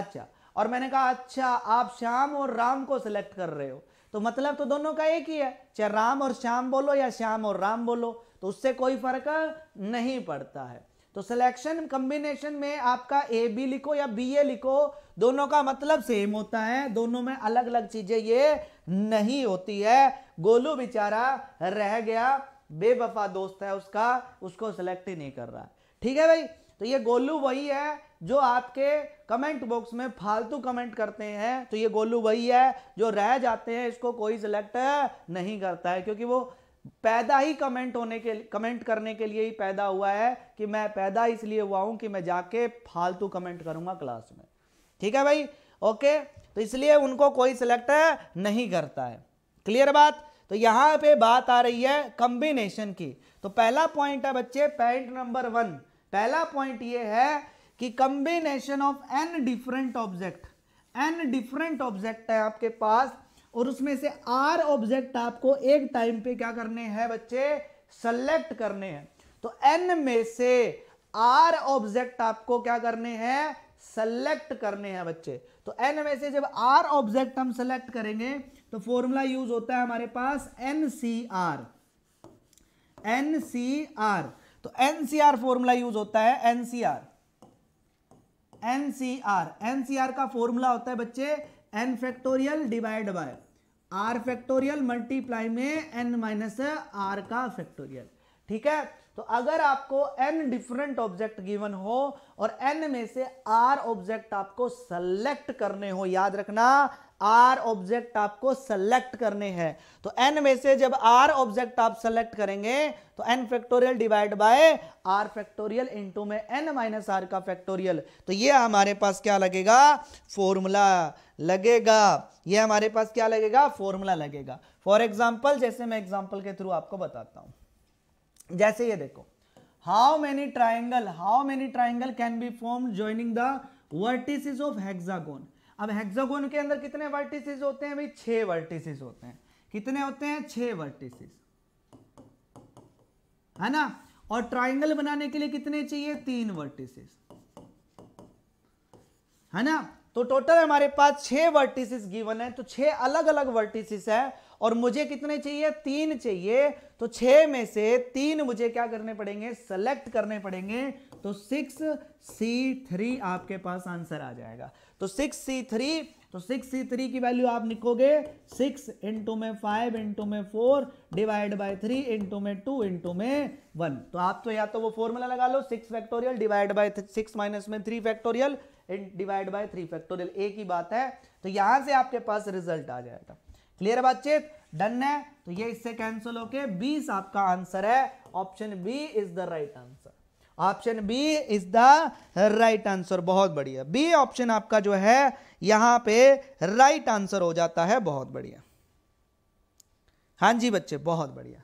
अच्छा और मैंने कहा अच्छा आप श्याम और राम को सिलेक्ट कर रहे हो तो मतलब तो दोनों का एक ही है चाहे राम और श्याम बोलो या श्याम और राम बोलो तो उससे कोई फर्क नहीं पड़ता है तो सिलेक्शन कॉम्बिनेशन में आपका ए बी लिखो या बी ए लिखो दोनों का मतलब सेम होता है दोनों में अलग अलग चीजें ये नहीं होती है गोलू बेचारा रह गया बेवफा दोस्त है उसका उसको सिलेक्ट ही नहीं कर रहा ठीक है भाई तो ये गोलू वही है जो आपके कमेंट बॉक्स में फालतू कमेंट करते हैं तो ये गोलू वही है जो रह जाते हैं इसको कोई सिलेक्ट नहीं करता है क्योंकि वो पैदा ही कमेंट होने के कमेंट करने के लिए ही पैदा हुआ है कि मैं पैदा इसलिए हुआ हूं कि मैं जाके फालतू कमेंट करूंगा क्लास में ठीक है भाई ओके तो इसलिए उनको कोई सिलेक्ट नहीं करता है क्लियर बात तो यहां पे बात आ रही है कॉम्बिनेशन की तो पहला पॉइंट है बच्चे पॉइंट नंबर वन पहला पॉइंट ये है कि combination of n different object n different object है आपके पास और उसमें से आर ऑब्जेक्ट आपको एक टाइम पे क्या करने हैं बच्चे सेलेक्ट करने हैं तो एन में से आर ऑब्जेक्ट आपको क्या करने हैं सेलेक्ट करने हैं बच्चे तो एन में से जब आर ऑब्जेक्ट हम सेलेक्ट करेंगे तो फॉर्मूला यूज होता है हमारे पास n C r n C r तो n C r formula use होता है n C r n C r n C r का फॉर्मूला होता है बच्चे n factorial divide by r factorial multiply में एन माइनस आर का factorial ठीक है तो अगर आपको एन डिफरेंट ऑब्जेक्ट गिवन हो और एन में से आर ऑब्जेक्ट आपको सेलेक्ट करने हो याद रखना आर ऑब्जेक्ट आपको सेलेक्ट करने हैं तो एन में से जब आर ऑब्जेक्ट आप सेलेक्ट करेंगे तो n factorial divide by r factorial into में एन माइनस आर का फैक्टोरियल तो ये हमारे पास क्या लगेगा फॉर्मूला लगेगा ये हमारे पास क्या लगेगा फॉर्मूला लगेगा फॉर एग्जाम्पल जैसे मैं एग्जाम्पल के थ्रू आपको बताता हूं जैसे ये देखो how many triangle how many triangle can be form joining the vertices of hexagon अब हेक्सागोन के अंदर कितने वर्टिसेस होते हैं भाई छह वर्टिसेस होते हैं कितने होते हैं छह वर्टिसेस है ना और ट्राइंगल बनाने के लिए कितने चाहिए तीन वर्टिसेस है ना तो टोटल हमारे पास छह वर्टिसेस गिवन है तो छह अलग अलग वर्टिसेस है और मुझे कितने चाहिए तीन चाहिए तो छह में से तीन मुझे क्या करने पड़ेंगे सेलेक्ट करने पड़ेंगे तो सिक्स सी थ्री आपके पास आंसर आ जाएगा तो सिक्स सी थ्री तो सिक्स सी थ्री की वैल्यू आप लिखोगे सिक्स इंटू में फाइव इंटू में four divide by three into में टू इंटू में वन तो आप तो या तो वो फॉर्मूला लगा लो six factorial divide by six minus में three factorial divide by three factorial एक ही बात है तो यहां से आपके पास रिजल्ट आ जाएगा क्लियर बातचीत डन है तो ये इससे कैंसिल होके बीस आपका आंसर है option B is the right answer option B is the right answer बहुत बढ़िया बी ऑप्शन आपका जो है यहां पे राइट आंसर हो जाता है बहुत बढ़िया हाँ जी बच्चे बहुत बढ़िया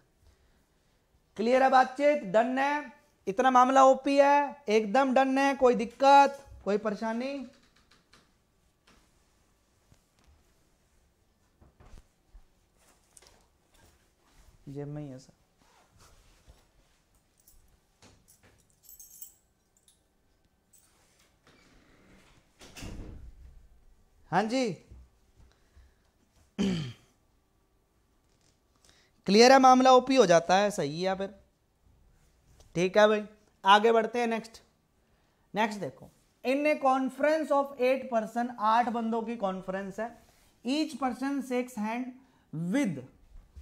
क्लियर है बातचीत डन है इतना मामला ओपी है एकदम डन है कोई दिक्कत कोई परेशानी जेब में ही है सर हाँ जी क्लियर है मामला ओपी हो जाता है सही है फिर ठीक है भाई आगे बढ़ते हैं नेक्स्ट नेक्स्ट देखो in a conference of eight person आठ बंदों की कॉन्फ्रेंस है each person shakes hand with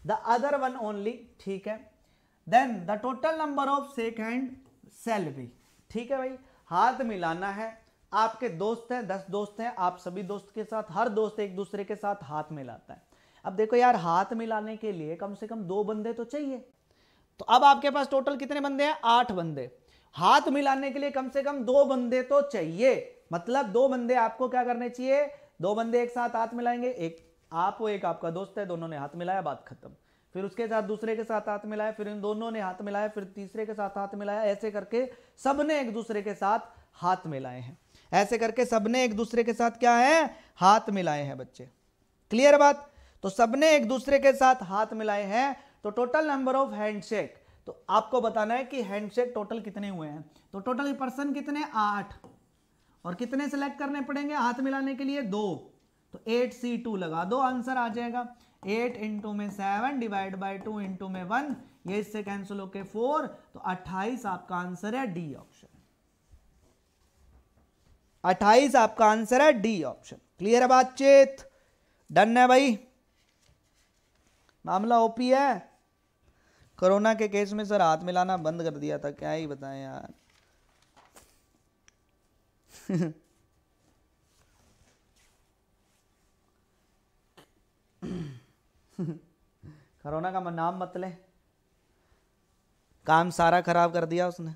the other one only ठीक है then the total number of shake hand shall be ठीक है भाई हाथ मिलाना है आपके दोस्त हैं दस दोस्त हैं आप सभी दोस्त के साथ हर दोस्त एक दूसरे के साथ हाथ मिलाता है अब देखो यार हाथ मिलाने के लिए कम से कम दो बंदे तो चाहिए तो अब आपके पास टोटल कितने बंदे हैं आठ बंदे हाथ मिलाने के लिए कम से कम दो बंदे तो चाहिए मतलब दो बंदे आपको क्या करने चाहिए दो बंदे एक साथ हाथ मिलाएंगे एक आप वो एक आपका दोस्त है दोनों ने हाथ मिलाया बात खत्म फिर उसके साथ दूसरे के साथ हाथ मिलाया फिर इन दोनों ने हाथ मिलाया फिर तीसरे के साथ हाथ मिलाया ऐसे करके सबने एक दूसरे के साथ हाथ मिलाए हैं ऐसे करके सबने एक दूसरे के साथ क्या है हाथ मिलाए हैं बच्चे क्लियर बात तो सबने एक दूसरे के साथ हाथ मिलाए हैं तो टोटल नंबर ऑफ हैंडशेक तो आपको बताना है कि हैंडशेक टोटल कितने हुए हैं तो टोटल पर्सन कितने आठ और कितने सेलेक्ट करने पड़ेंगे हाथ मिलाने के लिए दो तो एट सी टू लगा दो आंसर आ जाएगा एट इंटू में seven divide by two into में वन ये इससे कैंसिल होके फोर तो अट्ठाईस आपका आंसर है डी ऑप्शन अट्ठाईस आपका आंसर है डी ऑप्शन क्लियर है बातचीत डन है भाई मामला ओपी है कोरोना के केस में सर हाथ मिलाना बंद कर दिया था क्या ही बताएं यार कोरोना का नाम मत ले काम सारा खराब कर दिया उसने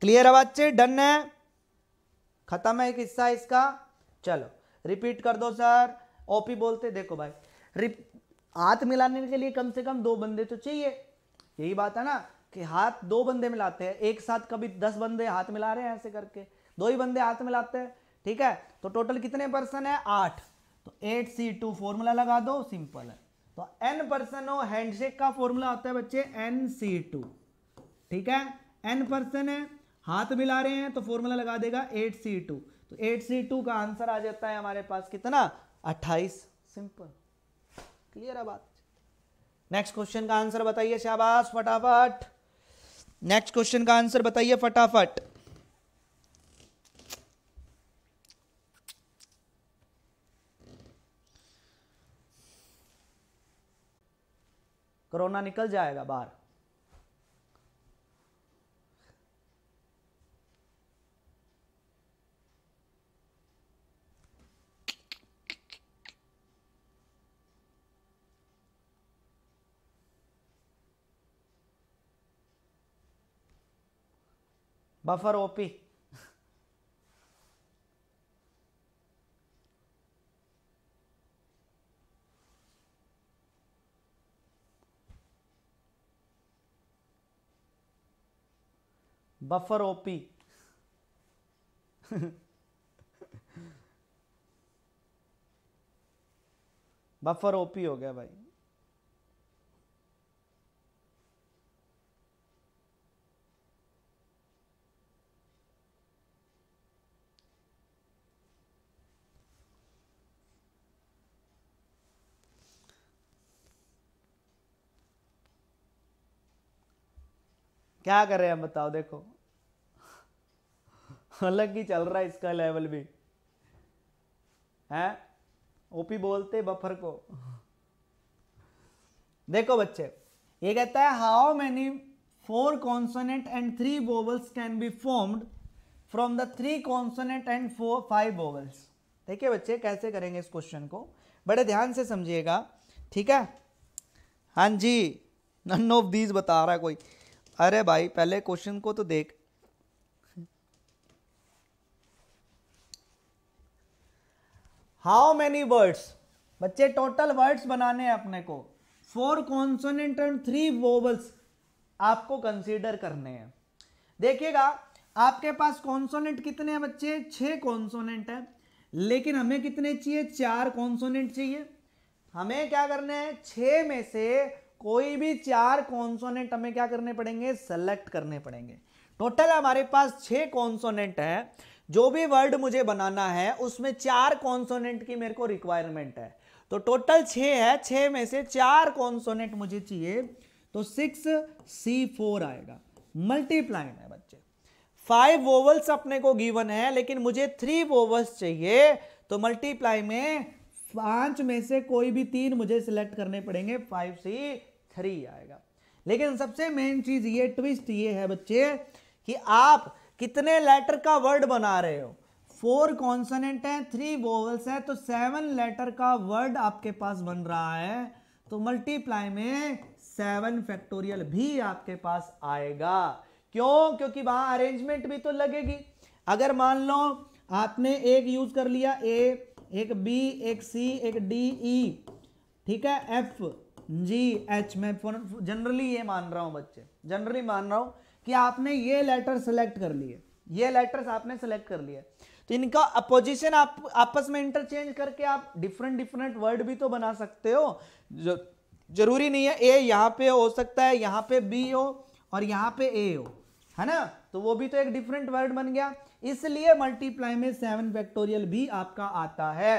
क्लियर आवाज डन है खत्म है एक हिस्सा इसका चलो रिपीट कर दो सर ओपी बोलते देखो भाई हाथ मिलाने के लिए कम से कम दो बंदे तो चाहिए यही बात है ना कि हाथ दो बंदे मिलाते हैं एक साथ कभी दस बंदे हाथ मिला रहे हैं ऐसे करके दो ही बंदे हाथ मिलाते हैं ठीक है तो टोटल कितने पर्सन है आठ तो एट सी टू फॉर्मूला लगा दो सिंपल है तो एन पर्सन हो हैंडशेक का फॉर्मूला होता है बच्चे एन सी टू ठीक है एन पर्सन है हाथ मिला रहे हैं तो फॉर्मूला लगा देगा एट सी टू तो एट सी टू का आंसर आ जाता है हमारे पास कितना अट्ठाईस सिंपल क्लियर है बात नेक्स्ट क्वेश्चन का आंसर बताइए शाबाश फटाफट नेक्स्ट क्वेश्चन का आंसर बताइए फटाफट कोरोना निकल जाएगा बाहर बफर ओपी बफर ओपी बफर ओपी हो गया भाई क्या कर रहे हैं बताओ देखो अलग ही चल रहा है इसका लेवल भी है ओपी बोलते बफर को देखो बच्चे ये कहता है how many four consonant and three vowels can be formed from the three consonant and four five vowels है बच्चे कैसे करेंगे इस क्वेश्चन को बड़े ध्यान से समझिएगा ठीक है हाँ जी नन ऑफ दीज बता रहा है कोई अरे भाई पहले क्वेश्चन को तो देख हाउ मैनी वर्ड्स बच्चे टोटल वर्ड्स बनाने हैं अपने को four consonant and three vowels आपको कंसीडर करने हैं देखिएगा आपके पास कॉन्सोनेंट कितने हैं बच्चे छह कॉन्सोनेंट हैं लेकिन हमें कितने चाहिए चार कॉन्सोनेंट चाहिए हमें क्या करना है छः में से कोई भी चार कॉन्सोनेंट हमें क्या करने पड़ेंगे सेलेक्ट करने पड़ेंगे टोटल हमारे पास छह कॉन्सोनेंट है जो भी वर्ड मुझे बनाना है उसमें चार कॉन्सोनेंट की मेरे को रिक्वायरमेंट है तो टोटल छ है छ में से चार कॉन्सोनेंट मुझे चाहिए तो सिक्स सी फोर आएगा मल्टीप्लाइन है बच्चे फाइव वोवल्स अपने को गिवन है लेकिन मुझे थ्री वोवल्स चाहिए तो मल्टीप्लाई में पांच में से कोई भी तीन मुझे सिलेक्ट करने पड़ेंगे फाइव सी थ्री आएगा लेकिन सबसे मेन चीज ये ट्विस्ट ये है बच्चे कि आप कितने लेटर का वर्ड बना रहे हो फोर कॉन्सनेंट है थ्री वोवल्स है तो सेवन लेटर का वर्ड आपके पास बन रहा है तो मल्टीप्लाई में सेवन फैक्टोरियल भी आपके पास आएगा क्यों क्योंकि वहां अरेंजमेंट भी तो लगेगी अगर मान लो आपने एक यूज कर लिया ए एक बी एक सी एक डी ई e, ठीक है एफ जी एच मैं जनरली ये मान रहा हूँ बच्चे जनरली मान रहा हूँ कि आपने ये लेटर सेलेक्ट कर लिए ये लेटर्स आपने सेलेक्ट कर लिए तो इनका अपोजिशन आप आपस में इंटरचेंज करके आप डिफरेंट डिफरेंट वर्ड भी तो बना सकते हो जो जरूरी नहीं है ए यहाँ पे हो सकता है यहाँ पे बी हो और यहाँ पे ए हो है ना तो वो भी तो एक डिफरेंट वर्ड बन गया इसलिए मल्टीप्लाई में सेवन फैक्टोरियल भी आपका आता है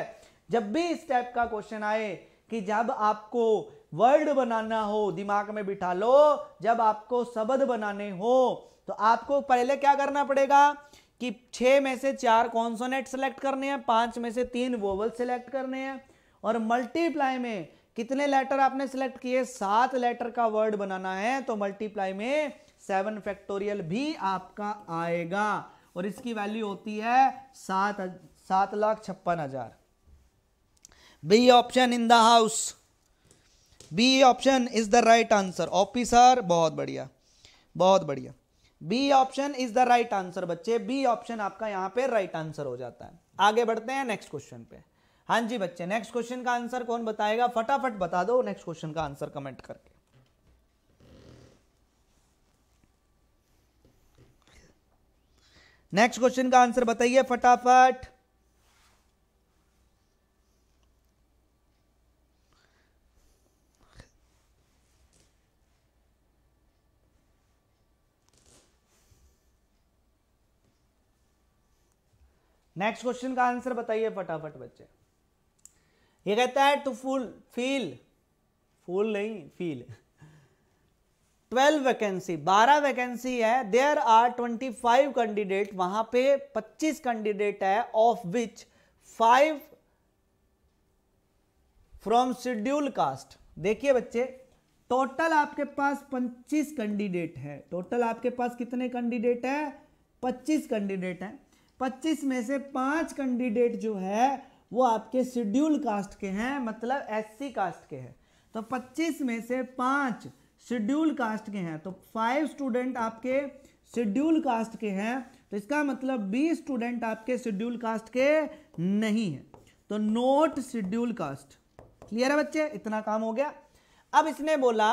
जब भी इस टाइप का क्वेश्चन आए कि जब आपको वर्ड बनाना हो दिमाग में बिठा लो जब आपको शब्द बनाने हो तो आपको पहले क्या करना पड़ेगा कि छह में से चार कॉन्सोनेट सेलेक्ट करने हैं पांच में से तीन वोवल सेलेक्ट करने हैं और मल्टीप्लाई में कितने लेटर आपने सेलेक्ट किए सात लेटर का वर्ड बनाना है तो मल्टीप्लाई में सेवन फैक्टोरियल भी आपका आएगा और इसकी वैल्यू होती है सात सात लाख छप्पन हजार B option in the house B option is the right answer officer बहुत बढ़िया बहुत बढ़िया B option is the right answer बच्चे बी ऑप्शन आपका यहां पे राइट right आंसर हो जाता है आगे बढ़ते हैं नेक्स्ट क्वेश्चन पे हां जी बच्चे नेक्स्ट क्वेश्चन का आंसर कौन बताएगा फटाफट बता दो नेक्स्ट क्वेश्चन का आंसर कमेंट करके नेक्स्ट क्वेश्चन का आंसर बताइए फटाफट नेक्स्ट क्वेश्चन का आंसर बताइए फटाफट बच्चे ये कहता है टू फुल फील फुल नहीं फील ट्वेल्व वैकेंसी बारह वैकेंसी है there are twenty five candidate वहां पे पच्चीस कैंडिडेट है of which five from schedule caste देखिए बच्चे टोटल आपके पास पच्चीस कैंडिडेट है टोटल आपके पास कितने कैंडिडेट है पच्चीस कैंडिडेट है 25 में से पांच कैंडिडेट जो है वो आपके शेड्यूल कास्ट के हैं मतलब एससी कास्ट के हैं तो 25 में से पांच शेड्यूल कास्ट के हैं तो फाइव स्टूडेंट आपके शेड्यूल कास्ट के हैं तो इसका मतलब 20 स्टूडेंट आपके शेड्यूल कास्ट के नहीं है तो नोट शेड्यूल कास्ट क्लियर है बच्चे इतना काम हो गया अब इसने बोला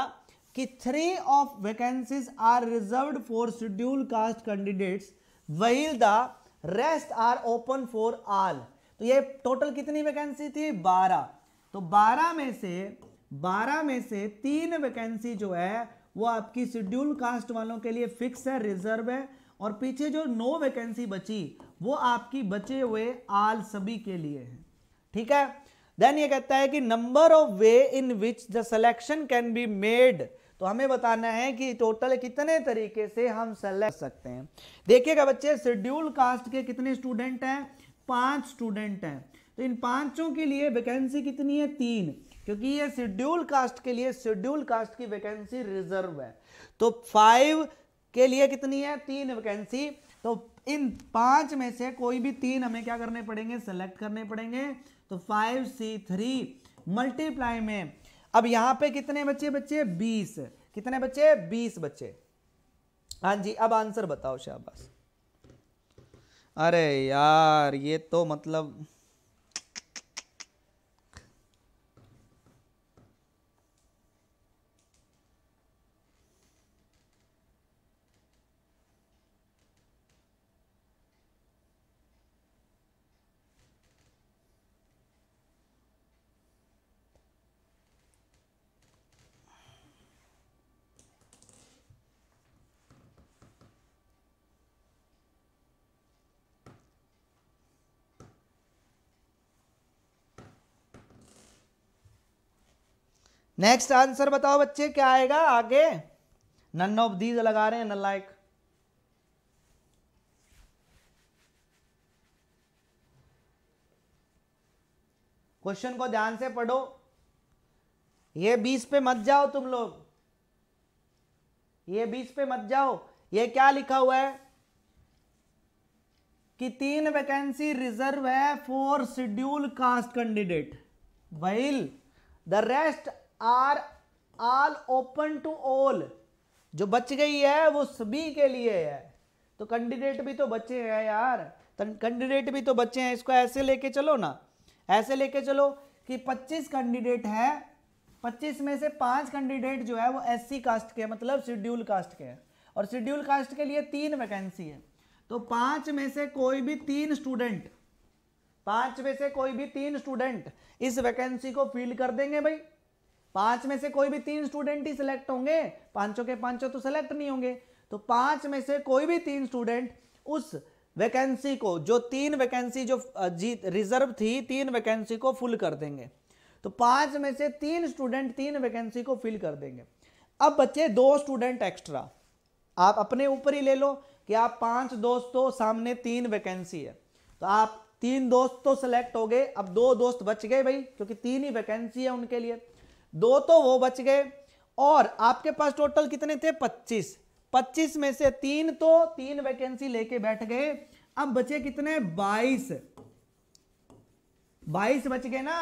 कि three of vacancies are reserve for schedule caste candidates वही the rest are open for all तो ये टोटल कितनी वैकेंसी थी बारह तो बारह में से बारह में से तीन वैकेंसी जो है वो आपकी शेड्यूल कास्ट वालों के लिए फिक्स है रिजर्व है और पीछे जो नो वैकेंसी बची वो आपकी बचे हुए आल सभी के लिए है ठीक है देन ये कहता है कि number of way in which the selection can be made तो हमें बताना है कि टोटल कितने तरीके से हम सेलेक्ट सकते हैं देखिएगा बच्चे शेड्यूल कास्ट के कितने स्टूडेंट हैं पांच स्टूडेंट हैं तो इन पांचों के लिए वैकेंसी कितनी है तीन क्योंकि ये शेड्यूल कास्ट के लिए शेड्यूल कास्ट की वैकेंसी रिजर्व है तो फाइव के लिए कितनी है तीन वैकेंसी तो इन पांच में से कोई भी तीन हमें क्या करने पड़ेंगे सेलेक्ट करने पड़ेंगे तो फाइव सी थ्री मल्टीप्लाई में अब यहां पे कितने बच्चे बच्चे बीस कितने बच्चे बीस बच्चे हाँ जी अब आंसर बताओ शाबाश अरे यार ये तो मतलब नेक्स्ट आंसर बताओ बच्चे क्या आएगा आगे नन ऑफ दीज लगा रहे हैं नन लाइक क्वेश्चन को ध्यान से पढ़ो ये बीस पे मत जाओ तुम लोग ये बीस पे मत जाओ ये क्या लिखा हुआ है कि तीन वैकेंसी रिजर्व है फॉर शेड्यूल कास्ट कैंडिडेट वही the rest are all open to all जो बच गई है वो सभी के लिए है तो कैंडिडेट भी तो बच्चे हैं यार कैंडिडेट भी तो बच्चे हैं इसको ऐसे लेके चलो ना ऐसे लेके चलो कि 25 कैंडिडेट हैं 25 में से पांच कैंडिडेट जो है वो एस कास्ट के मतलब शेड्यूल कास्ट के हैं और शेड्यूल कास्ट के लिए तीन वैकेंसी है तो पांच में से कोई भी तीन स्टूडेंट पांच में से कोई भी तीन स्टूडेंट इस वैकेंसी को फिल कर देंगे भाई पांच में से कोई भी तीन स्टूडेंट ही सिलेक्ट होंगे पांचों के पांचों तो सिलेक्ट नहीं होंगे तो पांच में से कोई भी तीन स्टूडेंट उस वैकेंसी को जो तीन वैकेंसी जो जी रिजर्व थी तीन वैकेंसी को फुल कर देंगे तो पांच में से तीन स्टूडेंट तीन वैकेंसी को फिल कर देंगे अब बच्चे दो स्टूडेंट एक्स्ट्रा आप अपने ऊपर ही ले लो कि आप पांच दोस्तों सामने तीन वैकेंसी है तो आप तीन दोस्त तो सिलेक्ट हो गए अब दो दोस्त बच गए भाई क्योंकि तीन ही वैकेंसी है उनके लिए दो तो वो बच गए और आपके पास टोटल कितने थे पच्चीस पच्चीस में से तीन तो तीन वैकेंसी लेके बैठ गए अब बचे कितने बाईस बाईस बच गए ना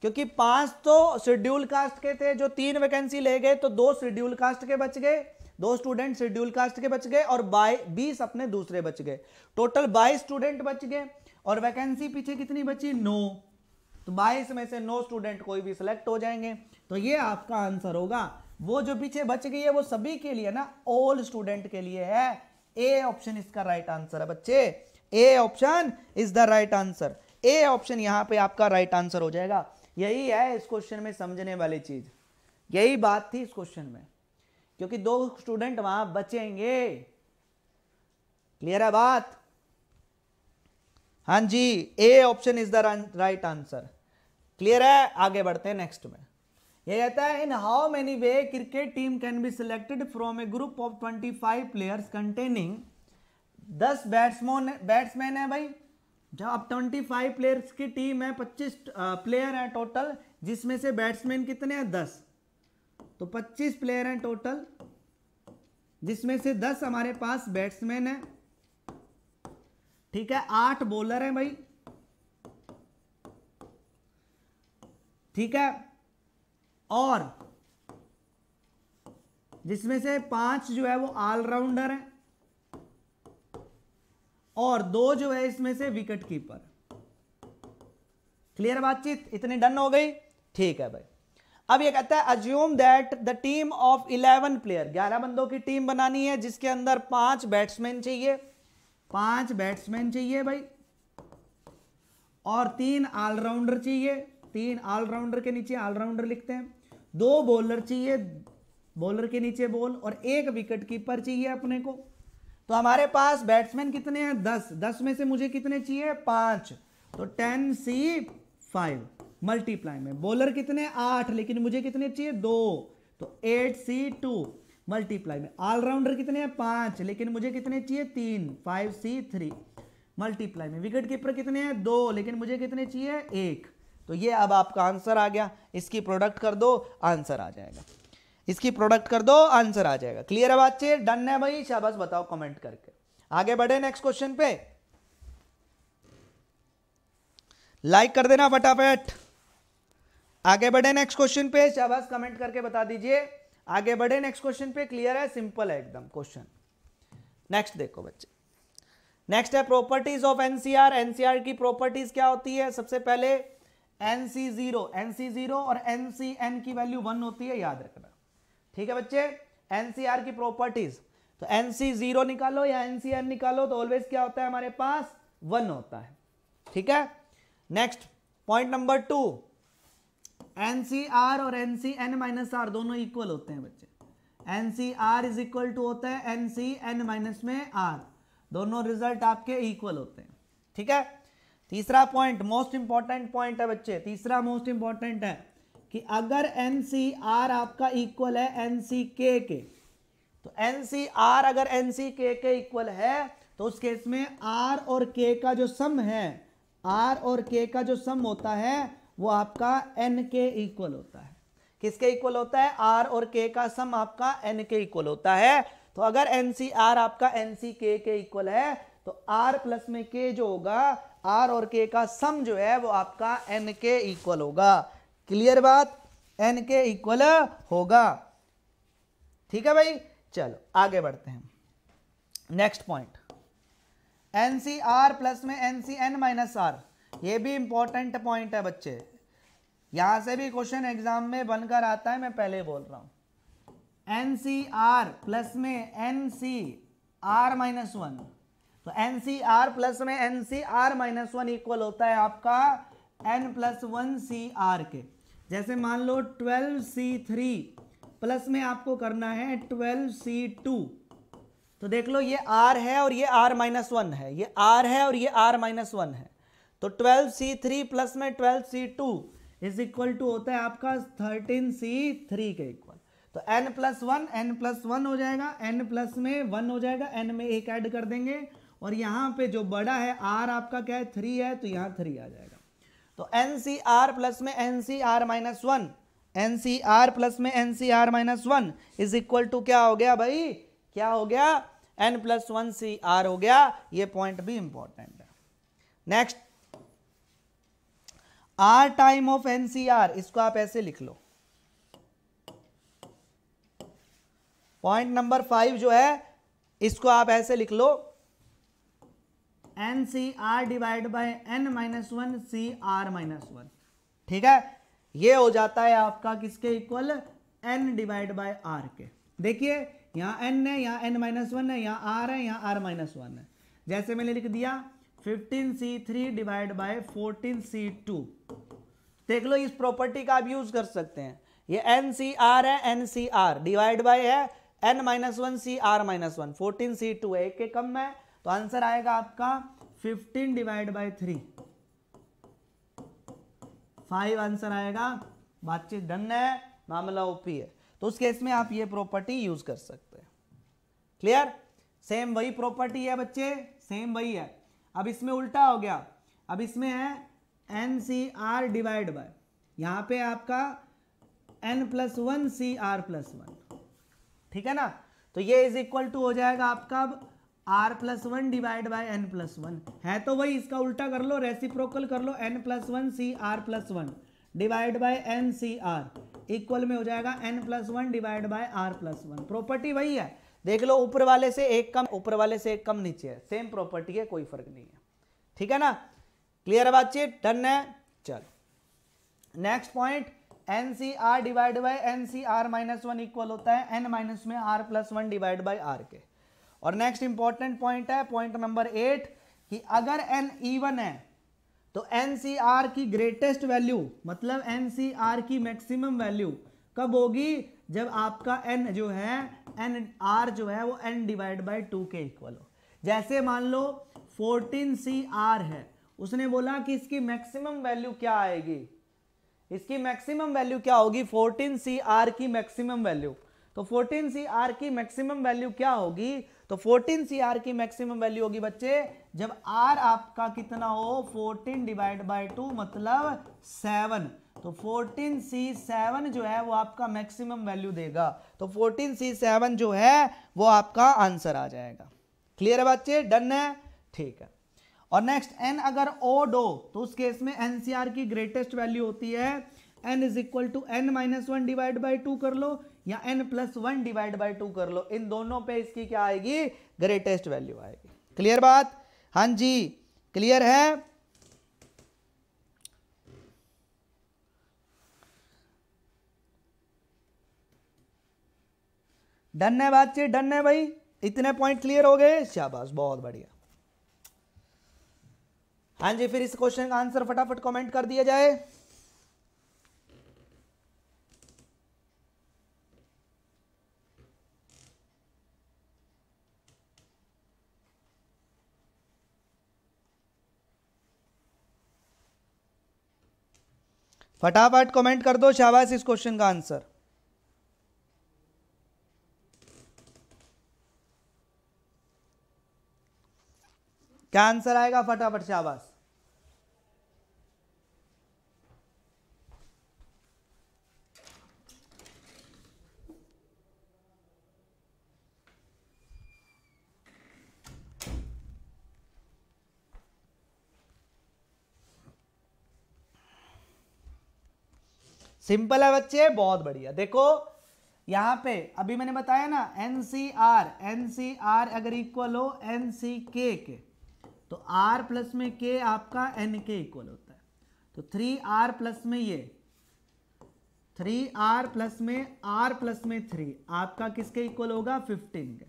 क्योंकि पांच तो शेड्यूल कास्ट के थे जो तीन वैकेंसी ले गए तो दो शेड्यूल कास्ट के बच गए दो स्टूडेंट शेड्यूल कास्ट के बच गए और बीस अपने दूसरे बच गए टोटल बाईस स्टूडेंट बच गए और वैकेंसी पीछे कितनी बची नौ तो बाईस में से नो स्टूडेंट कोई भी सिलेक्ट हो जाएंगे तो ये आपका आंसर होगा वो जो पीछे बच गई है वो सभी के लिए ना ऑल स्टूडेंट के लिए है ए ऑप्शन इसका राइट आंसर है बच्चे A option is the right answer A option यहां पे आपका राइट right आंसर हो जाएगा यही है इस क्वेश्चन में समझने वाली चीज यही बात थी इस क्वेश्चन में क्योंकि दो स्टूडेंट वहां बचेंगे क्लियर है बात हां जी A option is the right answer clear है आगे बढ़ते हैं नेक्स्ट में ये कहता है in how many way cricket team can be selected from a group of twenty five players containing दस बैट्समैन बैट्समैन है भाई जब अब ट्वेंटी फाइव प्लेयर्स की टीम है पच्चीस प्लेयर हैं टोटल जिसमें से बैट्समैन कितने हैं दस तो पच्चीस प्लेयर हैं टोटल जिसमें से दस हमारे पास बैट्समैन है ठीक है आठ बॉलर हैं भाई ठीक है और जिसमें से पांच जो है वो ऑलराउंडर है और दो जो है इसमें से विकेट कीपर क्लियर बातचीत इतनी डन हो गई ठीक है भाई अब ये कहता है assume that the team of eleven player ग्यारह बंदों की टीम बनानी है जिसके अंदर पांच बैट्समैन चाहिए पांच बैट्समैन चाहिए भाई और तीन ऑलराउंडर चाहिए तीन ऑलराउंडर के नीचे ऑलराउंडर लिखते हैं दो बॉलर चाहिए बॉलर के नीचे बॉल और एक विकेट कीपर चाहिए अपने को तो हमारे पास बैट्समैन कितने हैं दस दस में से मुझे कितने चाहिए पांच तो टेन सी फाइव मल्टीप्लाई में बॉलर कितने आठ लेकिन मुझे कितने चाहिए दो तो एट सी टू मल्टीप्लाई में ऑलराउंडर कितने हैं पांच लेकिन मुझे कितने चाहिए तीन फाइव सी थ्री मल्टीप्लाई में विकेट कीपर कितने हैं दो लेकिन मुझे कितने चाहिए एक तो ये अब आपका आंसर आ गया इसकी प्रोडक्ट कर दो आंसर आ जाएगा इसकी प्रोडक्ट कर दो आंसर आ जाएगा क्लियर है बात चाहिए डन है भाई शाबाश बताओ कमेंट करके आगे बढ़े नेक्स्ट क्वेश्चन पे लाइक कर देना फटाफट आगे बढ़े नेक्स्ट क्वेश्चन पे शाबाश कमेंट करके बता दीजिए आगे बढ़े नेक्स्ट क्वेश्चन पे क्लियर है सिंपल है एकदम क्वेश्चन नेक्स्ट देखो बच्चे नेक्स्ट है प्रॉपर्टीज ऑफ एनसीआर एनसीआर की प्रॉपर्टीज क्या होती है सबसे पहले n C zero n C zero और एन सी एन की वैल्यू वन होती है याद रखना ठीक है बच्चे एन सी आर की प्रॉपर्टीज तो एन सी जीरो निकालो या एन सी एन निकालो तो ऑलवेज क्या होता है हमारे पास वन होता है ठीक है next point number two n C r और n C n minus r दोनों इक्वल होते हैं बच्चे n C r is equal to होता है एन सी एन माइनस में आर दोनों रिजल्ट आपके इक्वल होते हैं ठीक है तीसरा पॉइंट मोस्ट इंपॉर्टेंट पॉइंट है बच्चे तीसरा मोस्ट इंपॉर्टेंट है कि अगर एन सी आर आपका इक्वल है एन सी के के तो एन सी आर अगर एन सी के के इक्वल है तो उस केस में आर और के का जो सम है आर और के का जो सम होता है वो आपका एन के इक्वल होता है किसके इक्वल होता है आर और के का सम आपका एन के इक्वल होता है तो अगर एन सी आर आपका एन सी के के इक्वल है तो आर प्लस में के जो होगा आर और के का सम जो है वो आपका एन के इक्वल होगा क्लियर बात एन के इक्वल होगा ठीक है भाई चलो आगे बढ़ते हैं next point n C r plus में n C n minus r ये भी इंपॉर्टेंट पॉइंट है बच्चे यहां से भी क्वेश्चन एग्जाम में बनकर आता है मैं पहले बोल रहा हूं एन सी आर प्लस में n C r minus one तो एन सी आर प्लस में n C r minus one equal होता है आपका n plus one C r के जैसे मान लो ट्वेल्व सी थ्री प्लस में आपको करना है ट्वेल्व सी टू तो देख लो ये आर है और ये आर माइनस वन है ये आर है और ये आर माइनस वन है तो ट्वेल्व सी थ्री प्लस में twelve C two is equal to होता है आपका थर्टीन सी थ्री के इक्वल तो n plus one n plus one हो जाएगा एन प्लस में वन हो जाएगा एन में एक ऐड कर देंगे और यहां पे जो बड़ा है आर आपका क्या है थ्री है तो यहां थ्री आ जाएगा तो एन सी आर प्लस में n C r minus one n C r plus में n C r minus one is equal to क्या हो गया भाई क्या हो गया n plus one C r हो गया ये पॉइंट भी इंपॉर्टेंट है next r time of n C r इसको आप ऐसे लिख लो पॉइंट नंबर फाइव जो है इसको आप ऐसे लिख लो n C r divide by n minus one C r minus one ठीक है ये हो जाता है आपका किसके equal n divide by r के देखिए यहां एन है यहां एन माइनस वन है यहां आर है यहां आर माइनस वन है जैसे मैंने लिख दिया fifteen C three divide by fourteen C two देख लो इस प्रॉपर्टी का आप यूज कर सकते हैं ये एन सी आर है n C r divide by है n minus one C r minus one fourteen C two है एक के कम है तो आंसर आएगा आपका fifteen divide by three five answer आएगा बातचीत डन है मामला ओपी है तो उस केस में आप ये प्रॉपर्टी यूज कर सकते हैं क्लियर सेम वही प्रॉपर्टी है बच्चे सेम वही है अब इसमें उल्टा हो गया अब इसमें है n C r divide by यहां पे आपका n plus one C r plus one ठीक है ना तो ये इज इक्वल टू हो जाएगा आपका अब r plus one divide by n plus one है तो वही इसका उल्टा कर लो रेसिप्रोकल कर लो n plus one C r plus one divide by n C r equal में हो जाएगा n plus one divide by r plus one property वही है देख लो ऊपर वाले से एक कम ऊपर वाले से एक कम नीचे है सेम प्रॉपर्टी है कोई फर्क नहीं है ठीक है ना क्लियर बातचीत डन है चल next point n C r divide by n C r minus one equal होता है एन माइनस में r plus one divide by r के और नेक्स्ट इंपॉर्टेंट पॉइंट है पॉइंट नंबर एट कि अगर एन ईवन है तो एन की ग्रेटेस्ट वैल्यू मतलब एन की मैक्सिमम वैल्यू कब होगी जब आपका एन जो है एन आर जो है वो एन डिवाइड बाई टू के इक्वल हो जैसे मान लो फोर्टीन सी आर है उसने बोला कि इसकी मैक्सिमम वैल्यू क्या आएगी इसकी मैक्सिमम वैल्यू क्या होगी फोर्टीन सी आर की मैक्सिमम वैल्यू तो फोर्टीन सी आर की मैक्सिमम वैल्यू क्या होगी तो 14 सी की मैक्सिमम वैल्यू होगी बच्चे जब आर आपका कितना हो 14 डिवाइड बाय टू मतलब 7 तो 14 सी सेवन जो है वो आपका मैक्सिमम वैल्यू देगा तो 14 सी सेवन जो है वो आपका आंसर आ जाएगा क्लियर है बच्चे डन है ठीक है और नेक्स्ट एन अगर ओ डो तो उस केस में एनसीआर की ग्रेटेस्ट वैल्यू होती है n is equal to n minus one divide by two कर लो या n plus one divide by two कर लो इन दोनों पे इसकी क्या आएगी ग्रेटेस्ट वैल्यू आएगी क्लियर बात हाँ जी क्लियर है डन है बातचीत डन है भाई इतने पॉइंट क्लियर हो गए शाबाश बहुत बढ़िया हाँ जी फिर इस क्वेश्चन का आंसर फटाफट कमेंट कर दिया जाए फटाफट कमेंट कर दो शाबाश इस क्वेश्चन का आंसर क्या आंसर आएगा फटाफट शाबाश सिंपल है बच्चे बहुत बढ़िया देखो यहाँ पे अभी मैंने बताया ना n C r n C r अगर इक्वल हो एन सी के के तो आर प्लस में के आपका एन के इक्वल होता है तो थ्री आर प्लस में ये थ्री आर प्लस में आर प्लस में थ्री आपका किसके इक्वल होगा फिफ्टीन के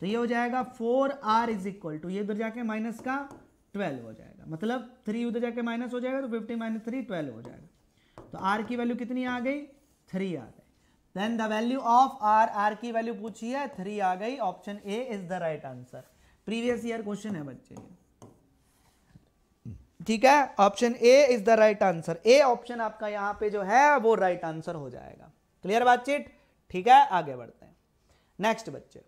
तो ये हो जाएगा four r is equal to ये उधर जाके माइनस का ट्वेल्व हो जाएगा मतलब थ्री उधर जाके माइनस हो जाएगा तो फिफ्टीन माइनस थ्री ट्वेल्व हो जाएगा तो आर की वैल्यू कितनी आ गई थ्री आ गई then the value of r r की वैल्यू पूछी है थ्री आ गई option A is the right answer previous year question है बच्चे ठीक है option A is the right answer A option आपका यहां पे जो है वो राइट right आंसर हो जाएगा क्लियर बातचीत ठीक है आगे बढ़ते हैं नेक्स्ट बच्चे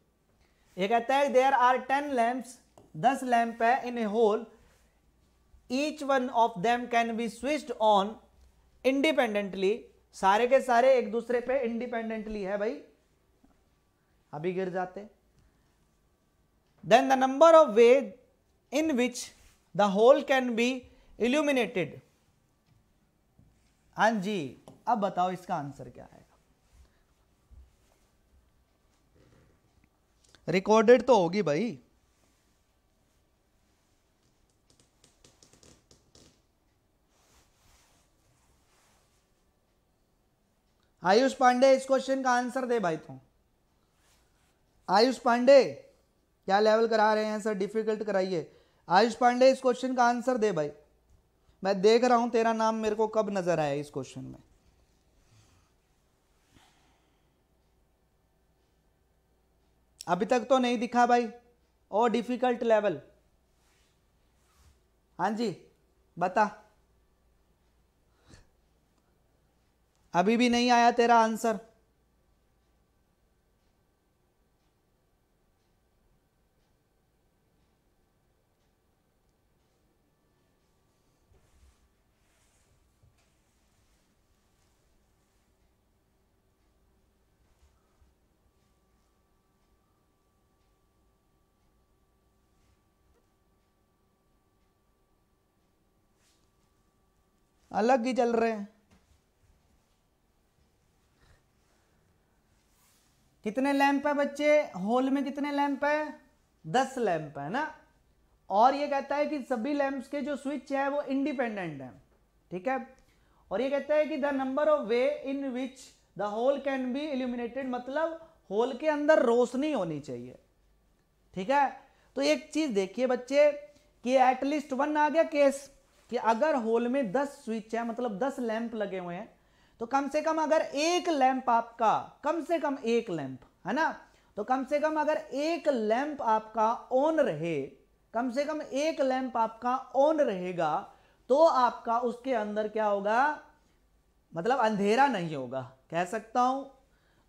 ये कहता है देयर आर टेन लैंप्स दस लैंप है in a hall each one of them can be switched on independently सारे के सारे एक दूसरे पे इंडिपेंडेंटली है भाई अभी गिर जाते then the number of way in which the hall can be illuminated हाँ जी अब बताओ इसका आंसर क्या आएगा रिकॉर्डेड तो होगी भाई आयुष पांडे इस क्वेश्चन का आंसर दे भाई तुम आयुष पांडे क्या लेवल करा रहे हैं सर डिफिकल्ट कराइए आयुष पांडे इस क्वेश्चन का आंसर दे भाई मैं देख रहा हूं तेरा नाम मेरे को कब नजर आया इस क्वेश्चन में अभी तक तो नहीं दिखा भाई और डिफिकल्ट लेवल हाँ जी बता अभी भी नहीं आया तेरा आंसर अलग ही चल रहे हैं कितने लैंप है बच्चे होल में कितने लैंप है दस लैंप है ना और ये कहता है कि सभी लैंप्स के जो स्विच है वो इंडिपेंडेंट है ठीक है और ये कहता है कि the number of way in which the hall can be illuminated मतलब होल के अंदर रोशनी होनी चाहिए ठीक है तो एक चीज देखिए बच्चे कि एटलीस्ट वन आ गया केस कि अगर होल में दस स्विच है मतलब दस लैंप लगे हुए हैं तो कम से कम अगर एक लैंप आपका कम से कम एक लैंप है ना तो कम से कम अगर एक लैंप आपका ऑन रहे कम से कम एक लैंप आपका ऑन रहेगा तो आपका उसके अंदर क्या होगा मतलब अंधेरा नहीं होगा कह सकता हूं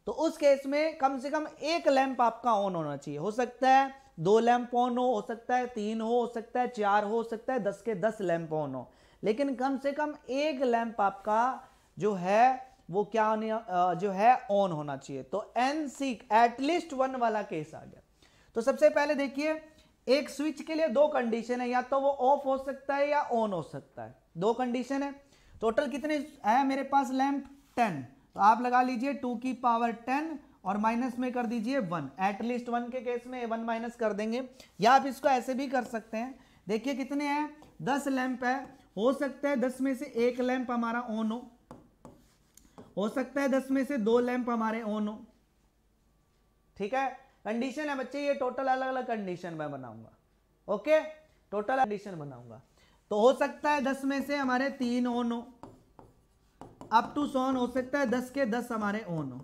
तो उस केस में कम से कम एक लैंप आपका ऑन होना चाहिए हो सकता है दो लैंप ऑन हो हो सकता है तीन हो हो सकता है चार हो सकता है दस के दस लैंप ऑन हो लेकिन कम से कम एक लैंप आपका जो है वो क्या होने जो है ऑन होना चाहिए तो एन सी एटलीस्ट वन वाला केस आ गया तो सबसे पहले देखिए एक स्विच के लिए दो कंडीशन है या तो वो ऑफ हो सकता है या ऑन हो सकता है दो कंडीशन है टोटल कितने है मेरे पास लैंप टेन तो आप लगा लीजिए टू की पावर टेन और माइनस में कर दीजिए वन एटलीस्ट वन के केस में वन माइनस कर देंगे या आप इसको ऐसे भी कर सकते हैं देखिए कितने हैं दस लैंप है हो सकता है दस में से एक लैंप हमारा ऑन हो हो सकता है दस में से दो लैंप हमारे ऑन हो ठीक है कंडीशन है बच्चे ये टोटल अलग अलग कंडीशन में बनाऊंगा ओके टोटल कंडीशन बनाऊंगा तो हो सकता है दस में से हमारे तीन ऑन हो अप टू सोन हो सकता है दस के दस हमारे ऑन हो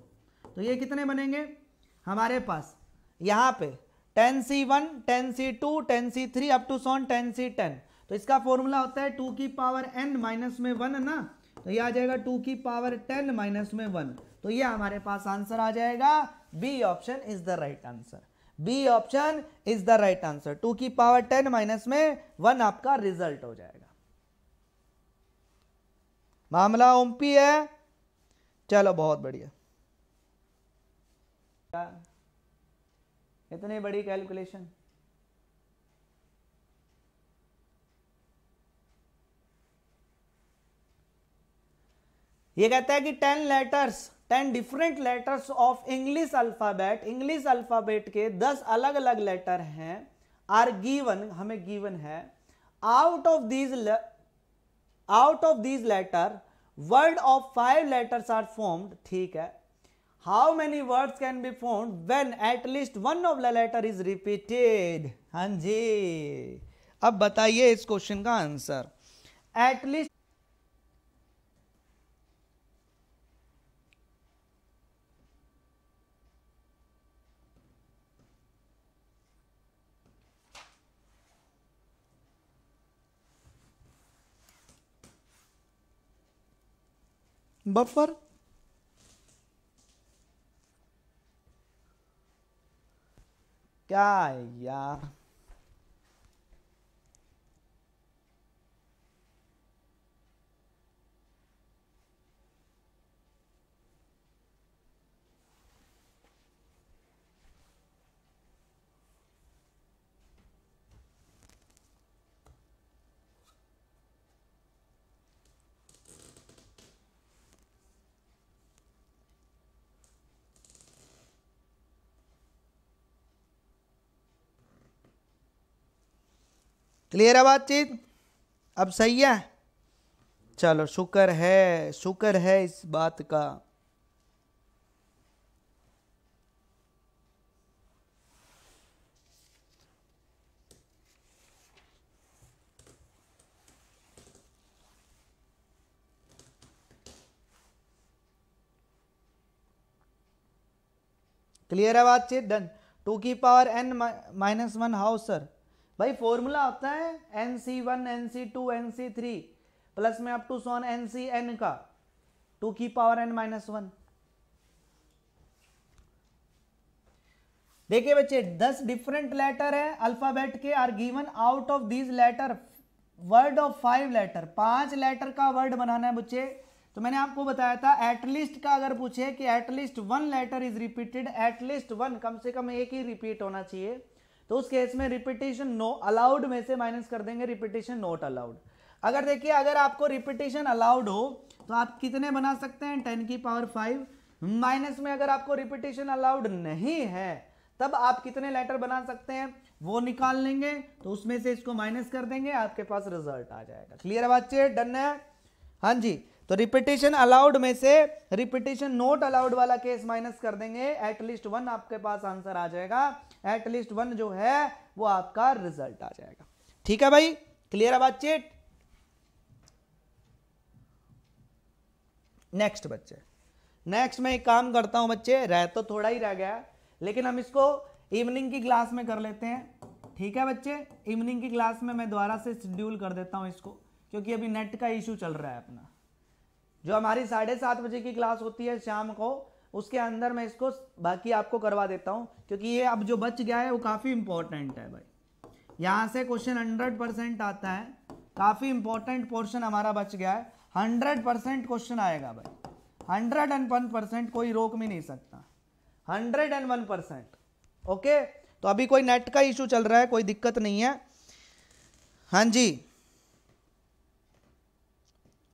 तो ये कितने बनेंगे हमारे पास यहां पे ten C one ten C two ten C three up to so on ten C ten तो इसका फॉर्मूला होता है टू की पावर एन माइनस में वन ना तो ये आ जाएगा टू की पावर टेन माइनस में वन तो ये हमारे पास आंसर आ जाएगा B option is the right answer B option is the right answer two की पावर टेन माइनस में वन आपका रिजल्ट हो जाएगा मामला ओमपी है चलो बहुत बढ़िया इतनी बड़ी कैलकुलेशन ये कहता है कि ten letters ten different letters of English alphabet English alphabet के दस अलग अलग लेटर हैं आर गिवन हमें गिवन है out of these out of these letter word of five letters are formed ठीक है how many words can be formed when at least one of the letter is repeated हां जी अब बताइए इस क्वेश्चन का आंसर एटलीस्ट बफर क्या है यार क्लियर है बातचीत अब सही है चलो शुक्र है शुक्र है इस बात का क्लियर है बातचीत डन टू की power n minus one how sir भाई फॉर्मूला होता है n C one n C two n C three plus में up to so on n C n का टू की पावर एन माइनस वन देखिए बच्चे दस डिफरेंट लेटर है अल्फाबेट के are given out of these letter word of five letter पांच letter का वर्ड बनाना है बच्चे तो मैंने आपको बताया था एटलीस्ट का अगर पूछे कि at least one letter is repeated at least one कम से कम एक ही रिपीट होना चाहिए तो उस केस में रिपीटेशन नो अलाउड में से माइनस कर देंगे रिपीटेशन नॉट अलाउड अगर देखिए अगर आपको रिपीटेशन अलाउड हो तो आप कितने बना सकते हैं टेन की पावर फाइव माइनस में अगर आपको रिपीटेशन अलाउड नहीं है तब आप कितने लेटर बना सकते हैं वो निकाल लेंगे तो उसमें से इसको माइनस कर देंगे आपके पास रिजल्ट आ जाएगा क्लियर है बात चाहिए डन है हाँ जी तो रिपीटेशन अलाउड में से रिपीटेशन नोट अलाउड वाला केस माइनस कर देंगे एटलीस्ट वन आपके पास आंसर आ जाएगा एटलीस्ट वन जो है वो आपका रिजल्ट आ जाएगा ठीक है भाई क्लियर है चेट नेक्स्ट बच्चे नेक्स्ट मैं एक काम करता हूं बच्चे रह तो थोड़ा ही रह गया लेकिन हम इसको इवनिंग की क्लास में कर लेते हैं ठीक है बच्चे इवनिंग की क्लास में मैं दोबारा से शेड्यूल कर देता हूं इसको क्योंकि अभी नेट का इशू चल रहा है अपना जो हमारी साढ़े सात बजे की क्लास होती है शाम को उसके अंदर मैं इसको बाकी आपको करवा देता हूँ क्योंकि ये अब जो बच गया है वो काफ़ी इंपॉर्टेंट है भाई यहाँ से क्वेश्चन हंड्रेड परसेंट आता है काफ़ी इंपॉर्टेंट पोर्शन हमारा बच गया है हंड्रेड परसेंट क्वेश्चन आएगा भाई हंड्रेड एंड वन परसेंट कोई रोक भी नहीं सकता hundred and one percent okay तो अभी कोई नेट का इशू चल रहा है कोई दिक्कत नहीं है हाँ जी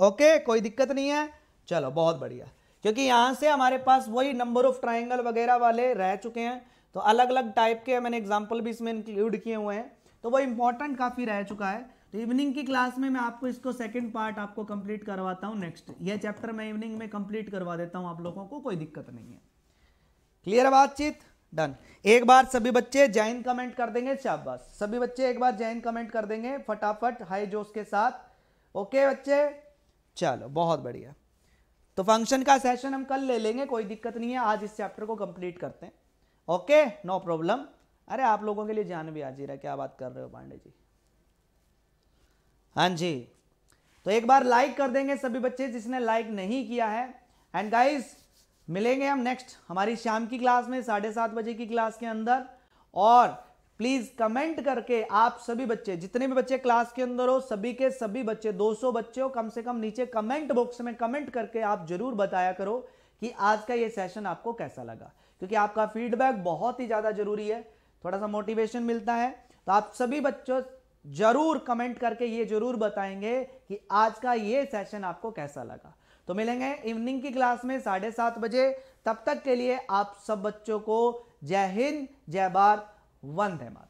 ओके कोई दिक्कत नहीं है चलो बहुत बढ़िया क्योंकि यहां से हमारे पास वही नंबर ऑफ ट्राइंगल वगैरह वाले रह चुके हैं तो अलग अलग टाइप के मैंने एग्जाम्पल भी इसमें इंक्लूड किए हुए हैं तो वो इंपॉर्टेंट काफ़ी रह चुका है तो इवनिंग की क्लास में मैं आपको इसको सेकंड पार्ट आपको कंप्लीट करवाता हूँ नेक्स्ट ये चैप्टर मैं इवनिंग में कंप्लीट करवा देता हूँ आप लोगों को कोई दिक्कत नहीं है क्लियर बातचीत डन एक बार सभी बच्चे जैन कमेंट कर देंगे शाबाश सभी बच्चे एक बार जैन कमेंट कर देंगे फटाफट हाई जोश के साथ ओके बच्चे चलो बहुत बढ़िया तो फंक्शन का सेशन हम कल ले लेंगे कोई दिक्कत नहीं है आज इस चैप्टर को कंप्लीट करते हैं ओके नो प्रॉब्लम अरे आप लोगों के लिए जान भी जी रहा क्या बात कर रहे हो पांडे जी हाँ जी तो एक बार लाइक कर देंगे सभी बच्चे जिसने लाइक नहीं किया है एंड गाइस मिलेंगे हम नेक्स्ट हमारी शाम की क्लास में साढ़े सात बजे की क्लास के अंदर और प्लीज कमेंट करके आप सभी बच्चे जितने भी बच्चे क्लास के अंदर हो सभी के सभी बच्चे 200 बच्चे हो कम से कम नीचे कमेंट बॉक्स में कमेंट करके आप जरूर बताया करो कि आज का ये सेशन आपको कैसा लगा क्योंकि आपका फीडबैक बहुत ही ज़्यादा जरूरी है थोड़ा सा मोटिवेशन मिलता है तो आप सभी बच्चों जरूर कमेंट करके ये जरूर बताएंगे कि आज का ये सेशन आपको कैसा लगा तो मिलेंगे इवनिंग की क्लास में साढ़े सात बजे तब तक के लिए आप सब बच्चों को जय हिंद जय भारत वंदे मात